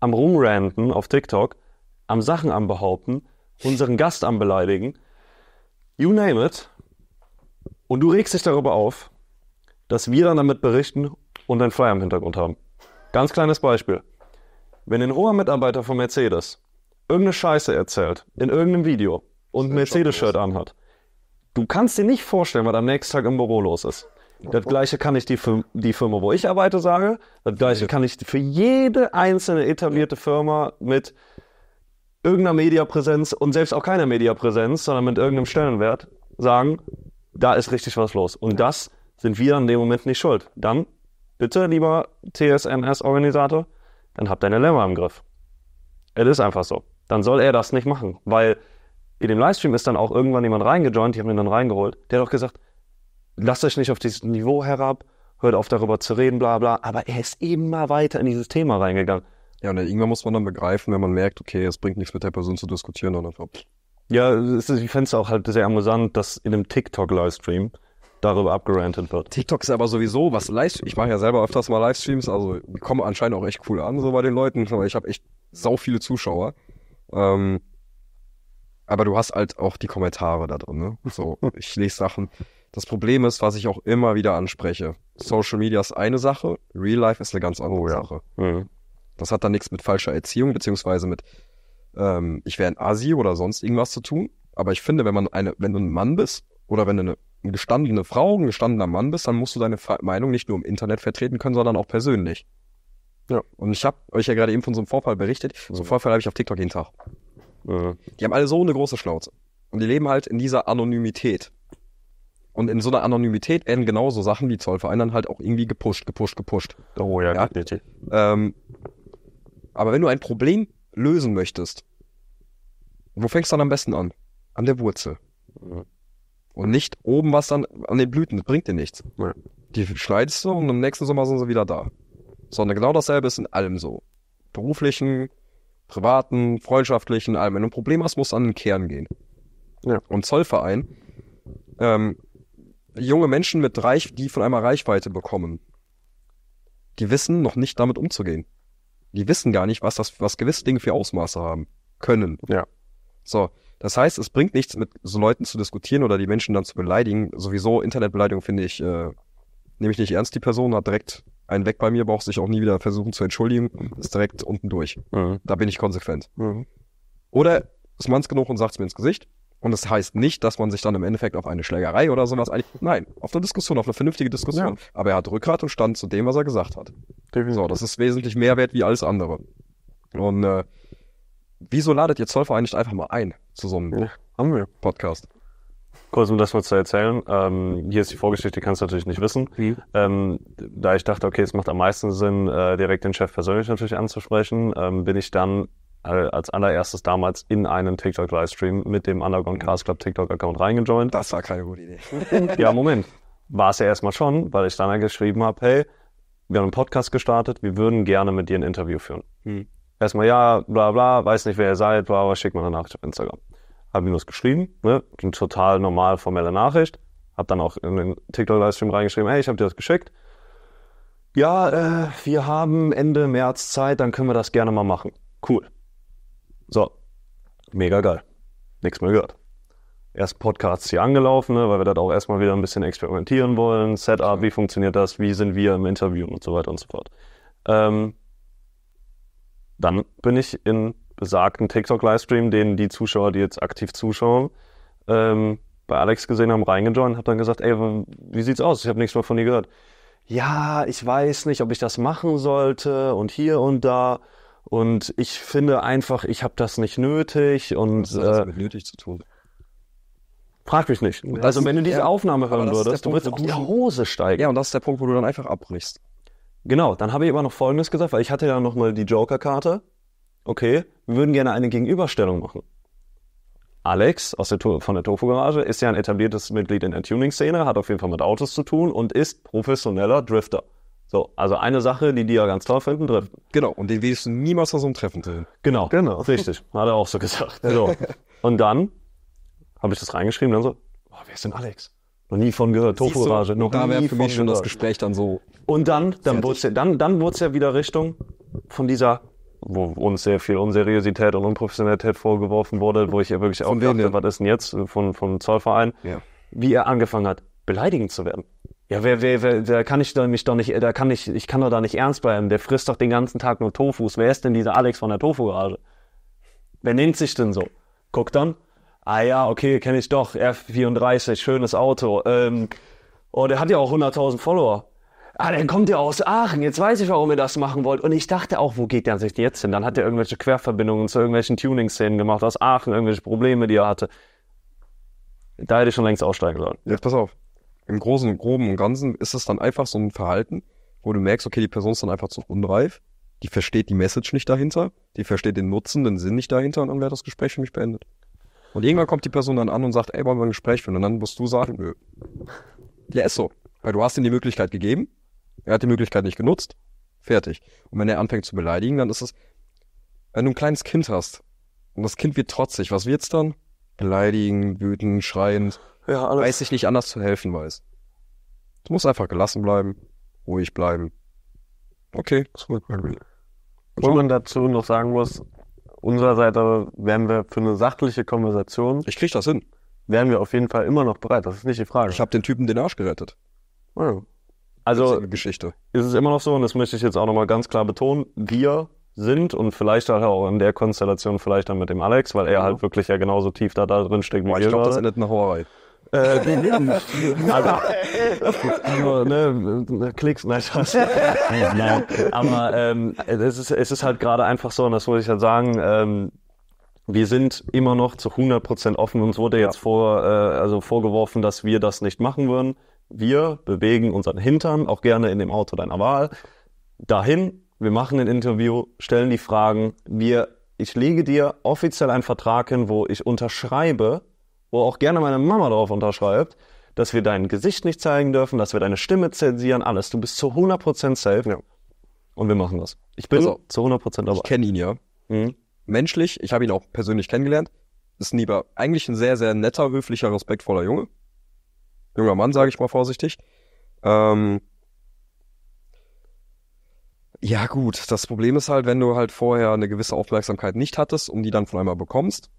am Rumranden auf TikTok, am Sachen am Behaupten, unseren Gast am Beleidigen, you name it. Und du regst dich darüber auf, dass wir dann damit berichten und einen Flyer im Hintergrund haben. Ganz kleines Beispiel. Wenn ein hoher Mitarbeiter von Mercedes irgendeine Scheiße erzählt in irgendeinem Video und ein Mercedes-Shirt anhat, du kannst dir nicht vorstellen, was am nächsten Tag im Büro los ist. Das [LAUGHS] gleiche kann ich die, Fir die Firma, wo ich arbeite, sagen. Das gleiche kann ich für jede einzelne etablierte Firma mit irgendeiner Mediapräsenz und selbst auch keiner Mediapräsenz, sondern mit irgendeinem Stellenwert sagen, da ist richtig was los. Und das sind wir in dem Moment nicht schuld. Dann bitte, lieber tsms organisator dann habt deine Lämmer im Griff. Es ist einfach so dann soll er das nicht machen. Weil in dem Livestream ist dann auch irgendwann jemand reingejoint, die haben ihn dann reingeholt, der hat auch gesagt, lasst euch nicht auf dieses Niveau herab, hört auf darüber zu reden, bla bla. Aber er ist immer weiter in dieses Thema reingegangen. Ja, und irgendwann muss man dann begreifen, wenn man merkt, okay, es bringt nichts mit der Person zu diskutieren und einfach. Ja, ich fände es auch halt sehr amüsant, dass in einem TikTok-Livestream darüber abgerantet wird. TikTok ist aber sowieso was Livestream. Ich mache ja selber öfters mal Livestreams, also die kommen anscheinend auch echt cool an, so bei den Leuten, aber ich habe echt sau viele Zuschauer. Ähm, aber du hast halt auch die Kommentare da drin. Ne? So, [LAUGHS] ich lese Sachen. Das Problem ist, was ich auch immer wieder anspreche. Social Media ist eine Sache, Real Life ist eine ganz andere oh, ja. Sache. Mhm. Das hat dann nichts mit falscher Erziehung, beziehungsweise mit ähm, ich wäre ein Asi oder sonst irgendwas zu tun. Aber ich finde, wenn man eine, wenn du ein Mann bist oder wenn du eine, eine gestandene Frau, ein gestandener Mann bist, dann musst du deine Meinung nicht nur im Internet vertreten können, sondern auch persönlich. Ja. Und ich habe euch ja gerade eben von so einem Vorfall berichtet. So einen mhm. Vorfall habe ich auf TikTok jeden Tag. Mhm. Die haben alle so eine große Schnauze. Und die leben halt in dieser Anonymität. Und in so einer Anonymität werden genauso Sachen wie Zollverein dann halt auch irgendwie gepusht, gepusht, gepusht. Oh ja, ja? Ähm, aber wenn du ein Problem lösen möchtest, wo fängst du dann am besten an? An der Wurzel. Mhm. Und nicht oben was dann an den Blüten. Das bringt dir nichts. Die schneidest du und im nächsten Sommer sind sie wieder da sondern genau dasselbe ist in allem so. Beruflichen, privaten, freundschaftlichen, allem. Wenn du ein Problem hast, muss an den Kern gehen. Ja. Und Zollverein, ähm, junge Menschen mit Reich, die von einmal Reichweite bekommen, die wissen noch nicht damit umzugehen. Die wissen gar nicht, was das, was gewisse Dinge für Ausmaße haben können. Ja. So. Das heißt, es bringt nichts, mit so Leuten zu diskutieren oder die Menschen dann zu beleidigen. Sowieso Internetbeleidigung finde ich, äh, nehme ich nicht ernst. Die Person hat direkt ein Weg bei mir braucht sich auch nie wieder versuchen zu entschuldigen, ist direkt unten durch. Mhm. Da bin ich konsequent. Mhm. Oder ist man es genug und sagt es mir ins Gesicht. Und das heißt nicht, dass man sich dann im Endeffekt auf eine Schlägerei oder sowas eigentlich. Nein, auf eine Diskussion, auf eine vernünftige Diskussion. Ja. Aber er hat Rückgrat und stand zu dem, was er gesagt hat. Definitiv. So, das ist wesentlich mehr wert wie alles andere. Und äh, wieso ladet ihr Zollverein nicht einfach mal ein zu so einem ja, haben wir. Podcast? Kurz um das mal zu erzählen. Ähm, hier ist die Vorgeschichte, die kannst du natürlich nicht wissen. Wie? Ähm, da ich dachte, okay, es macht am meisten Sinn, äh, direkt den Chef persönlich natürlich anzusprechen, ähm, bin ich dann äh, als allererstes damals in einen TikTok-Livestream mit dem Underground Cars Club TikTok-Account reingejoint. Das war keine gute Idee. [LAUGHS] ja, Moment. War es ja erstmal schon, weil ich dann ja geschrieben habe, hey, wir haben einen Podcast gestartet, wir würden gerne mit dir ein Interview führen. Mhm. Erstmal ja, bla bla, weiß nicht, wer ihr seid, bla, bla, schick mal eine Nachricht auf Instagram habe ihm das geschrieben, ne? ging total normal formelle Nachricht, habe dann auch in den TikTok-Livestream reingeschrieben, hey, ich habe dir das geschickt. Ja, äh, wir haben Ende März Zeit, dann können wir das gerne mal machen. Cool. So, mega geil. Nichts mehr gehört. Erst Podcasts hier angelaufen, ne, weil wir das auch erstmal wieder ein bisschen experimentieren wollen. Setup, wie funktioniert das, wie sind wir im Interview und so weiter und so fort. Ähm, dann bin ich in besagten TikTok-Livestream, den die Zuschauer, die jetzt aktiv zuschauen, ähm, bei Alex gesehen haben, reingejoint, habe dann gesagt, ey, wie sieht's aus? Ich habe nichts mehr von dir gehört. Ja, ich weiß nicht, ob ich das machen sollte und hier und da. Und ich finde einfach, ich habe das nicht nötig. Und, Was hat das äh, mit nötig zu tun? Frag mich nicht. Das also wenn du diese ja, Aufnahme hören würdest, du würdest auf die Hose steigen. Ja, und das ist der Punkt, wo du dann einfach abbrichst. Genau, dann habe ich aber noch Folgendes gesagt, weil ich hatte ja noch mal die Joker-Karte okay, wir würden gerne eine Gegenüberstellung machen. Alex aus der, von der Tofu-Garage ist ja ein etabliertes Mitglied in der Tuning-Szene, hat auf jeden Fall mit Autos zu tun und ist professioneller Drifter. So, also eine Sache, die die ja ganz toll finden, Driften. Genau, und den willst du niemals aus einem Treffen drin. Genau, genau. [LAUGHS] richtig, hat er auch so gesagt. So. [LAUGHS] und dann habe ich das reingeschrieben, dann so, oh, wer ist denn Alex? Noch nie von gehört, Tofu-Garage, noch da nie Da wäre für mich schon das Gespräch dann so. Und dann, dann wurde es ja, dann, dann wurde ja wieder Richtung von dieser wo uns sehr viel Unseriosität und Unprofessionalität vorgeworfen wurde, wo ich ja wirklich auch dachte, was ist denn jetzt von, von Zollverein, ja. wie er angefangen hat, beleidigend zu werden. Ja, wer, wer, wer, da kann ich mich doch nicht, da kann ich, ich kann doch da nicht ernst bleiben. Der frisst doch den ganzen Tag nur Tofus. Wer ist denn dieser Alex von der Tofu-Garage? Wer nennt sich denn so? Guck dann. Ah ja, okay, kenne ich doch. F34, schönes Auto. Ähm, oh, der hat ja auch 100.000 Follower ah, dann kommt ihr aus Aachen, jetzt weiß ich, warum ihr das machen wollt. Und ich dachte auch, wo geht der sich jetzt hin? Dann hat er irgendwelche Querverbindungen zu irgendwelchen Tuning-Szenen gemacht aus Aachen, irgendwelche Probleme, die er hatte. Da hätte ich schon längst aussteigen sollen. Jetzt pass auf. Im Großen, Groben und Ganzen ist es dann einfach so ein Verhalten, wo du merkst, okay, die Person ist dann einfach zu unreif, die versteht die Message nicht dahinter, die versteht den Nutzen, den Sinn nicht dahinter und dann hat das Gespräch für mich beendet. Und irgendwann kommt die Person dann an und sagt, ey, wollen wir ein Gespräch führen? Und dann musst du sagen, nö. Ja, ist so. Weil du hast ihnen die Möglichkeit gegeben, er hat die Möglichkeit nicht genutzt. Fertig. Und wenn er anfängt zu beleidigen, dann ist es, wenn du ein kleines Kind hast und das Kind wird trotzig, was wird's dann? Beleidigen, wütend, schreiend. Ja, alles. Weiß ich nicht anders zu helfen weiß. Du musst einfach gelassen bleiben, ruhig bleiben. Okay, das wird man Wo man dazu noch sagen muss, unserer Seite wären wir für eine sachliche Konversation. Ich krieg das hin. Wären wir auf jeden Fall immer noch bereit, das ist nicht die Frage. Ich habe den Typen den Arsch gerettet. Oh ja. Also Geschichte. ist es immer noch so, und das möchte ich jetzt auch nochmal ganz klar betonen, wir sind und vielleicht auch in der Konstellation vielleicht dann mit dem Alex, weil er ja. halt wirklich ja genauso tief da, da drin steckt wie Boah, ich wir. Ich glaube, das endet eine Horror. Äh, [LAUGHS] [LAUGHS] also, nur, ne, äh, Klicks, nein, Spaß. [LAUGHS] nein, aber ähm, es, ist, es ist halt gerade einfach so, und das muss ich halt sagen, ähm, wir sind immer noch zu 100% offen. Uns wurde jetzt vor, äh, also vorgeworfen, dass wir das nicht machen würden. Wir bewegen unseren Hintern, auch gerne in dem Auto deiner Wahl, dahin. Wir machen ein Interview, stellen die Fragen. Wir, ich lege dir offiziell einen Vertrag hin, wo ich unterschreibe, wo auch gerne meine Mama darauf unterschreibt, dass wir dein Gesicht nicht zeigen dürfen, dass wir deine Stimme zensieren, alles. Du bist zu 100% safe. Ja. Und wir machen das. Ich bin also, zu 100% dabei. Ich kenne ihn ja. Mhm. Menschlich, ich habe ihn auch persönlich kennengelernt. Ist lieber, eigentlich ein sehr, sehr netter, höflicher, respektvoller Junge junger Mann, sage ich mal vorsichtig. Ähm, ja, gut, das Problem ist halt, wenn du halt vorher eine gewisse Aufmerksamkeit nicht hattest und die dann von einmal bekommst,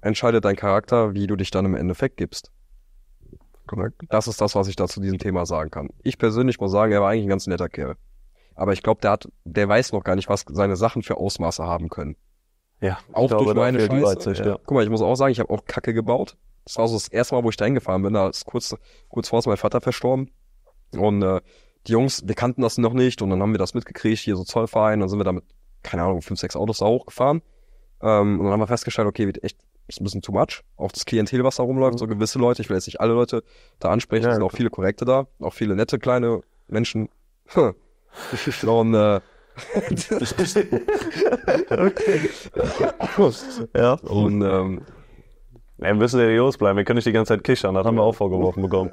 entscheidet dein Charakter, wie du dich dann im Endeffekt gibst. Correct. Das ist das, was ich da zu diesem Thema sagen kann. Ich persönlich muss sagen, er war eigentlich ein ganz netter Kerl. Aber ich glaube, der hat, der weiß noch gar nicht, was seine Sachen für Ausmaße haben können. Ja, auch durch glaube, meine Scheiße. ja. Guck mal, ich muss auch sagen, ich habe auch Kacke gebaut. Das war so das erste Mal, wo ich da hingefahren bin. Da ist kurz, kurz vor ist mein Vater verstorben. Und äh, die Jungs, wir kannten das noch nicht und dann haben wir das mitgekriegt, hier so Zollverein, dann sind wir damit, keine Ahnung, fünf, sechs Autos da hochgefahren. Ähm, und dann haben wir festgestellt, okay, wird echt ist ein bisschen too much. Auch das Klientel, was da rumläuft, mhm. so gewisse Leute, ich will jetzt nicht alle Leute da ansprechen, ja, es sind auch viele korrekte da, auch viele nette kleine Menschen. Hm. [LAUGHS] und äh, [LAUGHS] okay. [LAUGHS] ja. Und ähm, wir müssen seriös bleiben, wir können nicht die ganze Zeit kichern, das haben wir auch vorgeworfen bekommen.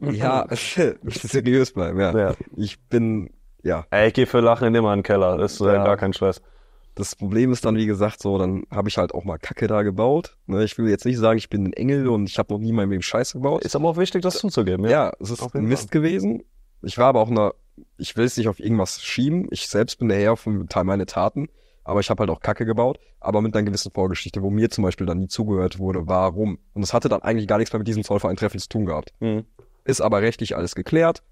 Ja, [LAUGHS] seriös bleiben, ja. ja. Ich bin, ja. Ey, ich gehe für Lachen immer in den Keller, das ist ja. gar kein Stress. Das Problem ist dann, wie gesagt, so, dann habe ich halt auch mal Kacke da gebaut. Ne? Ich will jetzt nicht sagen, ich bin ein Engel und ich habe noch nie in meinem Leben Scheiße gebaut. Ist aber auch wichtig, das zuzugeben, ja. Ja, es ist ein Mist Fall. gewesen. Ich war aber auch in einer, ich will es nicht auf irgendwas schieben. Ich selbst bin der Herr von Teil meiner Taten aber ich habe halt auch Kacke gebaut, aber mit einer gewissen Vorgeschichte, wo mir zum Beispiel dann nie zugehört wurde, warum. Und es hatte dann eigentlich gar nichts mehr mit diesem Zollvereintreffen zu tun gehabt. Mhm. Ist aber rechtlich alles geklärt.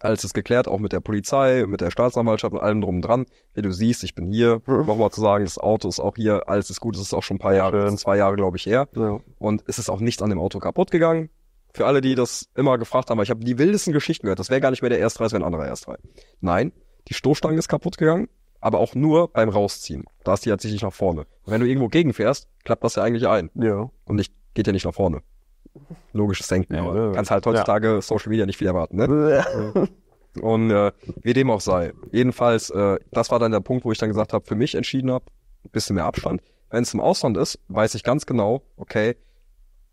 Alles ist geklärt, auch mit der Polizei, mit der Staatsanwaltschaft und allem drum und dran. Wie du siehst, ich bin hier. Mhm. Nochmal zu sagen, das Auto ist auch hier, alles ist gut, es ist auch schon ein paar Jahre, Schön. zwei Jahre, glaube ich, her. Ja. Und es ist auch nichts an dem Auto kaputt gegangen für alle, die das immer gefragt haben, weil ich habe die wildesten Geschichten gehört. Das wäre gar nicht mehr der Erstreis, wenn ein anderer Erstreis. Nein, die Stoßstange ist kaputt gegangen aber auch nur beim Rausziehen. Da ist die tatsächlich nach vorne. Und wenn du irgendwo gegenfährst, klappt das ja eigentlich ein. Ja. Und nicht, geht ja nicht nach vorne. Logisches Denken. Ja, aber ne? kannst halt heutzutage ja. Social Media nicht viel erwarten, ne? [LAUGHS] Und äh, wie dem auch sei. Jedenfalls, äh, das war dann der Punkt, wo ich dann gesagt habe, für mich entschieden habe, ein bisschen mehr Abstand. Wenn es im Ausland ist, weiß ich ganz genau, okay,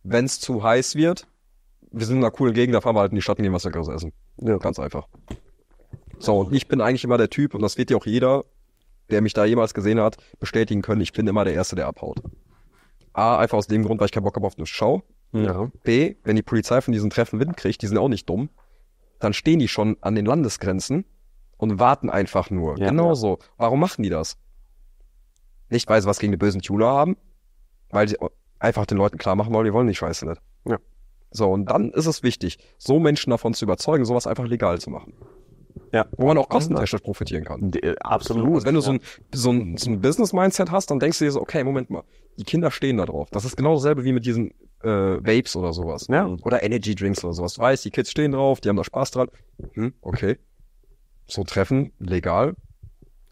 wenn es zu heiß wird, wir sind in einer coolen Gegend, da fahren wir halt in die Stadt und gehen was Leckeres essen. Ja. Ganz einfach. So, und ich bin eigentlich immer der Typ, und das wird ja auch jeder der mich da jemals gesehen hat, bestätigen können, ich bin immer der Erste, der abhaut. A, einfach aus dem Grund, weil ich keinen Bock habe auf eine Schau. Ja. B, wenn die Polizei von diesen Treffen Wind kriegt, die sind auch nicht dumm, dann stehen die schon an den Landesgrenzen und warten einfach nur. Ja, genau ja. so. Warum machen die das? Nicht, weil sie was gegen die bösen Tuner haben, weil sie einfach den Leuten klar machen wollen, die wollen die Scheiße nicht. Ja. So, und dann ist es wichtig, so Menschen davon zu überzeugen, sowas einfach legal zu machen. Ja. Wo man auch kostendeckend profitieren kann. Äh, absolut. Also wenn du so ein, so ein, so ein Business-Mindset hast, dann denkst du dir so, okay, Moment mal, die Kinder stehen da drauf. Das ist genau dasselbe wie mit diesen äh, Vapes oder sowas. Ja. Oder Energy Drinks oder sowas. Du weißt, die Kids stehen drauf, die haben da Spaß dran. Hm, okay. So treffen, legal.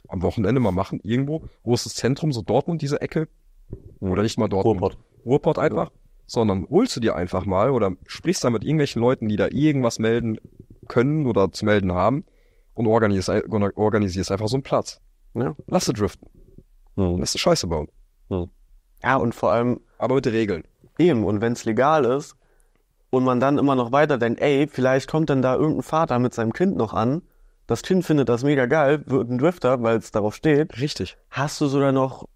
Am Wochenende mal machen, irgendwo. Wo ist das Zentrum? So Dortmund, diese Ecke? Oder nicht mal Dortmund. Ruhrpott. Ruhrpott einfach. Ja. Sondern holst du dir einfach mal oder sprichst dann mit irgendwelchen Leuten, die da irgendwas melden können oder zu melden haben und organisierst, organisierst einfach so einen Platz. Ja. Lass sie driften. Hm. Lass sie Scheiße bauen. Hm. Ja, und vor allem. Aber mit Regeln. Eben, und wenn es legal ist und man dann immer noch weiter denkt, ey, vielleicht kommt dann da irgendein Vater mit seinem Kind noch an, das Kind findet das mega geil, wird ein Drifter, weil es darauf steht. Richtig. Hast du sogar noch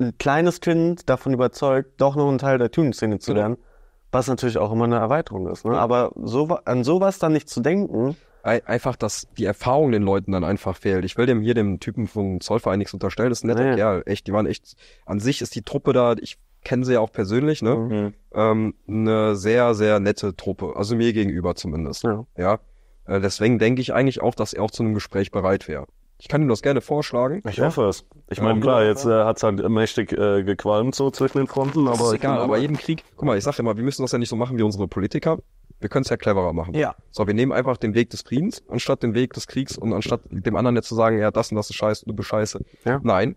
ein kleines Kind davon überzeugt, doch noch einen Teil der Tuning-Szene zu genau. lernen, genau. was natürlich auch immer eine Erweiterung ist. Ne? Aber so, an sowas dann nicht zu denken, einfach, dass die Erfahrung den Leuten dann einfach fehlt. Ich will dem hier dem Typen vom Zollverein nichts unterstellen, das ist ein netter Kerl. Echt, die waren echt, an sich ist die Truppe da, ich kenne sie ja auch persönlich, ne? Mhm. Ähm, eine sehr, sehr nette Truppe. Also mir gegenüber zumindest. Ja. ja? Äh, deswegen denke ich eigentlich auch, dass er auch zu einem Gespräch bereit wäre. Ich kann ihm das gerne vorschlagen. Ich ja. hoffe es. Ich ja, klar, jetzt äh, hat es halt mächtig äh, gequalmt so zwischen den Fronten, aber. ist egal, aber jeden Krieg. Guck mal, ich sage immer, wir müssen das ja nicht so machen wie unsere Politiker wir können es ja cleverer machen. Ja. So, wir nehmen einfach den Weg des Friedens anstatt den Weg des Kriegs und anstatt dem anderen jetzt zu sagen, ja, das und das ist scheiße, du bist scheiße. Ja. Nein.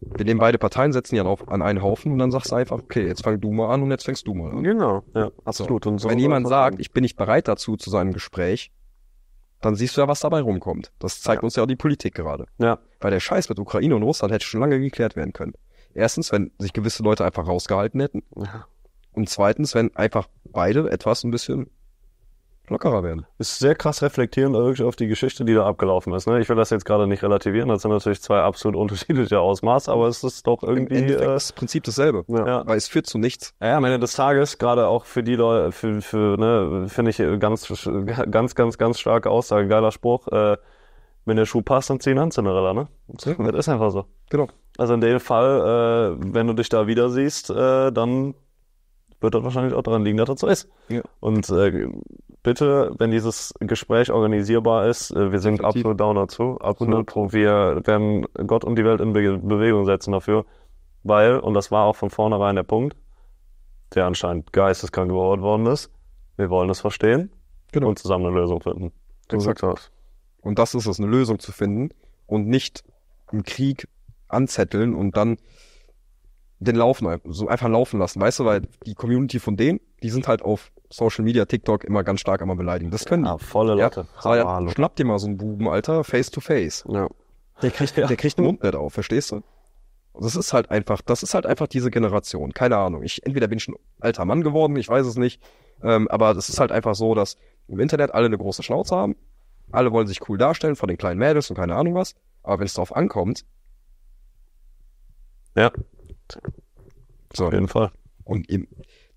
Wir nehmen beide Parteien, setzen die dann auf, an einen Haufen und dann sagst du einfach, okay, jetzt fang du mal an und jetzt fängst du mal an. Genau, ja, absolut. So. Und so Wenn jemand sagt, ich bin nicht bereit dazu zu seinem Gespräch, dann siehst du ja, was dabei rumkommt. Das zeigt ja. uns ja auch die Politik gerade. Ja. Weil der Scheiß mit Ukraine und Russland hätte schon lange geklärt werden können. Erstens, wenn sich gewisse Leute einfach rausgehalten hätten. Ja. Und zweitens, wenn einfach beide etwas ein bisschen lockerer werden. Ist sehr krass reflektierend wirklich auf die Geschichte, die da abgelaufen ist. Ne? Ich will das jetzt gerade nicht relativieren, das sind natürlich zwei absolut [LAUGHS] unterschiedliche Ausmaße, aber es ist doch irgendwie. Im äh, das Prinzip dasselbe. Ja. ja. Weil es führt zu nichts. Ja, am Ende des Tages, gerade auch für die Leute, für, für ne, finde ich ganz, ganz, ganz, ganz starke Aussage, geiler Spruch, äh, wenn der Schuh passt, dann ziehen an Cinderella, ne? Das ist einfach so. Genau. Also in dem Fall, äh, wenn du dich da wieder siehst, äh, dann wird das wahrscheinlich auch daran liegen, dass er so ist. Ja. Und äh, bitte, wenn dieses Gespräch organisierbar ist, äh, wir sind Definitiv. absolut down dazu, absolut pro. Wir werden Gott und die Welt in Be Bewegung setzen dafür, weil, und das war auch von vornherein der Punkt, der anscheinend geisteskrank geworden worden ist, wir wollen es verstehen genau. und zusammen eine Lösung finden. Du sagst Das. Und das ist es, eine Lösung zu finden und nicht einen Krieg anzetteln und dann den Laufen so einfach laufen lassen, weißt du, weil die Community von denen, die sind halt auf Social Media, TikTok immer ganz stark immer beleidigen. Das können ja, die. volle Leute. Ja, ja, schnapp dir mal so einen Buben, Alter, face to face. Ja. Der kriegt, [LAUGHS] ja. der kriegt den Mund nicht auf, verstehst du? Das ist halt einfach, das ist halt einfach diese Generation. Keine Ahnung. Ich, entweder bin ich ein alter Mann geworden, ich weiß es nicht. Ähm, aber das ist halt einfach so, dass im Internet alle eine große Schnauze haben. Alle wollen sich cool darstellen von den kleinen Mädels und keine Ahnung was. Aber wenn es drauf ankommt. Ja. So. Auf jeden Fall. Und eben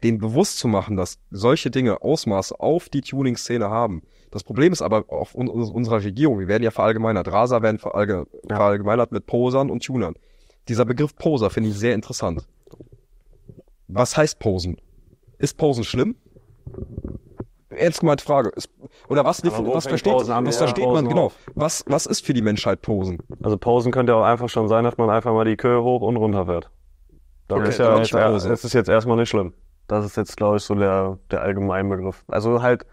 denen bewusst zu machen, dass solche Dinge Ausmaße auf die Tuning-Szene haben. Das Problem ist aber auf un unserer Regierung, wir werden ja verallgemeinert. Raser werden verallge ja. verallgemeinert mit Posern und Tunern. Dieser Begriff Poser finde ich sehr interessant. Was heißt Posen? Ist Posen schlimm? Ernst gemeint Frage. Ist, oder was, was versteht, was ja, versteht man, genau? Was, was ist für die Menschheit Posen? Also Posen könnte ja auch einfach schon sein, dass man einfach mal die Köhe hoch und runter fährt. Dann okay, ist ja jetzt, also. das ist jetzt erstmal nicht schlimm. Das ist jetzt, glaube ich, so der, der Allgemeinbegriff. Also halt.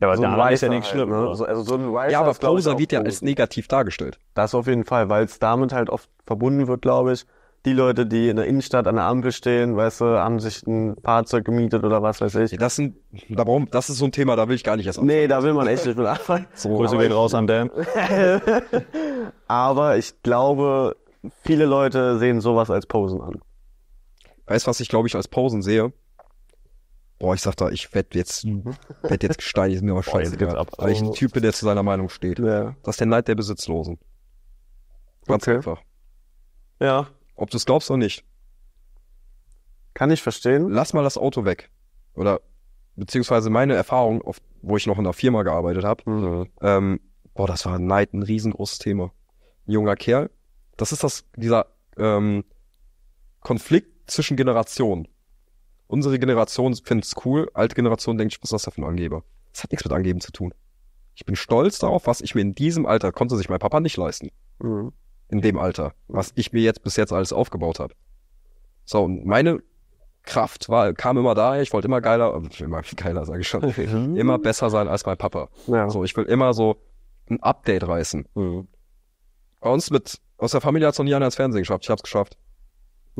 Ja, aber so ein ist ja nicht halt, schlimm. Ne? Also, also so ein Riser ja, aber ist, Poser wird ja als negativ dargestellt. Das auf jeden Fall, weil es damit halt oft verbunden wird, glaube ich. Die Leute, die in der Innenstadt an der Ampel stehen, weißt du, haben sich ein Fahrzeug gemietet oder was weiß ich. das, sind, da warum, das ist so ein Thema, da will ich gar nicht erst anfangen. Nee, da will man echt nicht mit [LAUGHS] anfangen. so, Grüße gehen raus an Dan. [LAUGHS] aber ich glaube, viele Leute sehen sowas als Posen an. Weißt was ich glaube ich als Pausen sehe? Boah, ich sag da, ich werd jetzt, [LAUGHS] werd jetzt gesteinigt, ist mir aber scheiße. Weil ich ein also Typ bin, der zu seiner Meinung steht. Ja. Das ist der Neid der Besitzlosen. Ganz okay. einfach. Ja. Ob du es glaubst oder nicht. Kann ich verstehen. Lass mal das Auto weg. Oder beziehungsweise meine Erfahrung, auf, wo ich noch in der Firma gearbeitet habe, mhm. ähm, boah, das war Neid ein riesengroßes Thema. Ein junger Kerl. Das ist das, dieser ähm, Konflikt, zwischen Generationen. Unsere Generation findet es cool, alte Generation denkt, was ist das für ein Angeber? Das hat nichts mit Angeben zu tun. Ich bin stolz darauf, was ich mir in diesem Alter konnte sich mein Papa nicht leisten. Mhm. In dem Alter, was ich mir jetzt bis jetzt alles aufgebaut habe. So, und meine Kraft war, kam immer daher, ich wollte immer geiler, [LAUGHS] immer geiler, sage ich schon, mhm. immer besser sein als mein Papa. Ja. So, ich will immer so ein Update reißen. Mhm. Bei uns mit, aus der Familie hat es noch nie einer ins Fernsehen geschafft. Ich hab's geschafft.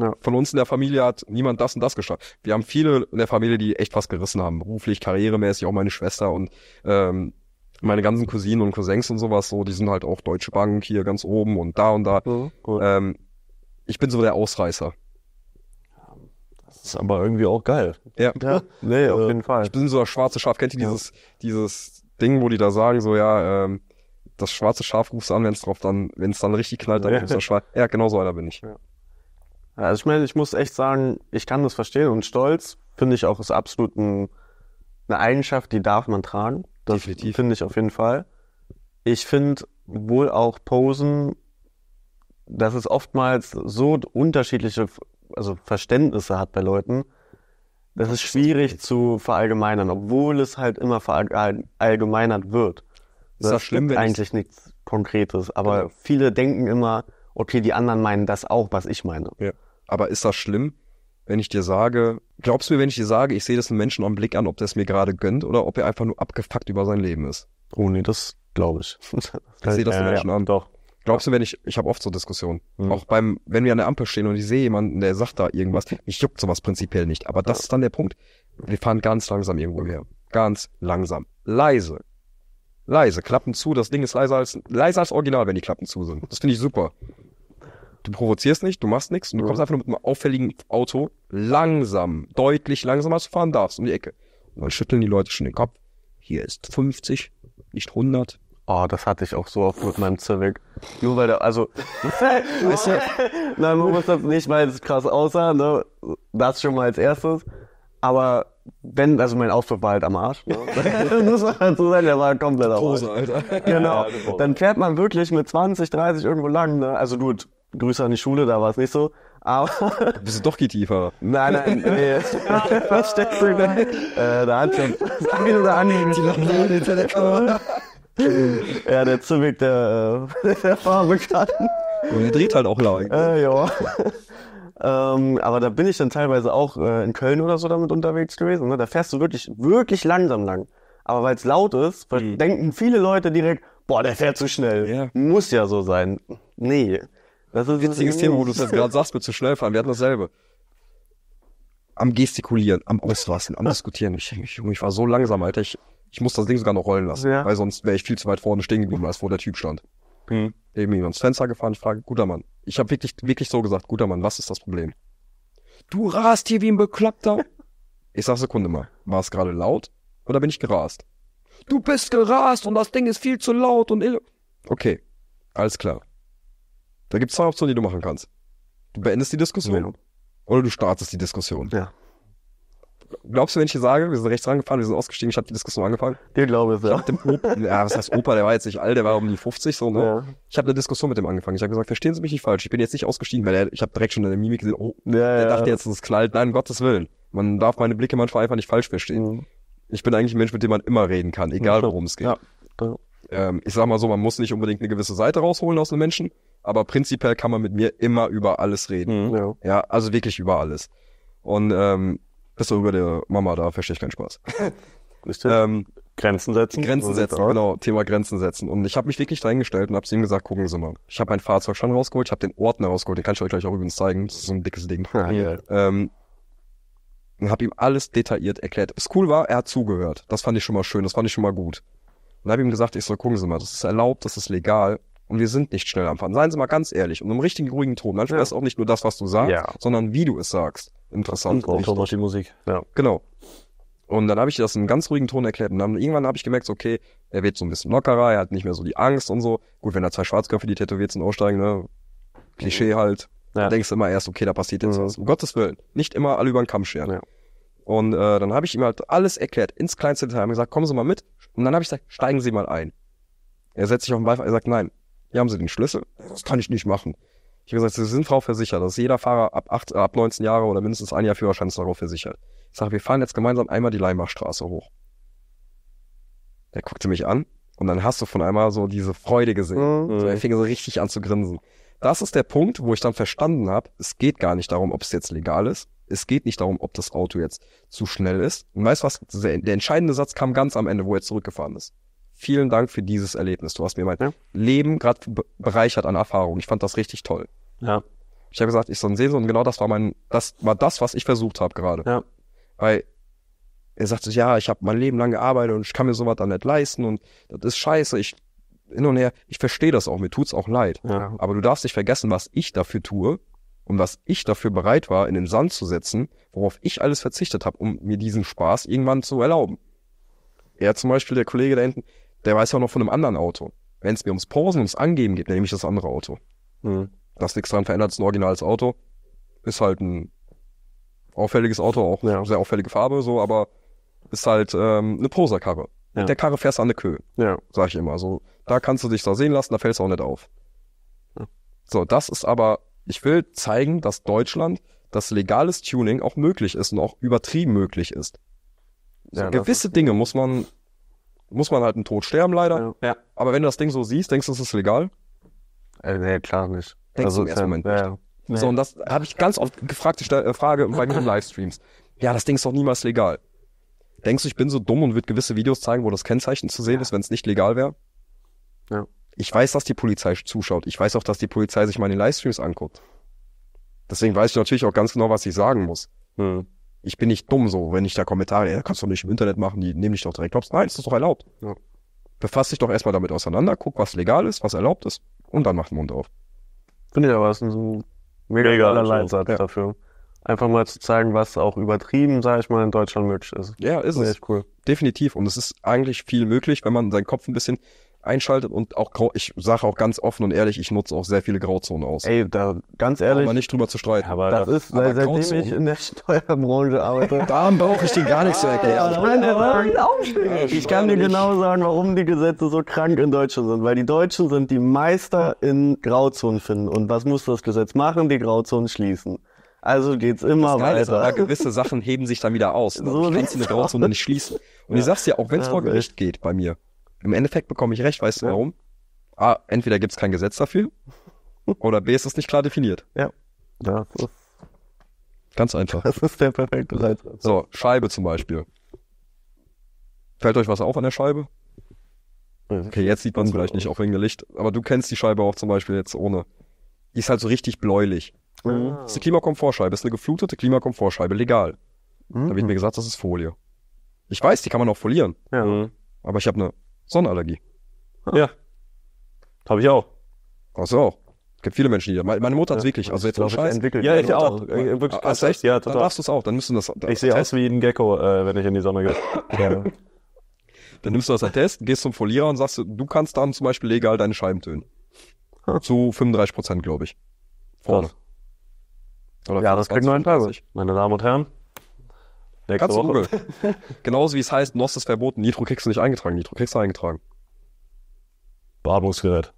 Ja. Von uns in der Familie hat niemand das und das geschafft. Wir haben viele in der Familie, die echt was gerissen haben, beruflich, karrieremäßig, auch meine Schwester und ähm, meine ganzen Cousinen und Cousins und sowas, so, die sind halt auch Deutsche Bank hier ganz oben und da und da. Mhm, ähm, ich bin so der Ausreißer. Das ist aber irgendwie auch geil. Ja. ja. Nee, auf also, jeden Fall. Ich bin so das schwarze Schaf. Kennt ihr dieses, ja. dieses Ding, wo die da sagen, so, ja, ähm, das schwarze Schaf rufst du an, wenn es drauf dann, wenn es dann richtig knallt, dann ja. rufst du das Schwarz. Ja, genau so einer bin ich. Ja. Also ich meine, ich muss echt sagen, ich kann das verstehen und Stolz finde ich auch ist absolut ein, eine Eigenschaft, die darf man tragen. Das finde ich auf jeden Fall. Ich finde wohl auch Posen, dass es oftmals so unterschiedliche also Verständnisse hat bei Leuten. Das ist schwierig zu verallgemeinern, obwohl es halt immer verallgemeinert wird. Ist das, das schlimm, wenn eigentlich nichts Konkretes, aber genau. viele denken immer, okay, die anderen meinen das auch, was ich meine. Ja. Aber ist das schlimm, wenn ich dir sage, glaubst du mir, wenn ich dir sage, ich sehe das einem Menschen am Blick an, ob der es mir gerade gönnt oder ob er einfach nur abgefuckt über sein Leben ist? Oh nee, das glaube ich. [LAUGHS] ich sehe das ja, den Menschen ja, an. Doch. Glaubst du, wenn ich, ich habe oft so Diskussionen, mhm. auch beim, wenn wir an der Ampel stehen und ich sehe jemanden, der sagt da irgendwas, ich juckt sowas prinzipiell nicht, aber das ist dann der Punkt. Wir fahren ganz langsam irgendwo her. Ganz langsam. Leise. Leise. Klappen zu, das Ding ist leiser als, leiser als original, wenn die Klappen zu sind. Das finde ich super du provozierst nicht, du machst nichts und du mhm. kommst einfach nur mit einem auffälligen Auto langsam, deutlich langsamer, zu fahren darfst, um die Ecke. Und dann schütteln die Leute schon den Kopf. Hier ist 50, nicht 100. Oh, ah, das hatte ich auch so oft mit meinem Civic. Nur weil der, also, [LAUGHS] weißt du, nein, man muss das nicht, weil es krass aussah, ne? Das schon mal als erstes. Aber wenn, also mein Ausdruck war halt am Arsch. Ne? [LAUGHS] muss man dazu sagen, der war komplett am Arsch. Alter. Genau. Dann fährt man wirklich mit 20, 30 irgendwo lang, ne? Also gut, Grüße an die Schule, da war es nicht so. Aber bist du doch Gitiefer. Nein, nein, nee. Was steckst du denn? Äh, da hat schon das oder andere. Die lachen alle hinter der ja, der Zimmig, der, äh, der war bekannt. Und der dreht halt auch laut. Äh, ja. Ähm, aber da bin ich dann teilweise auch äh, in Köln oder so damit unterwegs gewesen. Ne? Da fährst du wirklich, wirklich langsam lang. Aber weil es laut ist, mhm. denken viele Leute direkt, boah, der fährt zu schnell. Ja. Muss ja so sein. Nee. Also, Witziges Thema, wo du das gerade sagst, mit zu schnell fahren. Wir hatten dasselbe. Am Gestikulieren, am Ausrasten, am Diskutieren. Ich, ich, ich war so langsam, Alter. Ich, ich muss das Ding sogar noch rollen lassen, ja. weil sonst wäre ich viel zu weit vorne stehen geblieben, als wo der Typ stand. Mhm. Eben jemand ins Fenster gefahren, ich frage, guter Mann. Ich habe wirklich, wirklich so gesagt, guter Mann, was ist das Problem? Du rast hier wie ein Bekloppter. ich sag, Sekunde mal, war es gerade laut oder bin ich gerast? Du bist gerast und das Ding ist viel zu laut und ill. Okay, alles klar. Da gibt es zwei Optionen, die du machen kannst. Du beendest die Diskussion ja. oder du startest die Diskussion. Ja. Glaubst du, wenn ich dir sage, wir sind rechts rangefahren, wir sind ausgestiegen, ich habe die Diskussion angefangen? Ich glaube es, ja. dem Opa, ja, was heißt Opa, der war jetzt nicht alt, der war um die 50, so, ne? Ja. Ich habe eine Diskussion mit dem angefangen. Ich habe gesagt, verstehen Sie mich nicht falsch, ich bin jetzt nicht ausgestiegen, weil er, ich habe direkt schon in Mimik gesehen, oh, ja, der ja. dachte jetzt, es knallt. Nein, um Gottes Willen. Man darf meine Blicke manchmal einfach nicht falsch verstehen. Mhm. Ich bin eigentlich ein Mensch, mit dem man immer reden kann, egal worum es geht. Ja. Ähm, ich sag mal so, man muss nicht unbedingt eine gewisse Seite rausholen aus einem Menschen, aber prinzipiell kann man mit mir immer über alles reden. Mhm. Ja, ja also wirklich über alles. Und ähm, bist du über der Mama, da verstehe ich keinen Spaß. [LAUGHS] Wisst ähm, Grenzen setzen. Grenzen setzen, genau. Thema Grenzen setzen. Und ich habe mich wirklich reingestellt und habe zu ihm gesagt, gucken Sie mal. Ich habe mein Fahrzeug schon rausgeholt, ich habe den Ordner rausgeholt, den kann ich euch gleich auch übrigens zeigen. Das ist so ein dickes Ding. [LAUGHS] Ja, ja. Ähm, und habe ihm alles detailliert erklärt. Was cool war, er hat zugehört. Das fand ich schon mal schön, das fand ich schon mal gut. Und habe ihm gesagt, ich soll gucken Sie mal, das ist erlaubt, das ist legal. Und wir sind nicht schnell am Fahren. Seien Sie mal ganz ehrlich und im richtigen, ruhigen Ton. Manchmal ja. ist auch nicht nur das, was du sagst, ja. sondern wie du es sagst. Interessant. Und auch noch die Musik. Ja. Genau. Und dann habe ich das in einem ganz ruhigen Ton erklärt. Und dann irgendwann habe ich gemerkt, okay, er wird so ein bisschen lockerer, er hat nicht mehr so die Angst und so. Gut, wenn da zwei Schwarzköpfe, die tätowiert sind, aussteigen, ne? Klischee mhm. halt. Ja. Dann denkst du immer erst, okay, da passiert jetzt mhm. was. Um Gottes Willen. Nicht immer alle über den Kamm scheren. Ja. Und äh, dann habe ich ihm halt alles erklärt, ins kleinste Detail. Haben gesagt, kommen Sie mal mit. Und dann habe ich gesagt, steigen Sie mal ein. Er setzt sich auf den Beifahrer, er sagt, nein, hier haben Sie den Schlüssel. Das kann ich nicht machen. Ich habe gesagt, Sie sind Frau versichert. Das ist jeder Fahrer ab, acht, äh, ab 19 Jahre oder mindestens ein Jahr Führerschein ist darauf versichert. Ich sage, wir fahren jetzt gemeinsam einmal die Leimachstraße hoch. Er guckte mich an und dann hast du von einmal so diese Freude gesehen. Mhm. So, er fing so richtig an zu grinsen. Das ist der Punkt, wo ich dann verstanden habe, es geht gar nicht darum, ob es jetzt legal ist. Es geht nicht darum, ob das Auto jetzt zu schnell ist. Und weißt du was? Der entscheidende Satz kam ganz am Ende, wo er zurückgefahren ist vielen Dank für dieses Erlebnis. Du hast mir mein ja. Leben gerade bereichert an Erfahrung. Ich fand das richtig toll. Ja. Ich habe gesagt, ich soll ein sehen und genau das war mein, das war das, was ich versucht habe gerade. Ja. Weil er sagte, ja, ich habe mein Leben lang gearbeitet und ich kann mir sowas dann nicht leisten und das ist scheiße. Ich hin und her, ich verstehe das auch, mir tut's auch leid. Ja. Aber du darfst nicht vergessen, was ich dafür tue und was ich dafür bereit war, in den Sand zu setzen, worauf ich alles verzichtet habe, um mir diesen Spaß irgendwann zu erlauben. Er zum Beispiel, der Kollege da hinten, der weiß ja auch noch von einem anderen Auto. Wenn es mir ums Pausen, ums Angeben geht, nehme ich das andere Auto. Mhm. Das nichts dran verändert, ist ein originales Auto. Ist halt ein auffälliges Auto, auch ja. sehr auffällige Farbe, so, aber ist halt ähm, eine Poserkarre. Ja. Mit der Karre fährst du an der Köhe. ja. sag ich immer. So, da kannst du dich da sehen lassen, da fällst du auch nicht auf. Ja. So, das ist aber, ich will zeigen, dass Deutschland das legales Tuning auch möglich ist und auch übertrieben möglich ist. So, gewisse ist Dinge muss man muss man halt einen Tod sterben, leider. Ja. Aber wenn du das Ding so siehst, denkst du, es ist legal? Äh, nee, klar nicht. Denkst also, du im ersten Moment ja, nicht. Nee. So, und das habe ich ganz oft gefragt, die äh, Frage bei meinen [LAUGHS] Livestreams. Ja, das Ding ist doch niemals legal. Denkst du, ich bin so dumm und würde gewisse Videos zeigen, wo das Kennzeichen zu sehen ist, wenn es nicht legal wäre? Ja. Ich weiß, dass die Polizei zuschaut. Ich weiß auch, dass die Polizei sich meine Livestreams anguckt. Deswegen weiß ich natürlich auch ganz genau, was ich sagen muss. Hm ich bin nicht dumm so, wenn ich da Kommentare, ja, kannst du doch nicht im Internet machen, die nehmen dich doch direkt hops. Nein, ist das doch erlaubt. Ja. Befass dich doch erstmal damit auseinander, guck, was legal ist, was erlaubt ist und dann mach den Mund auf. Finde ich aber, ist ein mega, mega Leitsatz ja. dafür. Einfach mal zu zeigen, was auch übertrieben, sage ich mal, in Deutschland möglich ist. Ja, ist Sehr es. Echt cool. Definitiv. Und es ist eigentlich viel möglich, wenn man seinen Kopf ein bisschen einschaltet und auch ich sage auch ganz offen und ehrlich, ich nutze auch sehr viele Grauzonen aus. Ey, da ganz ehrlich, aber nicht drüber zu streiten. Aber das, das ist aber seitdem Grauzonen. ich in der Steuerbranche arbeite. [LAUGHS] da brauche ich dir gar nichts zu erklären. Ich kann dir genau sagen, warum die Gesetze so krank in Deutschland sind, weil die Deutschen sind die Meister in Grauzonen finden und was muss das Gesetz machen? Die Grauzonen schließen. Also geht's immer das weiter. Ist, aber gewisse Sachen heben sich dann wieder aus. Ne? So ich kann sie eine Grauzone nicht schließen. Und ja. ich sag's dir, auch wenn's ja, vor Gericht geht bei mir, im Endeffekt bekomme ich recht, weißt ja. du warum? A, entweder gibt es kein Gesetz dafür [LAUGHS] oder B, ist es nicht klar definiert. Ja. ja das ist Ganz einfach. Das ist der perfekte Reitreflex. So, Scheibe zum Beispiel. Fällt euch was auf an der Scheibe? Okay, jetzt sieht man es vielleicht nicht auf wegen Licht, aber du kennst die Scheibe auch zum Beispiel jetzt ohne. Die ist halt so richtig bläulich. Mhm. Das ist eine Klimakomfortscheibe, ist eine geflutete Klimakomfortscheibe, legal. Mhm. Da wird mir gesagt, das ist Folie. Ich weiß, die kann man auch folieren. Ja. Aber ich habe eine Sonnenallergie. Ah. Ja. Habe ich auch. Hast du auch? gibt viele Menschen, die da. Meine Mutter hat es wirklich. Also jetzt glaub, Scheiß. entwickelt. Ja, ich auch. Äh, wirklich, also echt? Ja, total. Dann darfst du es auch. Dann müssen das. Da, ich sehe aus wie ein Gecko, äh, wenn ich in die Sonne gehe. [LAUGHS] ja. Dann nimmst du das als Test, gehst zum Folierer und sagst, du kannst dann zum Beispiel legal deine Scheiben tönen. Hm. Zu 35 Prozent, glaube ich. Vorne. ja, das kriegt neun Tage. Meine Damen und Herren, Nächste Ganz Woche. Google. [LAUGHS] Genauso wie es heißt, NOS ist verboten, nitro kriegst du nicht eingetragen, nitro kriegst du eingetragen. Beatmungsgerät.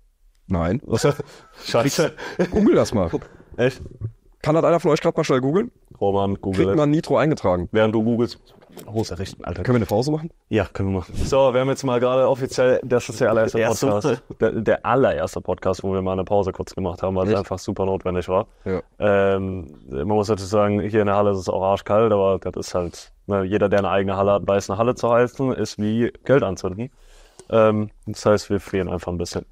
Nein. [LAUGHS] Scheiße. Google das mal. Echt? Kann das einer von euch gerade mal schnell googeln? Roman, Google. Kriegt man Nitro eingetragen. Während du googelst. Hose errichten, Alter. Können wir eine Pause machen? Ja, können wir machen. So, wir haben jetzt mal gerade offiziell, das ist der allererste Erste. Podcast, der, der, allererste Podcast, wo wir mal eine Pause kurz gemacht haben, weil Echt? es einfach super notwendig war. Ja. Ähm, man muss natürlich sagen, hier in der Halle ist es auch arschkalt, aber das ist halt, ne, jeder, der eine eigene Halle hat, weiß, eine Halle zu heizen, ist wie Geld anzünden. Ähm, das heißt, wir frieren einfach ein bisschen.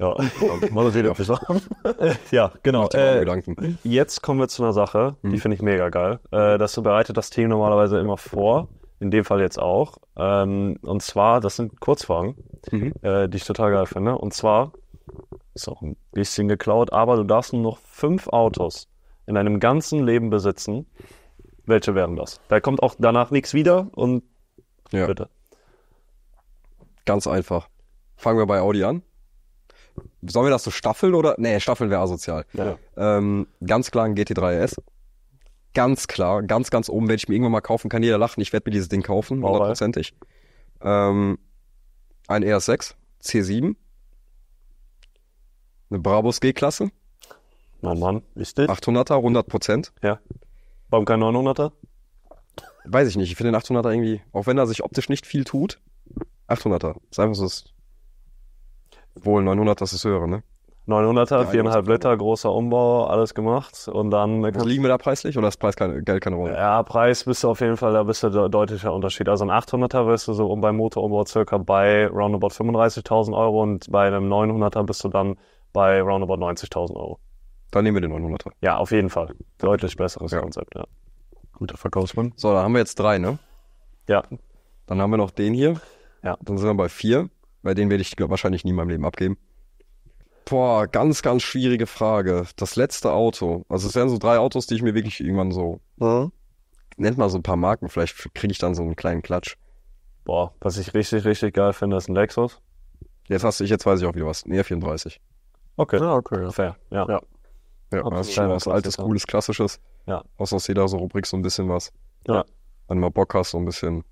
Ja, [LAUGHS] [LAUGHS] mal das Video verschlafen. [LAUGHS] ja, genau. Äh, Gedanken. Jetzt kommen wir zu einer Sache, die mhm. finde ich mega geil. Äh, das bereitet das Team normalerweise immer vor, in dem Fall jetzt auch. Ähm, und zwar, das sind Kurzfragen, mhm. äh, die ich total geil finde. Und zwar, ist auch ein bisschen geklaut, aber du darfst nur noch fünf Autos in deinem ganzen Leben besitzen. Welche wären das? Da kommt auch danach nichts wieder und ja. bitte. Ganz einfach. Fangen wir bei Audi an sollen wir das so staffeln oder? Nee, staffeln wäre asozial. Ja. Ähm, ganz klar ein GT3S. Ganz klar, ganz, ganz oben, wenn ich mir irgendwann mal kaufen kann, jeder lachen, ich werde mir dieses Ding kaufen, hundertprozentig. Ähm, ein R6, e C7, eine Brabus G-Klasse. Mein Mann, ist das? 800er, 100 Prozent. Ja. Warum kein 900er? Weiß ich nicht. Ich finde den 800er irgendwie, auch wenn er sich optisch nicht viel tut, 800er. Ist einfach so das Wohl 900er ist das höhere, ne? 900er, viereinhalb Liter, großer Umbau, alles gemacht und dann... Was liegen wir da preislich oder ist Preis kein, Geld keine Rolle? Ja, Preis bist du auf jeden Fall, da bist du deutlicher Unterschied. Also ein 800er wirst du so um beim Motorumbau circa bei roundabout 35.000 Euro und bei einem 900er bist du dann bei roundabout 90.000 Euro. Dann nehmen wir den 900er. Ja, auf jeden Fall. Deutlich besseres ja. Konzept, ja. Guter Verkaufsmann. So, da haben wir jetzt drei, ne? Ja. Dann haben wir noch den hier. Ja. Dann sind wir bei vier. Weil den werde ich wahrscheinlich nie in meinem Leben abgeben. Boah, ganz, ganz schwierige Frage. Das letzte Auto. Also es wären so drei Autos, die ich mir wirklich irgendwann so. Mhm. Nennt mal so ein paar Marken, vielleicht kriege ich dann so einen kleinen Klatsch. Boah, was ich richtig, richtig geil finde, ist ein Lexus. Jetzt hast du, ich, jetzt weiß ich auch wieder was. Nee, 34. Ah, okay. Ja, okay. Fair, ja. Ja, ja das ist schon was altes, cooles, klassisches. Ja. Aus, aus jeder so Rubrik so ein bisschen was. Ja. Wenn du mal Bock hast, so ein bisschen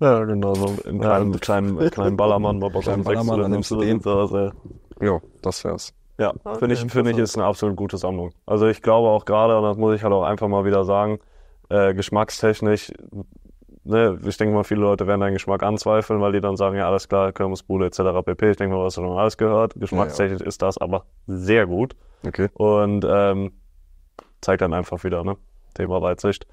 ja, genau, so in einem ja. kleinen, kleinen Ballermann-Mob aus einem Ballermann, dann nimmst du den. Das, ja. ja, das wär's. Ja, okay, finde ich, find ich ist eine absolut gute Sammlung. Also ich glaube auch gerade, und das muss ich halt auch einfach mal wieder sagen, äh, geschmackstechnisch, ne, ich denke mal, viele Leute werden deinen Geschmack anzweifeln, weil die dann sagen, ja, alles klar, Kirmesbude etc. pp. Ich denke mal, was hast du schon alles gehört. Geschmackstechnisch ja, ist das aber sehr gut. Okay. Und ähm, zeigt dann einfach wieder, ne? Thema Weitsicht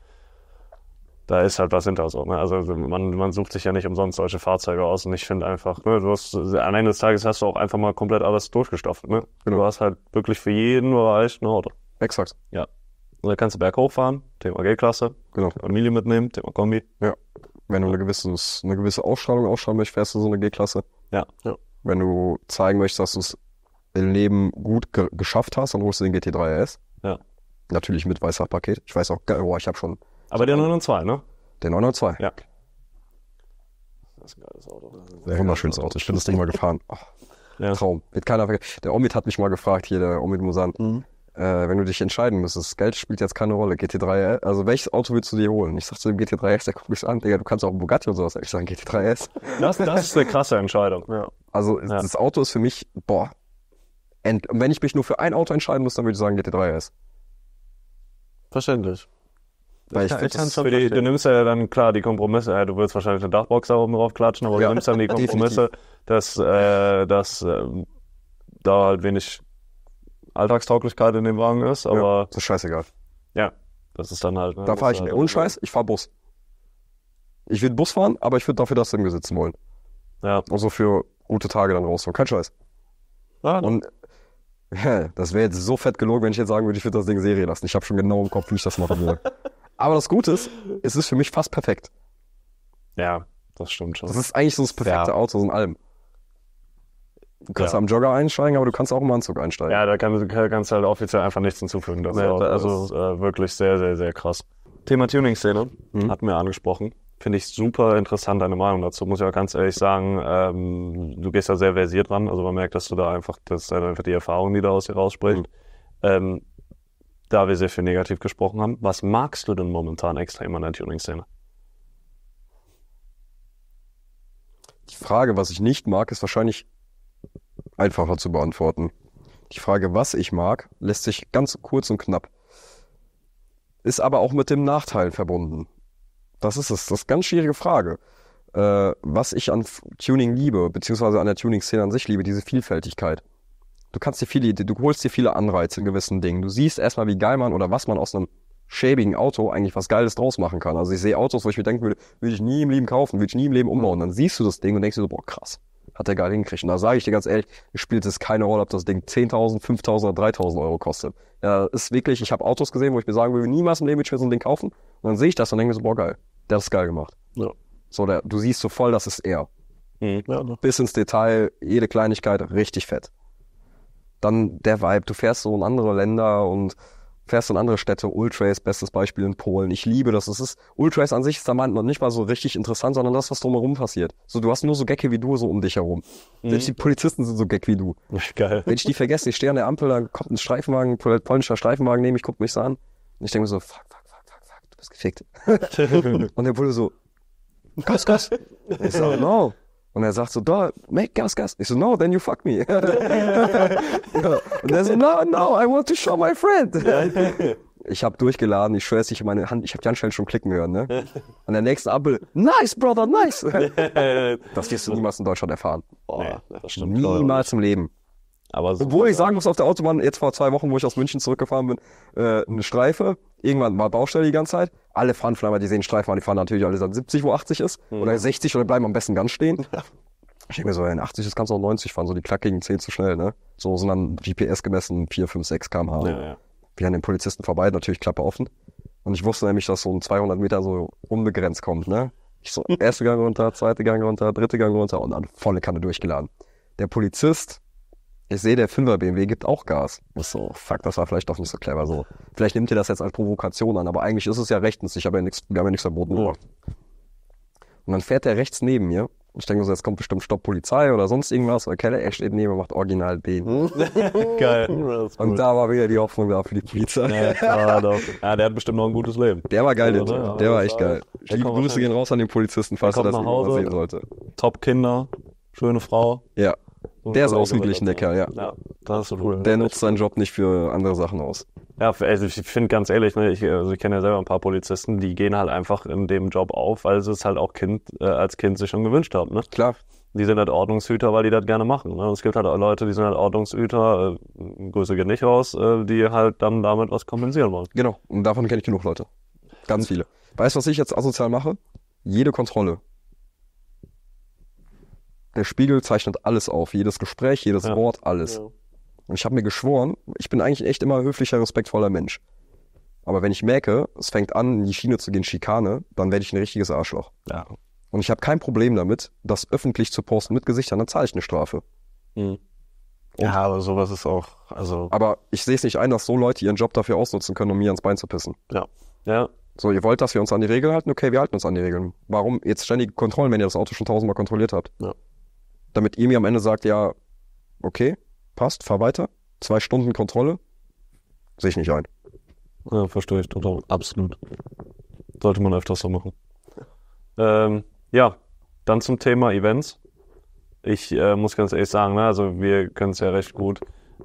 da ist halt was hinter so. Ne? Also, also man, man sucht sich ja nicht umsonst solche Fahrzeuge aus und ich finde einfach, ne, du hast am Ende des Tages hast du auch einfach mal komplett alles durchgestopft. Ne? Genau. Du hast halt wirklich für jeden Bereich ein Auto. Exakt. Ja. Und dann kannst du Berg hochfahren, Thema G-Klasse, genau. Familie mitnehmen, Thema Kombi. Ja. Wenn du eine gewisse, eine gewisse Ausstrahlung ausstrahlen möchtest, fährst du so eine G-Klasse. Ja. ja. Wenn du zeigen möchtest, dass du es im Leben gut ge geschafft hast, dann holst du den GT3 RS. Ja. Natürlich mit weißer Paket. Ich weiß auch, oh, ich habe schon aber der 902, ne? Der 902. Ja. Das ist ein geiles Auto. Ein wunderschönes Auto. Ich bin das Ding mal gefahren. Oh, ja. Traum. Wird keiner vergessen. Der Omid hat mich mal gefragt, hier, der Omid Musan. Mhm. Äh, wenn du dich entscheiden müsstest, Geld spielt jetzt keine Rolle. GT3, also welches Auto willst du dir holen? Ich sag zu dem GT3S, der guckt mich an, Digga, du kannst auch einen Bugatti und sowas. Ich sage GT3S. Das, das ist eine krasse Entscheidung. Ja. Also ja. das Auto ist für mich, boah. Und wenn ich mich nur für ein Auto entscheiden muss, dann würde ich sagen GT3S. Verständlich. Weil ich finde das für die, du nimmst ja dann klar die Kompromisse. Ja, du willst wahrscheinlich eine Dachbox da oben drauf klatschen, aber ja. du nimmst dann die [LAUGHS] Kompromisse, dass, äh, dass äh, da halt wenig Alltagstauglichkeit in dem Wagen ist. Aber ja, das ist scheißegal. Ja, das ist dann halt. Ne, da fahre ich, halt ohne Scheiß, ich fahre Bus. Ich würde Bus fahren, aber ich würde dafür das Ding sitzen wollen. Ja. Und so für gute Tage dann rausholen. Kein Scheiß. Ja, Und ja, das wäre jetzt so fett gelogen, wenn ich jetzt sagen würde, ich würde das Ding Serie lassen. Ich habe schon genau im Kopf, wie ich das machen würde. [LAUGHS] Aber das Gute ist, es ist für mich fast perfekt. Ja, das stimmt schon. Das ist eigentlich so das perfekte ja. Auto, so ein Alm. Du kannst ja. am Jogger einsteigen, aber du kannst auch im Anzug einsteigen. Ja, da kann, kannst du halt offiziell einfach nichts hinzufügen. Das nee, ist, also, ist äh, wirklich sehr, sehr, sehr krass. Thema Tuning-Szene mhm. hatten wir angesprochen. Finde ich super interessant, deine Meinung dazu. Muss ich auch ganz ehrlich sagen, ähm, du gehst da sehr versiert ran. Also man merkt, dass du da einfach, dass einfach die Erfahrung, die da aus dir rausspricht. Mhm. Ähm, da wir sehr viel negativ gesprochen haben, was magst du denn momentan extrem an der Tuning-Szene? Die Frage, was ich nicht mag, ist wahrscheinlich einfacher zu beantworten. Die Frage, was ich mag, lässt sich ganz kurz und knapp. Ist aber auch mit dem Nachteil verbunden. Das ist es. Das ist eine ganz schwierige Frage. Äh, was ich an Tuning liebe, beziehungsweise an der Tuning-Szene an sich liebe, diese Vielfältigkeit du kannst dir viele, du holst dir viele Anreize in gewissen Dingen. Du siehst erstmal, wie geil man oder was man aus einem schäbigen Auto eigentlich was Geiles draus machen kann. Also ich sehe Autos, wo ich mir denken würde, würde ich nie im Leben kaufen, würde ich nie im Leben umbauen. Dann siehst du das Ding und denkst dir so, boah, krass, hat der geil hingekriegt. Und da sage ich dir ganz ehrlich, spielt es keine Rolle, ob das Ding 10.000, 5.000 oder 3.000 Euro kostet. Ja, ist wirklich, ich habe Autos gesehen, wo ich mir sagen würde, niemals im Leben würde ich mir so ein Ding kaufen. Und dann sehe ich das und denke mir so, boah, geil, der hat es geil gemacht. Ja. So, der, du siehst so voll, das ist er. Mhm. Ja, Bis ins Detail, jede Kleinigkeit richtig fett dann der Vibe. Du fährst so in andere Länder und fährst in andere Städte. Ultrace, bestes Beispiel in Polen. Ich liebe das. Es ist, Ultrace an sich ist am noch nicht mal so richtig interessant, sondern das, was drumherum passiert. So, du hast nur so Gecke wie du so um dich herum. Mhm. Selbst die Polizisten sind so geck wie du. [LAUGHS] Geil. Wenn ich die vergesse, ich stehe an der Ampel, dann kommt ein Streifenwagen, polnischer Streifenwagen neben mich, guckt mich so an. Und ich denke mir so, fuck, fuck, fuck, fuck, fuck, du bist gefickt. [LAUGHS] und der Pole so, [LAUGHS] Gas, Gas. Ich so, no. Und er sagt so, da, make Gas, Gas. Ich so, no, then you fuck me. [LAUGHS] Und er so, no, no, I want to show my friend. ich habe durchgeladen, ich schwör's, ich meine Hand, ich habe die Handschellen schon klicken hören, ne? An der nächsten Ampel, nice, brother, nice. [LAUGHS] das wirst du niemals in Deutschland erfahren. Boah, nee, das stimmt. Niemals im Leben. Aber so Obwohl ich sagen muss, auf der Autobahn, jetzt vor zwei Wochen, wo ich aus München zurückgefahren bin, äh, eine Streife, irgendwann mal Baustelle die ganze Zeit. Alle fahren vielleicht mal, die sehen Streifen an, die fahren natürlich alle dann 70, wo 80 ist. Mhm. Oder 60 oder bleiben am besten ganz stehen. Ich denke mir so, in 80 ist kannst du auch 90 fahren, so die klackigen 10 zu schnell, ne? So sind dann GPS gemessen 4, 5, 6 kmh. Ja, ja. Wir haben den Polizisten vorbei, natürlich Klappe offen. Und ich wusste nämlich, dass so ein 200 Meter so unbegrenzt kommt, ne? Ich so, erste Gang runter, zweite Gang runter, dritte Gang runter und dann volle Kanne durchgeladen. Der Polizist ich sehe, der 5er BMW gibt auch Gas. Ich so, fuck, das war vielleicht doch nicht so clever so. Vielleicht nimmt ihr das jetzt als Provokation an, aber eigentlich ist es ja rechtens. Ich habe ja nichts, wir haben ja nichts verboten gemacht. Und dann fährt der rechts neben mir. ich denke so, jetzt kommt bestimmt Stopp Polizei oder sonst irgendwas. Okay, er steht neben mir, macht original B. Hm? [LAUGHS] Geil. Und da war wieder die Hoffnung da für die Polizei. [LAUGHS] Ja, doch. ja, der hat bestimmt noch ein gutes Leben. Der war geil, der, der, der war echt geil. Liebe Grüße gehen raus an den Polizisten, falls er das sehen sollte. Top Kinder, schöne Frau. Ja. Der ist ausgeglichen, der Kerl, ja. ja das ist cool. Der nutzt seinen Job nicht für andere Sachen aus. Ja, also ich finde ganz ehrlich, ne, ich, also ich kenne ja selber ein paar Polizisten, die gehen halt einfach in dem Job auf, weil sie es halt auch kind, äh, als Kind sich schon gewünscht haben. Ne? Klar. Die sind halt Ordnungshüter, weil die das gerne machen. Ne? es gibt halt auch Leute, die sind halt Ordnungshüter, äh, Grüße gehen nicht raus, äh, die halt dann damit was kompensieren wollen. Genau, und davon kenne ich genug Leute. Ganz viele. Weißt du, was ich jetzt asozial mache? Jede Kontrolle der Spiegel zeichnet alles auf, jedes Gespräch, jedes ja. Wort, alles. Ja. Und ich habe mir geschworen, ich bin eigentlich echt immer höflicher, respektvoller Mensch. Aber wenn ich merke, es fängt an, in die Schiene zu gehen, Schikane, dann werde ich ein richtiges Arschloch. Ja. Und ich habe kein Problem damit, das öffentlich zu posten mit Gesichtern, dann zahle ich eine Strafe. Mhm. ja, aber sowas ist auch, also. Aber ich sehe es nicht ein, dass so Leute ihren Job dafür ausnutzen können, um mir ans Bein zu pissen. Ja. Ja. So, ihr wollt, dass wir uns an die Regeln halten? Okay, wir halten uns an die Regeln. Warum jetzt ständige Kontrollen, wenn ihr das Auto schon tausendmal kontrolliert habt? Ja damit ihr mir am Ende sagt, ja, okay, passt, fahr weiter, zwei Stunden Kontrolle, sehe ich nicht ein. Ja, verstehe ich total, absolut. Sollte man öfters so machen. Ähm, ja, dann zum Thema Events. Ich äh, muss ganz ehrlich sagen, ne, also wir können es ja recht gut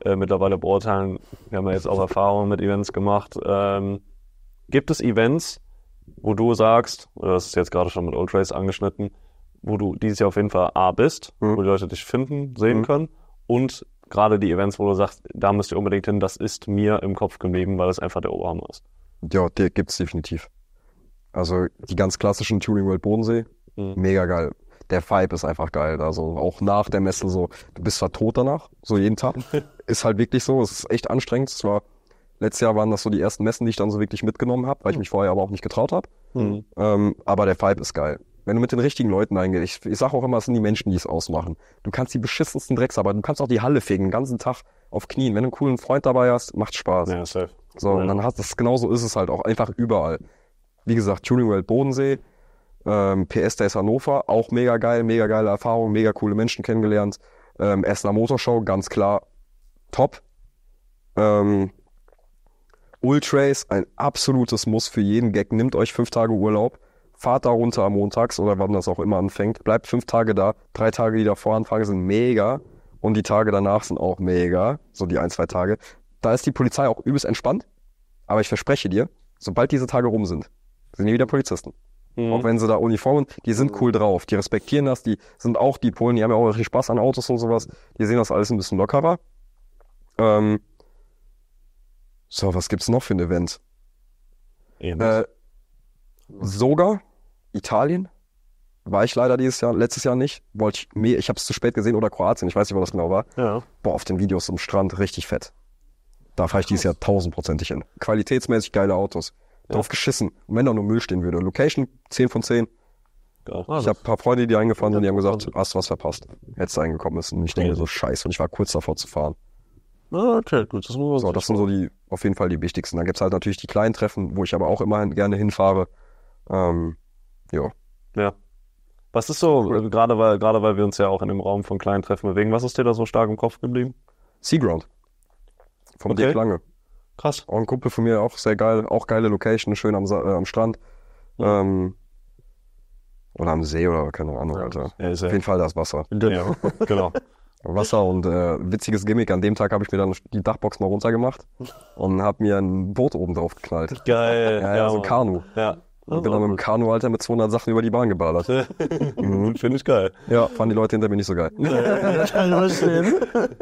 äh, mittlerweile beurteilen. Wir haben ja jetzt auch Erfahrungen mit Events gemacht. Ähm, gibt es Events, wo du sagst, das ist jetzt gerade schon mit Old Race angeschnitten, wo du dieses Jahr auf jeden Fall A bist, mhm. wo die Leute dich finden, sehen mhm. können und gerade die Events, wo du sagst, da müsst ihr unbedingt hin, das ist mir im Kopf geblieben, weil das einfach der Oberhammer ist. Ja, der es definitiv. Also die ganz klassischen Touring World Bodensee, mhm. mega geil. Der Vibe ist einfach geil. Also auch nach der Messe so, du bist zwar tot danach, so jeden Tag. [LAUGHS] ist halt wirklich so, es ist echt anstrengend. Es war, letztes Jahr waren das so die ersten Messen, die ich dann so wirklich mitgenommen habe, weil ich mhm. mich vorher aber auch nicht getraut habe. Mhm. Ähm, aber der Vibe ist geil wenn du mit den richtigen Leuten eingehst, ich, ich sage auch immer, es sind die Menschen, die es ausmachen. Du kannst die beschissensten Drecks, aber du kannst auch die Halle fegen, den ganzen Tag auf Knien. Wenn du einen coolen Freund dabei hast, macht Spaß. Ja, safe. So, ja. und dann hast du, genauso ist es halt auch einfach überall. Wie gesagt, Tuning World Bodensee, ähm, PS Days Hannover, auch mega geil, mega geile Erfahrung, mega coole Menschen kennengelernt. Ähm, Essener Motorshow, ganz klar, top. Ähm, Ultrace, ein absolutes Muss für jeden Gag. Nimmt euch fünf Tage Urlaub fahrt da runter am montags oder wann das auch immer anfängt, bleibt fünf Tage da, drei Tage, die davor anfangen, sind mega und die Tage danach sind auch mega, so die ein, zwei Tage. Da ist die Polizei auch übelst entspannt, aber ich verspreche dir, sobald diese Tage rum sind, sind die wieder Polizisten. Mhm. Auch wenn sie da Uniformen, die sind mhm. cool drauf, die respektieren das, die sind auch die Polen, die haben ja auch richtig Spaß an Autos und sowas, die sehen das alles ein bisschen lockerer. Ähm, so, was gibt's noch für ein Event? Äh, sogar Italien war ich leider dieses Jahr, letztes Jahr nicht. Wollte ich mehr, ich habe es zu spät gesehen oder Kroatien, ich weiß nicht, wann das genau war. Ja. Boah, auf den Videos am Strand richtig fett. Da fahre ich dieses Jahr tausendprozentig hin. Qualitätsmäßig geile Autos. Ja. Drauf geschissen. Und wenn da nur Müll stehen würde. Location 10 von 10. Geil. Ich habe ein paar Freunde, die eingefahren sind, die haben gesagt, hast du was verpasst. Hättest du eingekommen müssen. Und ich denke so, scheiße. Und ich war kurz davor zu fahren. Ah, okay, gut, das muss man so, Das sind so die, auf jeden Fall die wichtigsten. Dann gibt's halt natürlich die kleinen Treffen, wo ich aber auch immer gerne hinfahre. Ähm, ja. Ja. Was ist so, cool. Äh, gerade weil, gerade weil wir uns ja auch in dem Raum von kleinen Treffen bewegen, was ist dir da so stark im Kopf geblieben? Seaground. Vom okay. Dick Lange. Krass. Auch ein Kumpel von mir, auch sehr geil, auch geile Location, schön am, äh, am Strand. Ja. Ähm, oder am See oder keine Ahnung, Alter. Ja, Auf jeden Fall das Wasser. Ja, [LAUGHS] genau. Wasser und äh, witziges Gimmick. An dem Tag habe ich mir dann die Dachbox mal runtergemacht [LAUGHS] und habe mir ein Boot oben drauf geknallt. Geil. Ja, ja, ja so ein Kanu. Ja. Ich bin dann mit dem Kanu, Alter, mit 200 Sachen über die Bahn geballert. [LAUGHS] mhm. Finde ich geil. Ja, fanden die Leute hinter mir nicht so geil. [LAUGHS]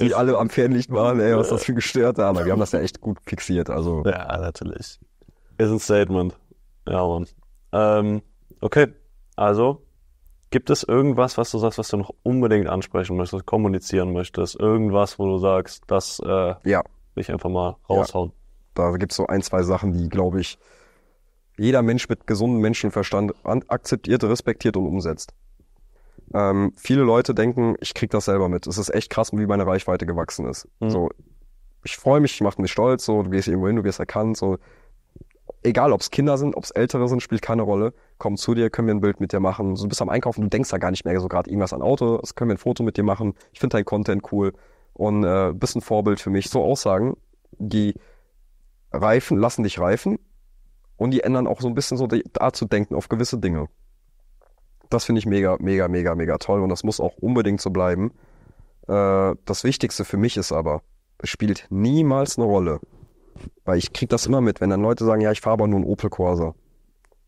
die alle am Fernlicht waren, ey, was das für gestört Aber Wir haben das ja echt gut fixiert, also. Ja, natürlich. Ist ein Statement. Ja, Mann. Ähm, okay, also, gibt es irgendwas, was du sagst, was du noch unbedingt ansprechen möchtest, kommunizieren möchtest? Irgendwas, wo du sagst, dass äh, ja. will ich einfach mal raushauen? Ja. Da gibt es so ein, zwei Sachen, die, glaube ich, jeder Mensch mit gesundem Menschenverstand akzeptiert, respektiert und umsetzt. Ähm, viele Leute denken, ich krieg das selber mit. Es ist echt krass, wie meine Reichweite gewachsen ist. Mhm. So, ich freue mich, ich mache mich stolz, so, du gehst irgendwo hin, du wirst erkannt, so. Egal, ob es Kinder sind, ob es Ältere sind, spielt keine Rolle. Komm zu dir, können wir ein Bild mit dir machen. So, du bist am Einkaufen, du denkst da gar nicht mehr so gerade irgendwas an Auto, es können wir ein Foto mit dir machen. Ich finde dein Content cool und äh, bist ein Vorbild für mich. So Aussagen, die reifen, lassen dich reifen und die ändern auch so ein bisschen so da zu denken auf gewisse Dinge. Das finde ich mega, mega, mega, mega toll und das muss auch unbedingt so bleiben. Äh, das Wichtigste für mich ist aber, es spielt niemals eine Rolle. Weil ich kriege das immer mit, wenn dann Leute sagen, ja, ich fahre aber nur einen Opel Corsa.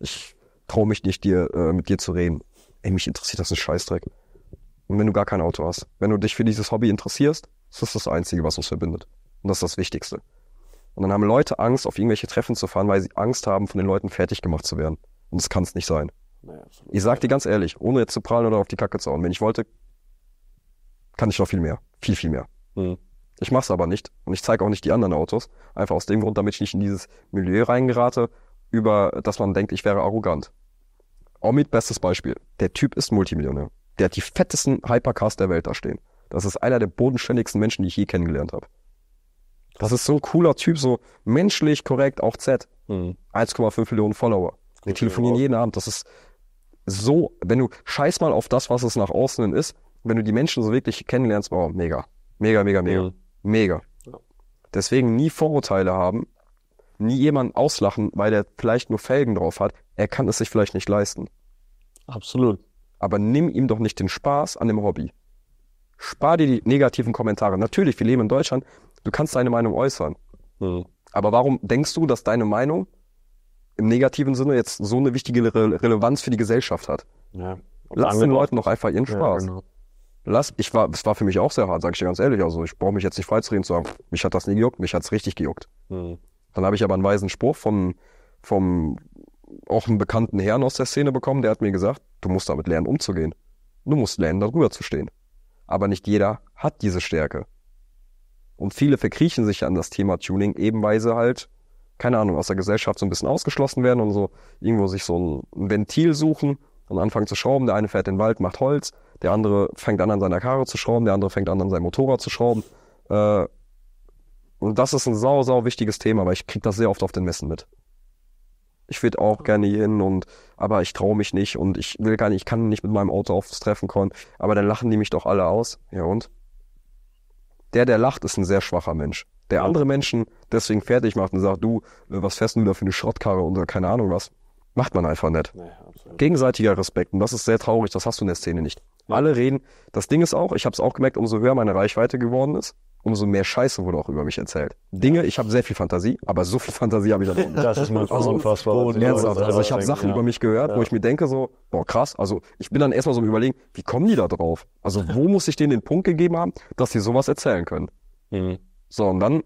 Ich traue mich nicht, dir, äh, mit dir zu reden. Ey, mich interessiert das ein Scheißdreck. Und wenn du gar kein Auto hast, wenn du dich für dieses Hobby interessierst, ist das das Einzige, was uns verbindet. Und das ist das Wichtigste. Und dann haben Leute Angst, auf irgendwelche Treffen zu fahren, weil sie Angst haben, von den Leuten fertig gemacht zu werden. Und das kann es nicht sein. Nee, ich sag dir ganz ehrlich, ohne jetzt zu prallen oder auf die Kacke zu hauen, wenn ich wollte, kann ich noch viel mehr. Viel, viel mehr. Mhm. Ich mach's aber nicht und ich zeige auch nicht die anderen Autos. Einfach aus dem Grund, damit ich nicht in dieses Milieu reingerate, über dass man denkt, ich wäre arrogant. Omid, bestes Beispiel. Der Typ ist Multimillionär. Der hat die fettesten Hypercars der Welt da stehen. Das ist einer der bodenständigsten Menschen, die ich je kennengelernt habe. Das ist so ein cooler Typ, so menschlich korrekt, auch Z. Mhm. 1,5 Millionen Follower. Die telefonieren jeden Abend. Das ist so, wenn du scheiß mal auf das, was es nach außen hin ist, wenn du die Menschen so wirklich kennenlernst, oh, mega. Mega, mega, mega. Mhm. Mega. Deswegen nie Vorurteile haben, nie jemanden auslachen, weil der vielleicht nur Felgen drauf hat. Er kann es sich vielleicht nicht leisten. Absolut. Aber nimm ihm doch nicht den Spaß an dem Hobby. Spar dir die negativen Kommentare. Natürlich, wir leben in Deutschland, Du kannst deine Meinung äußern. Mhm. Aber warum denkst du, dass deine Meinung im negativen Sinne jetzt so eine wichtige Re Relevanz für die Gesellschaft hat? Ja. Lass den Leuten doch einfach ihren Spaß. Ja, genau. Lass, ich war, es war für mich auch sehr hart, sage ich dir ganz ehrlich. Also ich brauche mich jetzt nicht freizureden zu sagen, mich hat das nie gejuckt, mich hat es richtig gejuckt. Mhm. Dann habe ich aber einen weisen Spruch vom, vom auch einen bekannten Herrn aus der Szene bekommen, der hat mir gesagt, du musst damit lernen, umzugehen. Du musst lernen, darüber zu stehen. Aber nicht jeder hat diese Stärke. Und viele verkriechen sich an das Thema Tuning, eben weil sie halt, keine Ahnung, aus der Gesellschaft so ein bisschen ausgeschlossen werden und so irgendwo sich so ein Ventil suchen und anfangen zu schrauben. Der eine fährt den Wald, macht Holz, der andere fängt an, an seiner Karre zu schrauben, der andere fängt an, an seinem Motorrad zu schrauben. Äh, und das ist ein sau, sau wichtiges Thema, weil ich kriege das sehr oft auf den Messen mit. Ich würde auch gerne hier hin und aber ich traue mich nicht und ich will gar nicht, ich kann nicht mit meinem Auto aufs Treffen kommen. Aber dann lachen die mich doch alle aus. Ja und? der, der lacht, ist ein sehr schwacher Mensch. Der andere Menschen deswegen fertig macht und sagt, du, äh, was fährst du da für eine Schrottkarre oder äh, keine Ahnung was, macht man einfach nicht. Nee, Gegenseitiger Respekt. Und das ist sehr traurig, das hast du in der Szene nicht. Alle reden. Das Ding ist auch, ich habe es auch gemerkt, umso höher meine Reichweite geworden ist, umso mehr Scheiße wurde auch über mich erzählt. Dinge, ich habe sehr viel Fantasie, aber so viel Fantasie habe ich dann nicht. Das ist manchmal also, unfassbar. Ernsthaft. Also ich habe Sachen ja. über mich gehört, ja. wo ich mir denke so, boah krass, also ich bin dann erstmal so im Überlegen, wie kommen die da drauf? Also wo muss ich denen den Punkt gegeben haben, dass sie sowas erzählen können? Mhm. So, und dann,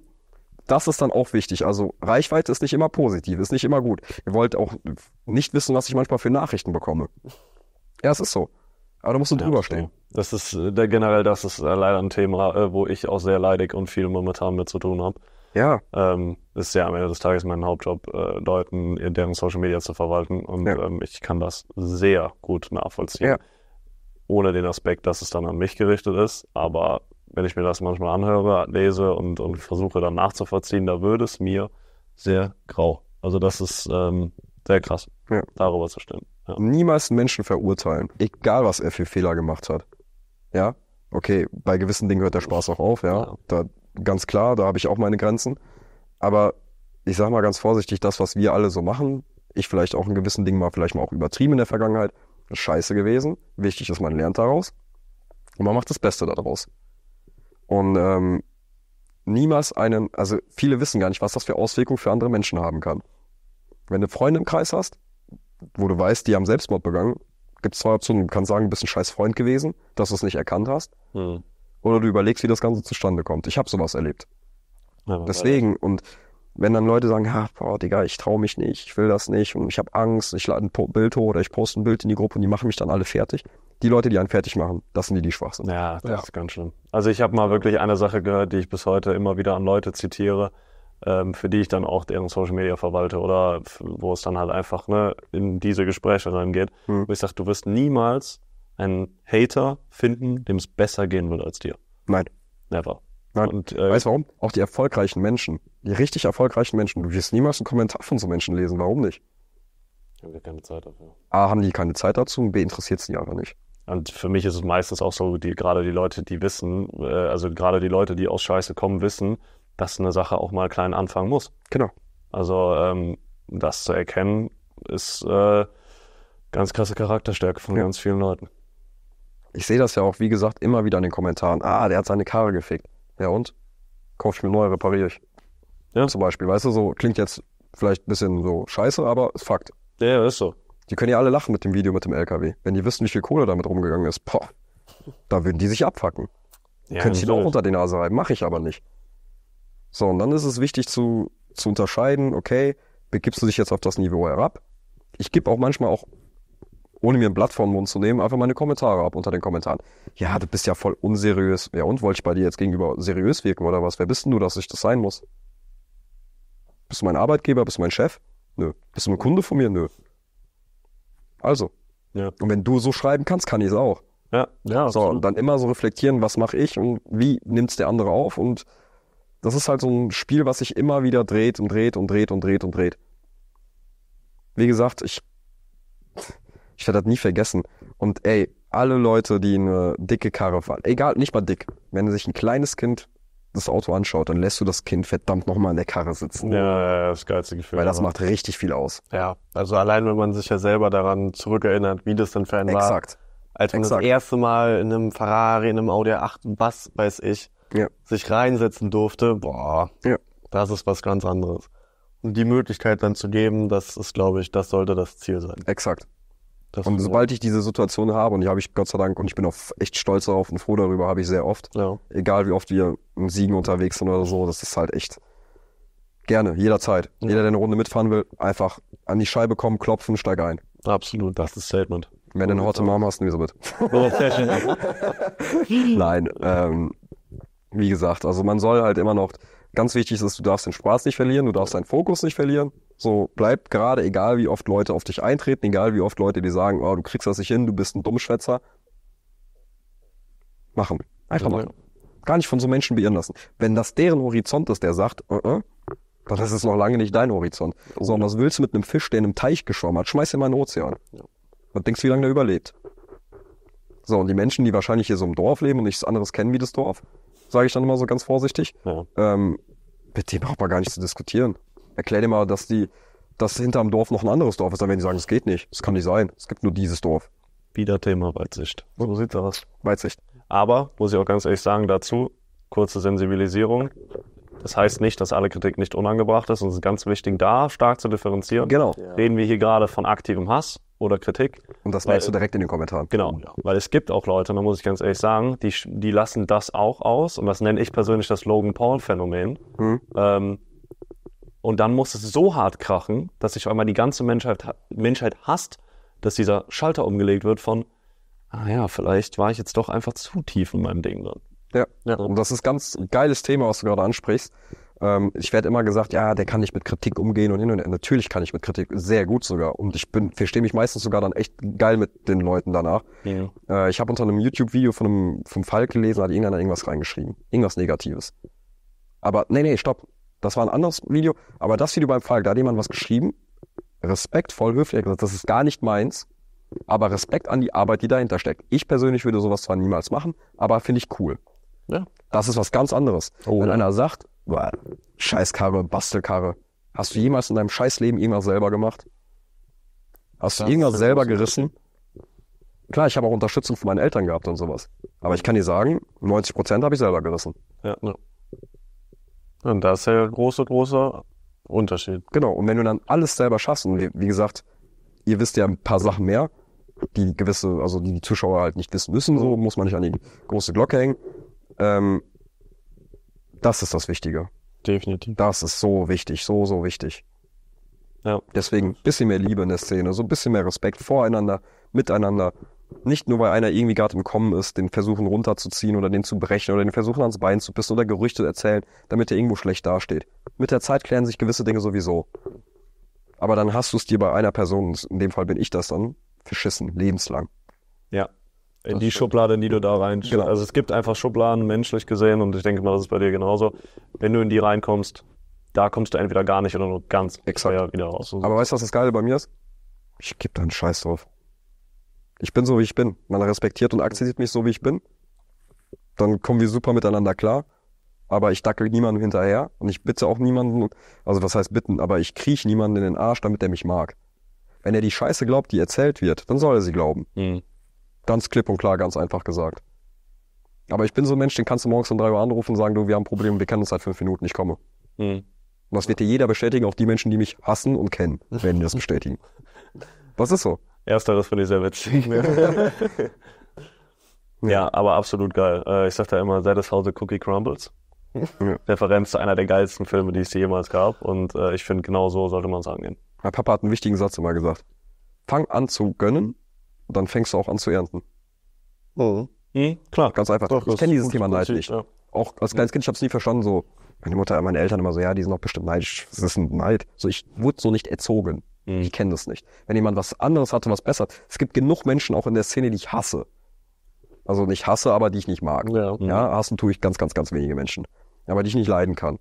das ist dann auch wichtig. Also Reichweite ist nicht immer positiv, ist nicht immer gut. Ihr wollt auch nicht wissen, was ich manchmal für Nachrichten bekomme. Ja, es ist so. Aber da musst du ja, drüber stehen. Das ist äh, der, generell, das ist äh, leider ein Thema, äh, wo ich auch sehr leidig und viel momentan mit zu tun habe. Ja. Ähm, ist ja am Ende des Tages mein Hauptjob, äh, Leuten deren Social Media zu verwalten. Und ja. ähm, ich kann das sehr gut nachvollziehen. Ja. Ohne den Aspekt, dass es dann an mich gerichtet ist. Aber wenn ich mir das manchmal anhöre, lese und, und versuche dann nachzuvollziehen, da würde es mir sehr grau. Also das ist ähm, sehr krass, ja. darüber zu stimmen. Ja. Niemals einen Menschen verurteilen, egal was er für Fehler gemacht hat. Ja, okay, bei gewissen Dingen hört der Spaß auch auf, ja. ja. Da, ganz klar, da habe ich auch meine Grenzen. Aber ich sage mal ganz vorsichtig, das, was wir alle so machen, ich vielleicht auch in gewissen Dingen mal vielleicht mal auch übertrieben in der Vergangenheit, ist scheiße gewesen. Wichtig ist, man lernt daraus und man macht das Beste daraus. Und ähm, niemals einen, also viele wissen gar nicht, was das für Auswirkungen für andere Menschen haben kann. Wenn du Freunde im Kreis hast, wo du weißt, die haben Selbstmord begangen, gibt es zwei Optionen. Du kannst sagen, du bist ein scheiß Freund gewesen, dass du es nicht erkannt hast. Mhm. Oder du überlegst, wie das Ganze zustande kommt. Ich habe sowas erlebt. Ja, Deswegen, ja. und wenn dann Leute sagen, ha, boah, Digga, ich traue mich nicht, ich will das nicht und ich habe Angst, ich lade ein Bild hoch oder ich poste ein Bild in die Gruppe und die machen mich dann alle fertig. Die Leute, die einen fertig machen, das sind die, die schwach sind. Ja, das ja. ist ganz schlimm. Also ich habe mal wirklich eine Sache gehört, die ich bis heute immer wieder an Leute zitiere. Ähm, für die ich dann auch deren Social Media verwalte oder wo es dann halt einfach ne, in diese Gespräche reingeht. Mhm. Wo ich sage, du wirst niemals einen Hater finden, dem es besser gehen wird als dir. Nein. Never. Nein. Und, äh, weißt du warum? Auch die erfolgreichen Menschen, die richtig erfolgreichen Menschen, du wirst niemals einen Kommentar von so Menschen lesen. Warum nicht? Haben wir keine Zeit dafür. A, haben die keine Zeit dazu und B, interessiert es die einfach nicht. Und für mich ist es meistens auch so, die, gerade die Leute, die wissen, äh, also gerade die Leute, die aus Scheiße kommen, wissen, dass eine Sache auch mal klein anfangen muss. Genau. Also ähm, das zu erkennen, ist äh, ganz krasse Charakterstärke von ja. ganz vielen Leuten. Ich sehe das ja auch, wie gesagt, immer wieder in den Kommentaren. Ah, der hat seine Karre gefickt. Ja und? Kauf ich mir neu, repariere ich. Ja. Zum Beispiel, weißt du, so klingt jetzt vielleicht ein bisschen so scheiße, aber ist Fakt. Ja, ist so. Die können ja alle lachen mit dem Video mit dem LKW. Wenn die wissen, wie viel Kohle damit rumgegangen ist, boah, da würden die sich abfacken. Ja, Könnte ich auch unter die Nase reiben, mache ich aber nicht. So, und dann ist es wichtig zu, zu unterscheiden, okay, begibst du dich jetzt auf das Niveau herab? Ich gebe auch manchmal auch, ohne mir ein Blatt vor den Mund zu nehmen, einfach meine Kommentare ab unter den Kommentaren. Ja, du bist ja voll unseriös. Ja, und wollte ich bei dir jetzt gegenüber seriös wirken oder was? Wer bist denn du, dass ich das sein muss? Bist du mein Arbeitgeber? Bist du mein Chef? Nö. Bist du ein Kunde von mir? Nö. Also. Ja. Und wenn du so schreiben kannst, kann ich es auch. Ja, ja. So, und dann immer so reflektieren, was mache ich und wie nimmt es der andere auf und das ist halt so ein Spiel, was sich immer wieder dreht und dreht und dreht und dreht und dreht. Wie gesagt, ich, ich werde das nie vergessen. Und ey, alle Leute, die eine dicke Karre fahren, egal, nicht mal dick, wenn sich ein kleines Kind das Auto anschaut, dann lässt du das Kind verdammt nochmal in der Karre sitzen. Ja, ja, das geilste Gefühl. Weil das macht richtig viel aus. Ja, also allein wenn man sich ja selber daran zurückerinnert, wie das denn für einen Exakt. war. Als man Exakt. das erste Mal in einem Ferrari, in einem Audi A8 Bass, weiß ich, ja. sich reinsetzen durfte, boah, ja. das ist was ganz anderes. Und die Möglichkeit dann zu geben, das ist, glaube ich, das sollte das Ziel sein. Exakt. Das und sobald ich diese Situation habe, und die habe ich Gott sei Dank, und ich bin auch echt stolz darauf und froh darüber, habe ich sehr oft, ja. egal wie oft wir im Siegen unterwegs sind oder so, das ist halt echt gerne, jederzeit. Ja. Jeder, der eine Runde mitfahren will, einfach an die Scheibe kommen, klopfen, steig ein. Absolut, das ist Statement. Wenn du eine Horte Mom hast, nimm sie mit. [LAUGHS] [LAUGHS] Nein, ähm, wie gesagt, also man soll halt immer noch, ganz wichtig ist, du darfst den Spaß nicht verlieren, du darfst deinen Fokus nicht verlieren. So bleib gerade, egal wie oft Leute auf dich eintreten, egal wie oft Leute dir sagen, oh, du kriegst das nicht hin, du bist ein Dummschwätzer. Machen. Einfach also, machen. Gar nicht von so Menschen beirren lassen. Wenn das deren Horizont ist, der sagt, uh -uh, dann ist es noch lange nicht dein Horizont. Oh. Sondern was willst du mit einem Fisch, der in einem Teich geschwommen hat? Schmeiß ihn mal in den Ozean. Ja. Was denkst du, wie lange der überlebt? So, und die Menschen, die wahrscheinlich hier so im Dorf leben und nichts anderes kennen wie das Dorf, sage ich dann immer so ganz vorsichtig. Ja. Ähm, mit dem braucht man gar nicht zu diskutieren. Erklär dir mal, dass die, dass hinterm Dorf noch ein anderes Dorf ist, dann werden die sagen, es geht nicht, es kann nicht sein, es gibt nur dieses Dorf. Wieder Thema Weitsicht. So sieht's aus. Weitsicht. Aber, muss ich auch ganz ehrlich sagen, dazu, kurze Sensibilisierung. Das heißt nicht, dass alle Kritik nicht unangebracht ist. Und es ist ganz wichtig, da stark zu differenzieren. Genau. Ja. Reden wir hier gerade von aktivem Hass oder Kritik. Und das merkst du direkt in den Kommentaren. Genau, ja. weil es gibt auch Leute, da muss ich ganz ehrlich sagen, die, die lassen das auch aus. Und das nenne ich persönlich das Logan Paul-Phänomen. Mhm. Ähm, und dann muss es so hart krachen, dass sich einmal die ganze Menschheit, Menschheit hasst, dass dieser Schalter umgelegt wird von, ah ja, vielleicht war ich jetzt doch einfach zu tief in meinem Ding drin. Ja. ja. Und das ist ganz geiles Thema, was du gerade ansprichst. Ähm, ich werde immer gesagt, ja, der kann nicht mit Kritik umgehen und hin und her. Natürlich kann ich mit Kritik sehr gut sogar. Und ich bin, verstehe mich meistens sogar dann echt geil mit den Leuten danach. Ja. Äh, ich habe unter einem YouTube-Video von einem, vom Falk gelesen, hat irgendeiner irgendwas reingeschrieben. Irgendwas Negatives. Aber nee, nee, stopp. Das war ein anderes Video. Aber das Video beim Falk, da hat jemand was geschrieben. Respektvoll, höflich gesagt, das ist gar nicht meins. Aber Respekt an die Arbeit, die dahinter steckt. Ich persönlich würde sowas zwar niemals machen, aber finde ich cool. Ne? Das ist was ganz anderes. Oh. Wenn einer sagt, boah, Scheißkarre, Bastelkarre, hast du jemals in deinem Scheißleben irgendwas selber gemacht? Hast du irgendwas selber gerissen? Klar, ich habe auch Unterstützung von meinen Eltern gehabt und sowas. Aber ich kann dir sagen, 90 Prozent habe ich selber gerissen. Ja, ja. Ne. Und das ist ja der große, große Unterschied. Genau. Und wenn du dann alles selber schaffst, und wie gesagt, ihr wisst ja ein paar Sachen mehr, die gewisse, also die, die Zuschauer halt nicht wissen müssen, so muss man nicht an die große Glocke hängen. Ähm, das ist das Wichtige. Definitiv. Das ist so wichtig, so, so wichtig. Ja. Deswegen ein bisschen mehr Liebe in der Szene, so ein bisschen mehr Respekt voreinander, miteinander. Nicht nur, weil einer irgendwie gerade im Kommen ist, den versuchen runterzuziehen oder den zu brechen oder den versuchen ans Bein zu pissen oder Gerüchte erzählen, damit er irgendwo schlecht dasteht. Mit der Zeit klären sich gewisse Dinge sowieso. Aber dann hast du es dir bei einer Person, in dem Fall bin ich das dann, verschissen, lebenslang. Ja, in das die stimmt. Schublade, in die du da reinst. Genau. Also es gibt einfach Schubladen, menschlich gesehen, und ich denke mal, das ist bei dir genauso. Wenn du in die reinkommst, da kommst du entweder gar nicht oder nur ganz Exakt. wieder raus. So also Aber weißt du, was das Geile bei mir ist? Ich gebe da einen Scheiß drauf. Ich bin so, wie ich bin. Man respektiert und akzeptiert mich so, wie ich bin. Dann kommen wir super miteinander klar. Aber ich dackel niemandem hinterher und ich bitte auch niemanden, also was heißt bitten, aber ich kriech niemanden in den Arsch, damit er mich mag. Wenn er die Scheiße glaubt, die erzählt wird, dann soll er sie glauben. Mhm. Ganz klipp und klar, ganz einfach gesagt. Aber ich bin so ein Mensch, den kannst du morgens um drei Uhr anrufen und sagen, du, wir haben ein Problem, wir kennen uns seit fünf Minuten, ich komme. Mhm. Und das wird dir jeder bestätigen, auch die Menschen, die mich hassen und kennen, werden dir das bestätigen. Was [LAUGHS] ist so. Ersteres finde ich sehr witzig. Ne? [LAUGHS] ja. aber absolut geil. Äh, ich sag da immer, sei das Hause Cookie Crumbles. Ja. Referenz zu einer der geilsten Filme, die es jemals gab. Und äh, ich finde, genau so sollte man es angehen. Mein Papa hat einen wichtigen Satz immer gesagt. Fang an zu gönnen dann fängst du auch an zu ernten. Mhm. Mhm, klar. Ganz einfach. Doch, ich kenne dieses Thema Neid nicht. Ja. Auch als kleines Kind, ich habe es nie verstanden. So, meine Mutter, meine Eltern immer so, ja, die sind auch bestimmt neidisch. Das ist ein Neid. So, ich wurde so nicht erzogen. Mhm. Ich kenne das nicht. Wenn jemand was anderes hatte, was besser. Es gibt genug Menschen auch in der Szene, die ich hasse. Also nicht hasse, aber die ich nicht mag. Ja, ja hassen tue ich ganz, ganz, ganz wenige Menschen. Aber die ich nicht leiden kann.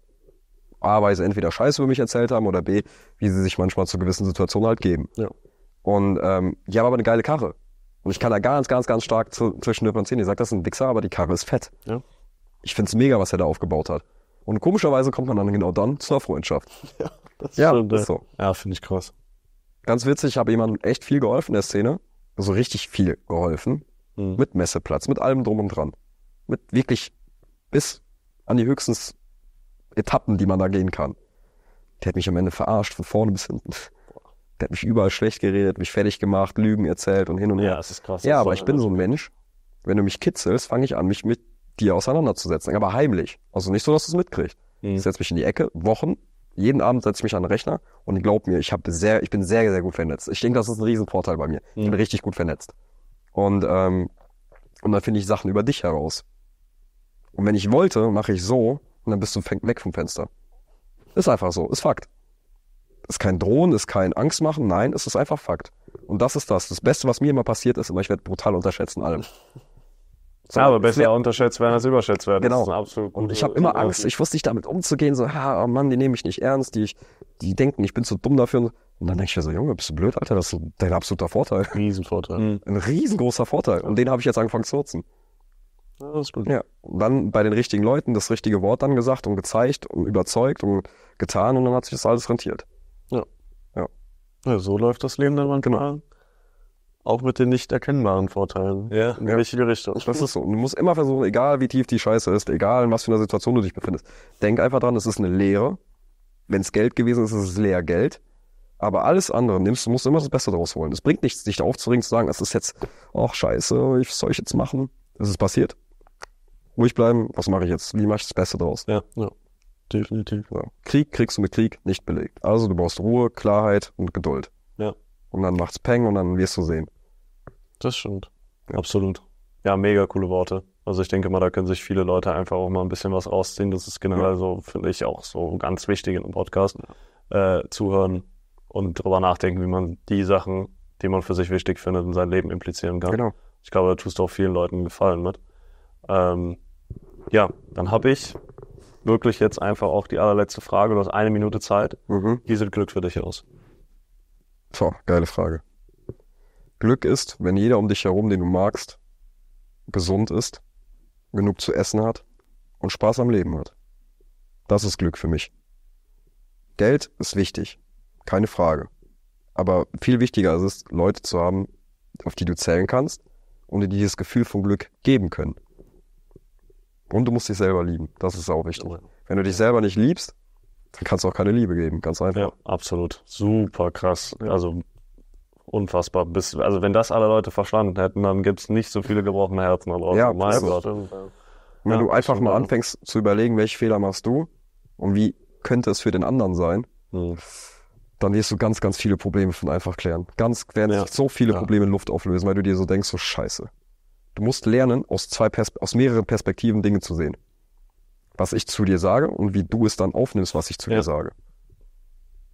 A, weil sie entweder Scheiße über mich erzählt haben oder B, wie sie sich manchmal zu gewissen Situationen halt geben. Ja. Und ähm, die haben aber eine geile Karre. Und ich kann da ganz, ganz, ganz stark zu, zwischen Lippe und Zähne. Ich sage, das ist ein Wichser, aber die Karre ist fett. Ja. Ich find's mega, was er da aufgebaut hat. Und komischerweise kommt man dann genau dann zur Freundschaft. [LAUGHS] Ja, das ja, stimmt. Ist so. Ja, finde ich krass. Ganz witzig, ich habe jemandem echt viel geholfen in der Szene. Also richtig viel geholfen. Mhm. Mit Messeplatz, mit allem drum und dran. Mit wirklich bis an die höchsten Etappen, die man da gehen kann. Der hat mich am Ende verarscht, von vorne bis hinten. Der hat mich überall schlecht geredet, mich fertig gemacht, Lügen erzählt und hin und her. Ja, das ist krass. Ja, aber ich bin so ein Mensch. Wenn du mich kitzelst, fange ich an, mich mit dir auseinanderzusetzen. Aber heimlich. Also nicht so, dass du es mitkriegst. Mhm. Ich setze mich in die Ecke, Wochen. Jeden Abend setze ich mich an den Rechner und glaub mir, ich, hab sehr, ich bin sehr, sehr gut vernetzt. Ich denke, das ist ein Riesenvorteil bei mir. Mhm. Ich bin mhm. richtig gut vernetzt. Und, ähm, und dann finde ich Sachen über dich heraus. Und wenn ich wollte, mache ich so und dann bist du weg vom Fenster. Ist einfach so, ist Fakt ist kein Drohen, ist kein Angst machen, nein, es ist einfach Fakt. Und das ist das. Das Beste, was mir immer passiert ist, immer ich werde brutal unterschätzt in allem. So, ja, aber besser unterschätzt werden als überschätzt werden. Genau. und ich habe immer Angst. Ich wusste nicht damit umzugehen. So, ha, oh Mann, die nehme ich nicht ernst. Die, ich, die denken, ich bin zu dumm dafür. Und dann denke ich mir so, Junge, bist du blöd, Alter? Das ist dein absoluter Vorteil. Riesenvorteil. Mhm. Ein riesengroßer Vorteil. Und den habe ich jetzt angefangen zu nutzen. Ja, das ist gut. Ja. Und dann bei den richtigen Leuten das richtige Wort dann gesagt und gezeigt und überzeugt und getan. Und dann hat sich das alles rentiert. Ja, ja. ja so läuft das Leben dann manchmal. Genau. Auch mit den nicht erkennbaren Vorteilen. Ja. In die richtige Richtung. Das ist so. Und du musst immer versuchen, egal wie tief die Scheiße ist, egal in was für einer Situation du dich befindest, denk einfach dran, es ist eine Lehre. Wenn es Geld gewesen ist, ist es leer Geld. Aber alles andere nimmst, du musst immer das Beste daraus holen. Es bringt nichts, dich da aufzuregen, zu sagen, es ist jetzt, ach scheiße, ich, was soll ich jetzt machen? Es ist passiert. Ruhig bleiben, was mache ich jetzt? Wie mache ich das Beste daraus? Ja, ja definitiv. Ja. Krieg kriegst du mit Krieg nicht belegt. Also du brauchst Ruhe, Klarheit und Geduld. Ja. Und dann macht's Peng und dann wirst du sehen. Das stimmt. Ja. Absolut. Ja, mega coole Worte. Also ich denke mal, da können sich viele Leute einfach auch mal ein bisschen was rausziehen. Das ist generell ja. so, finde ich, auch so ganz wichtig in einem Podcast. Äh, zuhören und drüber nachdenken, wie man die Sachen, die man für sich wichtig findet, in sein Leben implizieren kann. Genau. Ich glaube, da tust du auch vielen Leuten einen Gefallen mit. Ähm, ja, dann habe ich wirklich jetzt einfach auch die allerletzte Frage. Du hast eine Minute Zeit. Mhm. Wie sieht Glück für dich aus? So, geile Frage. Glück ist, wenn jeder um dich herum, den du magst, gesund ist, genug zu essen hat und Spaß am Leben hat. Das ist Glück für mich. Geld ist wichtig, keine Frage. Aber viel wichtiger ist es, Leute zu haben, auf die du zählen kannst und die dir das Gefühl von Glück geben können. Und du musst dich selber lieben. Das ist auch wichtig. Wenn du dich selber nicht liebst, dann kannst du auch keine Liebe geben. Ganz einfach. Ja, absolut. Super krass. Also unfassbar. Bis, also wenn das alle Leute verstanden hätten, dann gibt es nicht so viele gebrochene Herzen da draußen. Ja, mein Gott. Und wenn ja, du einfach mal anfängst zu überlegen, welche Fehler machst du und wie könnte es für den anderen sein, hm. dann wirst du ganz, ganz viele Probleme von einfach klären. Ganz werden ja. sich so viele ja. Probleme in Luft auflösen, weil du dir so denkst, so scheiße. Du musst lernen, aus, zwei Perspe aus mehreren Perspektiven Dinge zu sehen. Was ich zu dir sage und wie du es dann aufnimmst, was ich zu ja. dir sage.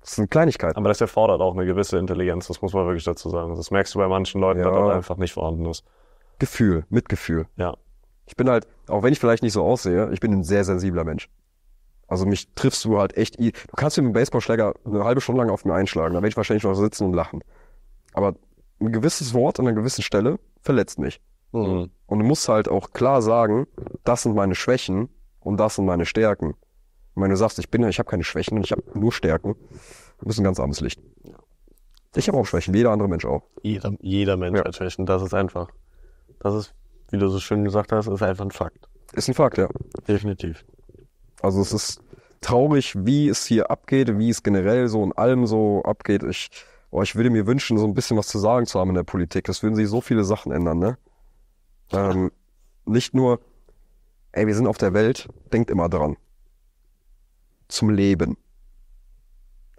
Das sind Kleinigkeiten. Aber das erfordert auch eine gewisse Intelligenz, das muss man wirklich dazu sagen. Das merkst du bei manchen Leuten, ja. dass das einfach nicht vorhanden ist. Gefühl, Mitgefühl. Ja. Ich bin halt, auch wenn ich vielleicht nicht so aussehe, ich bin ein sehr sensibler Mensch. Also mich triffst du halt echt. Du kannst mit dem Baseballschläger eine halbe Stunde lang auf mir einschlagen. Da werde ich wahrscheinlich noch sitzen und lachen. Aber ein gewisses Wort an einer gewissen Stelle verletzt mich. Mhm. Und du musst halt auch klar sagen, das sind meine Schwächen und das sind meine Stärken. Und wenn du sagst, ich bin, ja, ich habe keine Schwächen und ich habe nur Stärken, du bist ein ganz armes Licht. Ich habe auch Schwächen, jeder andere Mensch auch. Jeder, jeder Mensch ja. hat Schwächen, das ist einfach. Das ist, wie du so schön gesagt hast, ist einfach ein Fakt. Ist ein Fakt, ja. Definitiv. Also es ist traurig, wie es hier abgeht, wie es generell so in allem so abgeht. Ich, oh, ich würde mir wünschen, so ein bisschen was zu sagen zu haben in der Politik. Das würden sich so viele Sachen ändern, ne? Ähm, nicht nur, ey, wir sind auf der Welt, denkt immer dran. Zum Leben.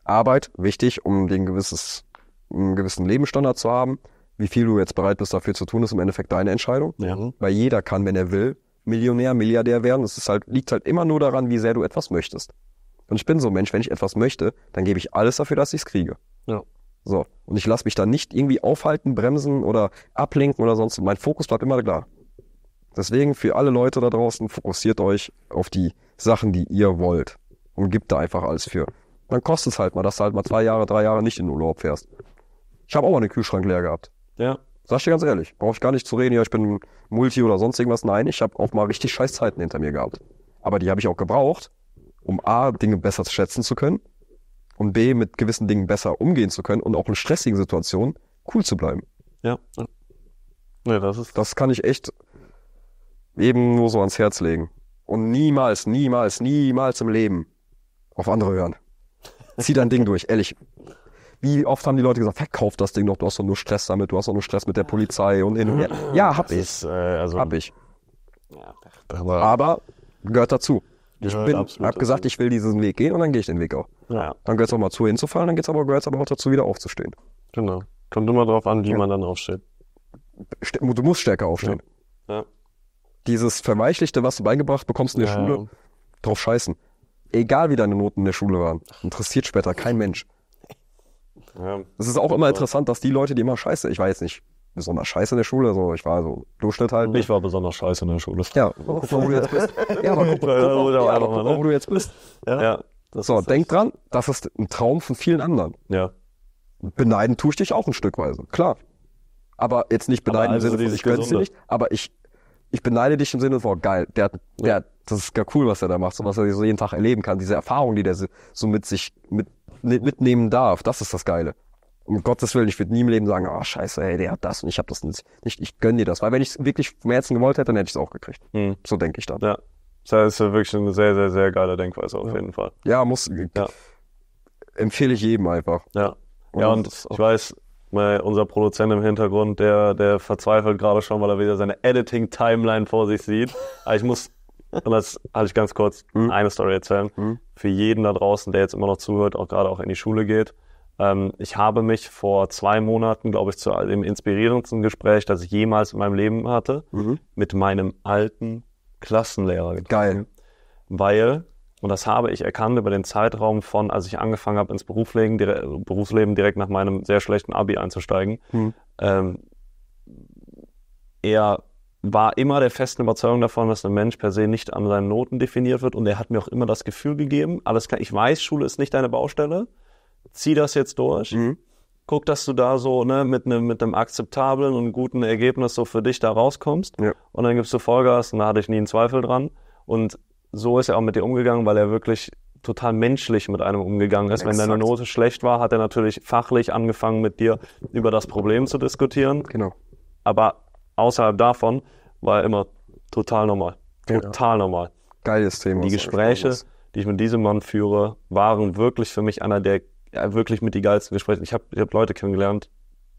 Arbeit, wichtig, um den gewisses, einen gewissen Lebensstandard zu haben. Wie viel du jetzt bereit bist, dafür zu tun, ist im Endeffekt deine Entscheidung. Ja. Weil jeder kann, wenn er will, Millionär, Milliardär werden. Es ist halt, liegt halt immer nur daran, wie sehr du etwas möchtest. Und ich bin so ein Mensch, wenn ich etwas möchte, dann gebe ich alles dafür, dass ich es kriege. Ja. So. Und ich lasse mich da nicht irgendwie aufhalten, bremsen oder ablenken oder sonst. Mein Fokus bleibt immer klar. Deswegen für alle Leute da draußen, fokussiert euch auf die Sachen, die ihr wollt. Und gibt da einfach alles für. Dann kostet es halt mal, dass du halt mal zwei Jahre, drei Jahre nicht in den Urlaub fährst. Ich habe auch mal einen Kühlschrank leer gehabt. Ja. Sag ich dir ganz ehrlich, brauche ich gar nicht zu reden, ja, ich bin Multi oder sonst irgendwas. Nein, ich habe auch mal richtig scheiß Zeiten hinter mir gehabt. Aber die habe ich auch gebraucht, um A, Dinge besser schätzen zu können und B, mit gewissen Dingen besser umgehen zu können und auch in stressigen Situationen cool zu bleiben. Ja. ja das, ist das kann ich echt eben nur so ans Herz legen. Und niemals, niemals, niemals im Leben auf andere hören. [LAUGHS] Zieh dein Ding durch, ehrlich. Wie oft haben die Leute gesagt, verkauf das Ding doch, du hast doch nur Stress damit, du hast doch nur Stress mit der Polizei und hin und her. Ja, hab das ich. Ist, äh, also hab ich. Ja, aber gehört dazu ich bin, hab gesagt, ich will diesen Weg gehen und dann gehe ich den Weg auch. Ja. Dann gehört es auch mal zu hinzufallen, dann geht's aber, gehört es aber auch dazu, wieder aufzustehen. Genau. Kommt immer drauf an, wie ja. man dann aufsteht. Du musst stärker aufstehen. Ja. ja. Dieses Verweichlichte, was du beigebracht bekommst in der Schule, drauf scheißen. Egal wie deine Noten in der Schule waren, interessiert später kein Mensch. Es ist auch immer interessant, dass die Leute, die immer scheiße, ich weiß nicht, besonders scheiße in der Schule. Also ich war so Durchschnitt halt. Ne? Ich war besonders scheiße in der Schule. Ja, guck mal, wo du jetzt bist. [LAUGHS] Ja, aber guck mal, wo, ja, aber guck mal ne? wo du jetzt bist. Ja. ja so, denk dran, das ist ein Traum von vielen anderen. Ja. Beneiden tue ich dich auch ein Stückweise. klar. Aber jetzt nicht beneiden also im Sinne von, ich gönn's dir nicht, aber ich, ich beneide dich im Sinne von, geil, der, der, ja. das ist gar cool, was er da macht, so was er so jeden Tag erleben kann, diese Erfahrung, die der so mit sich mit, mitnehmen darf, das ist das Geile um Gottes Willen, ich würde nie im Leben sagen, oh scheiße, ey, der hat das und ich habe das nicht. Ich, ich gönne dir das. Weil wenn ich es wirklich vom Herzen gewollt hätte, dann hätte ich es auch gekriegt. Mhm. So denke ich dann. Ja. Das ist wirklich eine sehr, sehr, sehr geile Denkweise auf ja. jeden Fall. Ja, muss. Äh, ja. Empfehle ich jedem einfach. Ja. Und ja, und ich weiß, unser Produzent im Hintergrund, der, der verzweifelt gerade schon, weil er wieder seine Editing-Timeline vor sich sieht. Aber ich muss, und das hatte ich ganz kurz, mhm. eine Story erzählen. Mhm. Für jeden da draußen, der jetzt immer noch zuhört, auch gerade auch in die Schule geht ähm, ich habe mich vor zwei Monaten, glaube ich, zu dem inspirierendsten Gespräch, das ich jemals in meinem Leben hatte, mhm. mit meinem alten Klassenlehrer getroffen. Geil. Weil, und das habe ich erkannt über den Zeitraum von, als ich angefangen habe, ins Berufsleben, dire Berufsleben direkt nach meinem sehr schlechten Abi einzusteigen, mhm. ähm, er war immer der festen Überzeugung davon, dass ein Mensch per se nicht an seinen Noten definiert wird. Und er hat mir auch immer das Gefühl gegeben, alles klar, ich weiß, Schule ist nicht deine Baustelle zieh das jetzt durch. Mhm. Guck, dass du da so ne, mit ne, einem mit akzeptablen und guten Ergebnis so für dich da rauskommst. Ja. Und dann gibst du Vollgas und da hatte ich nie einen Zweifel dran. Und so ist er auch mit dir umgegangen, weil er wirklich total menschlich mit einem umgegangen ist. Exakt. Wenn deine Note schlecht war, hat er natürlich fachlich angefangen, mit dir über das Problem zu diskutieren. Genau. Aber außerhalb davon war er immer total normal. Genau. Total normal. Geiles Thema. Die Gespräche, die ich mit diesem Mann führe, waren wirklich für mich einer der ja, wirklich mit die geilsten Gespräche. Ich habe ich hab Leute kennengelernt,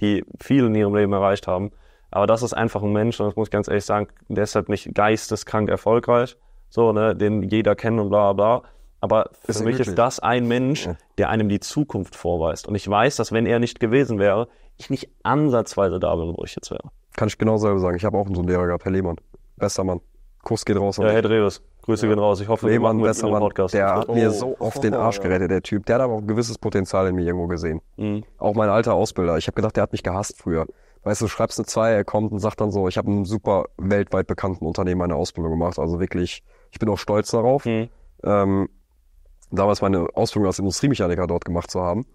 die viel in ihrem Leben erreicht haben. Aber das ist einfach ein Mensch, und das muss ich ganz ehrlich sagen, der ist halt nicht geisteskrank erfolgreich, so, ne, den jeder kennt und bla bla. Aber für ist mich ist das ein Mensch, der einem die Zukunft vorweist. Und ich weiß, dass wenn er nicht gewesen wäre, ich nicht ansatzweise da bin, wo ich jetzt wäre. Kann ich genau selber sagen. Ich habe auch so einen Lehrer gehabt, Herr Lehmann. Bester Mann. Kuss geht raus. Ja, Herr Dreves. Grüße ja. gehen raus. Ich hoffe, wir machen besser, mit Podcast. Der hat oh. mir so oft oh. den Arsch gerettet, der Typ. Der hat aber auch ein gewisses Potenzial in mir irgendwo gesehen. Mhm. Auch mein alter Ausbilder. Ich habe gedacht, der hat mich gehasst früher. Weißt du, schreibst eine 2, er kommt und sagt dann so, ich habe einen super weltweit bekannten Unternehmen eine Ausbildung gemacht. Also wirklich, ich bin auch stolz darauf, mhm. ähm, damals meine Ausbildung als Industriemechaniker dort gemacht zu haben.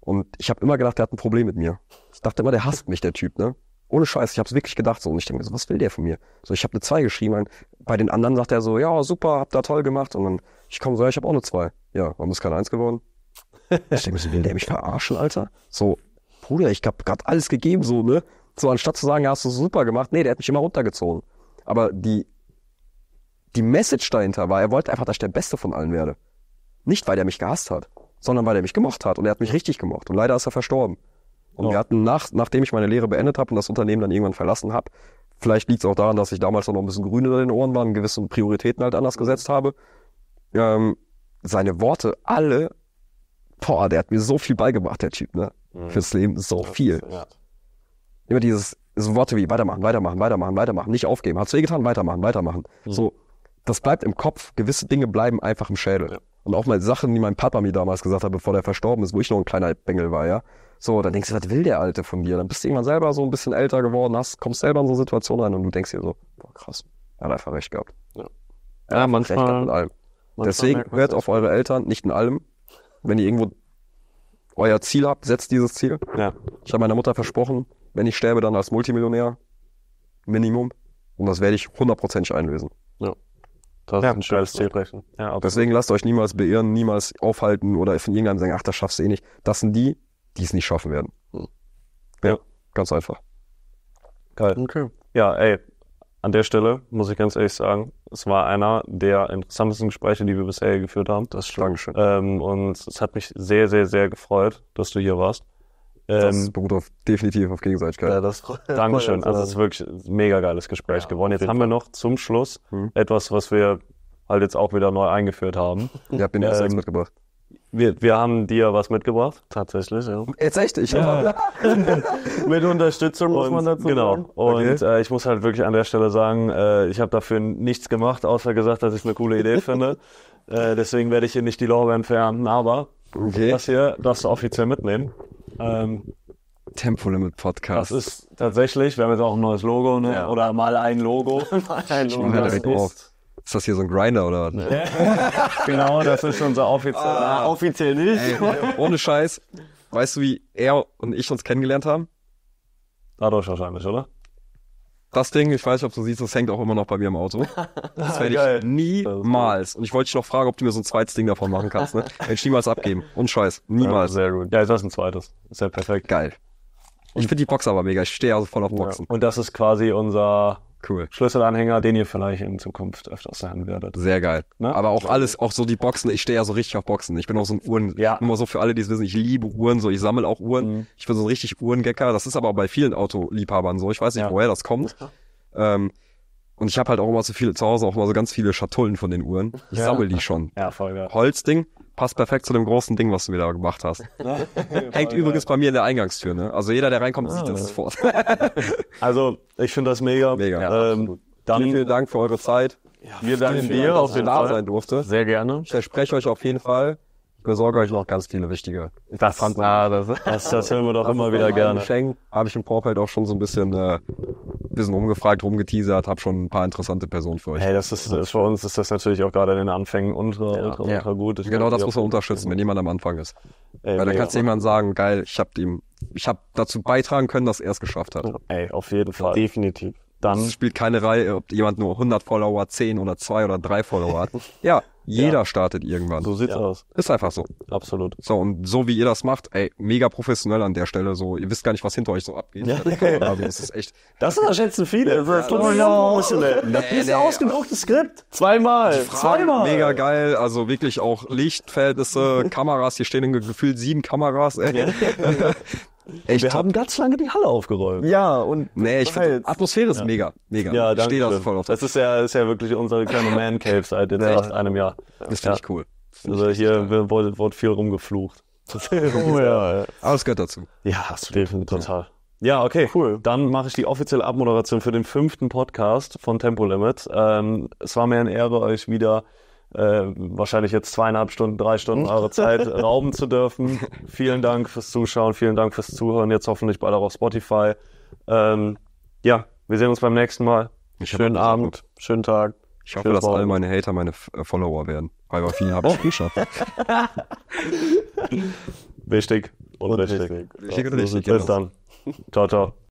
Und ich habe immer gedacht, der hat ein Problem mit mir. Ich dachte immer, der hasst mich, der Typ, ne? Ohne Scheiß, ich habe es wirklich gedacht so. Und ich denke mir so, was will der von mir? So, ich habe eine 2 geschrieben. Bei den anderen sagt er so, ja, super, hab da toll gemacht. Und dann, ich komme so, ja, ich habe auch eine 2. Ja, warum ist keine 1 geworden? [LAUGHS] ich denke mir so, will der mich verarschen, Alter? So, Bruder, ich habe gerade alles gegeben, so, ne? So, anstatt zu sagen, ja, hast du super gemacht, nee, der hat mich immer runtergezogen. Aber die, die Message dahinter war, er wollte einfach, dass ich der Beste von allen werde. Nicht, weil er mich gehasst hat, sondern weil er mich gemocht hat und er hat mich richtig gemocht. Und leider ist er verstorben. Und ja. wir hatten nach, nachdem ich meine Lehre beendet habe und das Unternehmen dann irgendwann verlassen habe, vielleicht liegt es auch daran, dass ich damals auch noch ein bisschen grün unter den Ohren war und gewisse Prioritäten halt anders mhm. gesetzt habe. Ähm, seine Worte alle, boah, der hat mir so viel beigebracht, der Typ, ne? Mhm. Fürs Leben so viel. Ja. Immer dieses so Worte wie weitermachen, weitermachen, weitermachen, weitermachen, nicht aufgeben. Hat's wehgetan, weitermachen, weitermachen. Mhm. So, das bleibt im Kopf. Gewisse Dinge bleiben einfach im Schädel. Ja. Und auch mal Sachen, die mein Papa mir damals gesagt hat, bevor der verstorben ist, wo ich noch ein kleiner Bengel war, ja. So, dann denkst du, was will der Alte von mir? Dann bist du irgendwann selber so ein bisschen älter geworden, hast, kommst selber in so Situationen rein und du denkst dir so, boah, krass, er hat einfach recht gehabt. Ja, ja manchmal. Recht gehabt mit allem. Deswegen hört auf eure Eltern, nicht in allem. Wenn ihr irgendwo euer Ziel habt, setzt dieses Ziel. Ja. Ich habe meiner Mutter versprochen, wenn ich sterbe, dann als Multimillionär. Minimum. Und das werde ich hundertprozentig einlösen. Ja. Das ja, ist ein schönes Ziel brechen. Ja, absolut. Deswegen lasst euch niemals beirren, niemals aufhalten oder von irgendeinem sagen, ach, das schaffst du eh nicht. Das sind die, die es nicht schaffen werden. Hm. Ja, ganz einfach. Geil. Okay. Ja, ey, an der Stelle muss ich ganz ehrlich sagen, es war einer der interessantesten Gespräche, die wir bisher geführt haben. Das ist Dankeschön. Ähm, und es hat mich sehr, sehr, sehr gefreut, dass du hier warst. Ähm, das beruht auf, definitiv auf Gegenseitigkeit. Ja, das Dankeschön. Also es ist wirklich ein mega geiles Gespräch ja, geworden. Jetzt haben wir noch zum Schluss hm. etwas, was wir halt jetzt auch wieder neu eingeführt haben. Ihr habt den ersten ähm, mitgebracht. Wir, wir haben dir was mitgebracht, tatsächlich. Ja. Jetzt echt, ich ja. [LAUGHS] Mit Unterstützung muss man dazu genau. sagen. Genau. Und okay. äh, ich muss halt wirklich an der Stelle sagen, äh, ich habe dafür nichts gemacht, außer gesagt, dass ich es eine coole Idee finde. [LAUGHS] Äh, deswegen werde ich hier nicht die Lorbeeren entfernen. aber okay. das hier darfst du offiziell mitnehmen. Ähm, Tempolimit Podcast. Das ist tatsächlich, wir haben jetzt auch ein neues Logo, ne? Ja. oder mal ein Logo. [LAUGHS] mal ein Logo. Halt ich das ist, auf. Ist das hier so ein Grinder oder was? [LAUGHS] genau, das ist unser offiziell. Ah, ah offiziell nicht. Ey, ohne Scheiß. Weißt du, wie er und ich uns kennengelernt haben? Dadurch wahrscheinlich, oder? Das Ding, ich weiß nicht, ob du siehst, das hängt auch immer noch bei mir im Auto. [LAUGHS] Das werde ich niemals. Und ich wollte dich noch fragen, ob du mir so ein zweites Ding davon machen kannst. Ne? Werde ich niemals abgeben. Und Scheiß. Niemals. Ja, sehr gut. Ja, ist das ein zweites. Ist ja perfekt. Geil. Ich finde die Box aber mega. Ich stehe also voll auf Boxen. Ja. Und das ist quasi unser Cool. Schlüsselanhänger, den ihr vielleicht in Zukunft öfters sein werdet. Sehr geil. Ne? Aber auch alles, auch so die Boxen, ich stehe ja so richtig auf Boxen. Ich bin auch so ein Uhren, ja. nur so für alle, die es wissen, ich liebe Uhren, so ich sammle auch Uhren. Mhm. Ich bin so ein richtig Uhrengecker. Das ist aber auch bei vielen Autoliebhabern so. Ich weiß nicht, ja. woher das kommt. [LAUGHS] Ähm, und ich habe halt auch immer so viele, zu Hause auch immer so ganz viele Schatullen von den Uhren. Ich ja. sammle die schon. Ja, voll geil. Holzding passt perfekt zu dem großen Ding, was du mir da gemacht hast. [LAUGHS] Hängt übrigens bei mir in der Eingangstür, ne? Also jeder, der reinkommt, ah, sieht das sofort. [LAUGHS] also, ich finde das mega. Mega. Ja, ähm, dann, vielen, vielen Dank für eure Zeit. Ja, wir danken dir, dass den da sein durfte. Sehr gerne. Ich verspreche euch auf jeden Fall, besorge euch noch ganz viele wichtige. Das, na, ah, das, [LAUGHS] das, das hören wir doch immer wieder gerne. Geschenk habe ich im Vorfeld auch schon so ein bisschen, äh, bisschen rumgefragt, rumgeteasert, habe schon ein paar interessante Personen für euch. Hey, das ist, ist für uns ist das natürlich auch gerade in den Anfängen ultra, ja. ultra, ultra ja. gut. Ich genau das muss man unterstützen, wenn jemand am Anfang ist. Ey, Weil da kannst du jemand sagen, geil, ich habe ihm, ich habe dazu beitragen können, dass er es geschafft hat. Ey, auf jeden Fall. Definitiv dann. Es spielt keine Reihe, ob jemand nur 100 Follower, 10 oder 2 oder 3 Follower hat. ja, [LAUGHS] jeder ja. startet irgendwann. So sieht's ja. aus. Ist einfach so. Absolut. So, und so wie ihr das macht, ey, mega professionell an der Stelle. So, ihr wisst gar nicht, was hinter euch so abgeht. Ja. Also, [LAUGHS] also es ist echt. Das unterschätzen viele. Das, ja, das, das, ist nee, nee, ausgedrucktes Skript. Zweimal. Zweimal. Mega geil. Also wirklich auch Lichtverhältnisse, [LAUGHS] Kameras. Hier stehen gefühlt sieben Kameras, ey. Echt wir top. haben ganz lange die Halle aufgeräumt. Ja, und nee, ich halt. find, Atmosphäre ist ja. mega, mega. Ja, danke. Steht also voll auf. Das ist ja, ist ja wirklich unsere kleine Man Cave seit jetzt ja. einem Jahr. Das finde ich cool. Find also ich hier toll. wird, viel rumgeflucht. [LAUGHS] oh, ja, ja. Aber gehört dazu. Ja, definitiv total. Ja, okay. Cool. Dann mache ich die offizielle Abmoderation für den fünften Podcast von Tempolimit. Ähm, es war mir eine Ehre, euch wieder äh, wahrscheinlich jetzt zweieinhalb Stunden, drei Stunden eure Zeit [LAUGHS] rauben zu dürfen. Vielen Dank fürs Zuschauen, vielen Dank fürs Zuhören. Jetzt hoffentlich bald auch auf Spotify. Ähm, ja, wir sehen uns beim nächsten Mal. Ich schönen Abend, schönen Tag. Ich hoffe, dass Morgen. all meine Hater meine äh, Follower werden. Weil bei vielen habe ich geschafft. Wichtig. Oder richtig. Wichtig und wichtig. Genau. Bis dann. Ciao, ciao.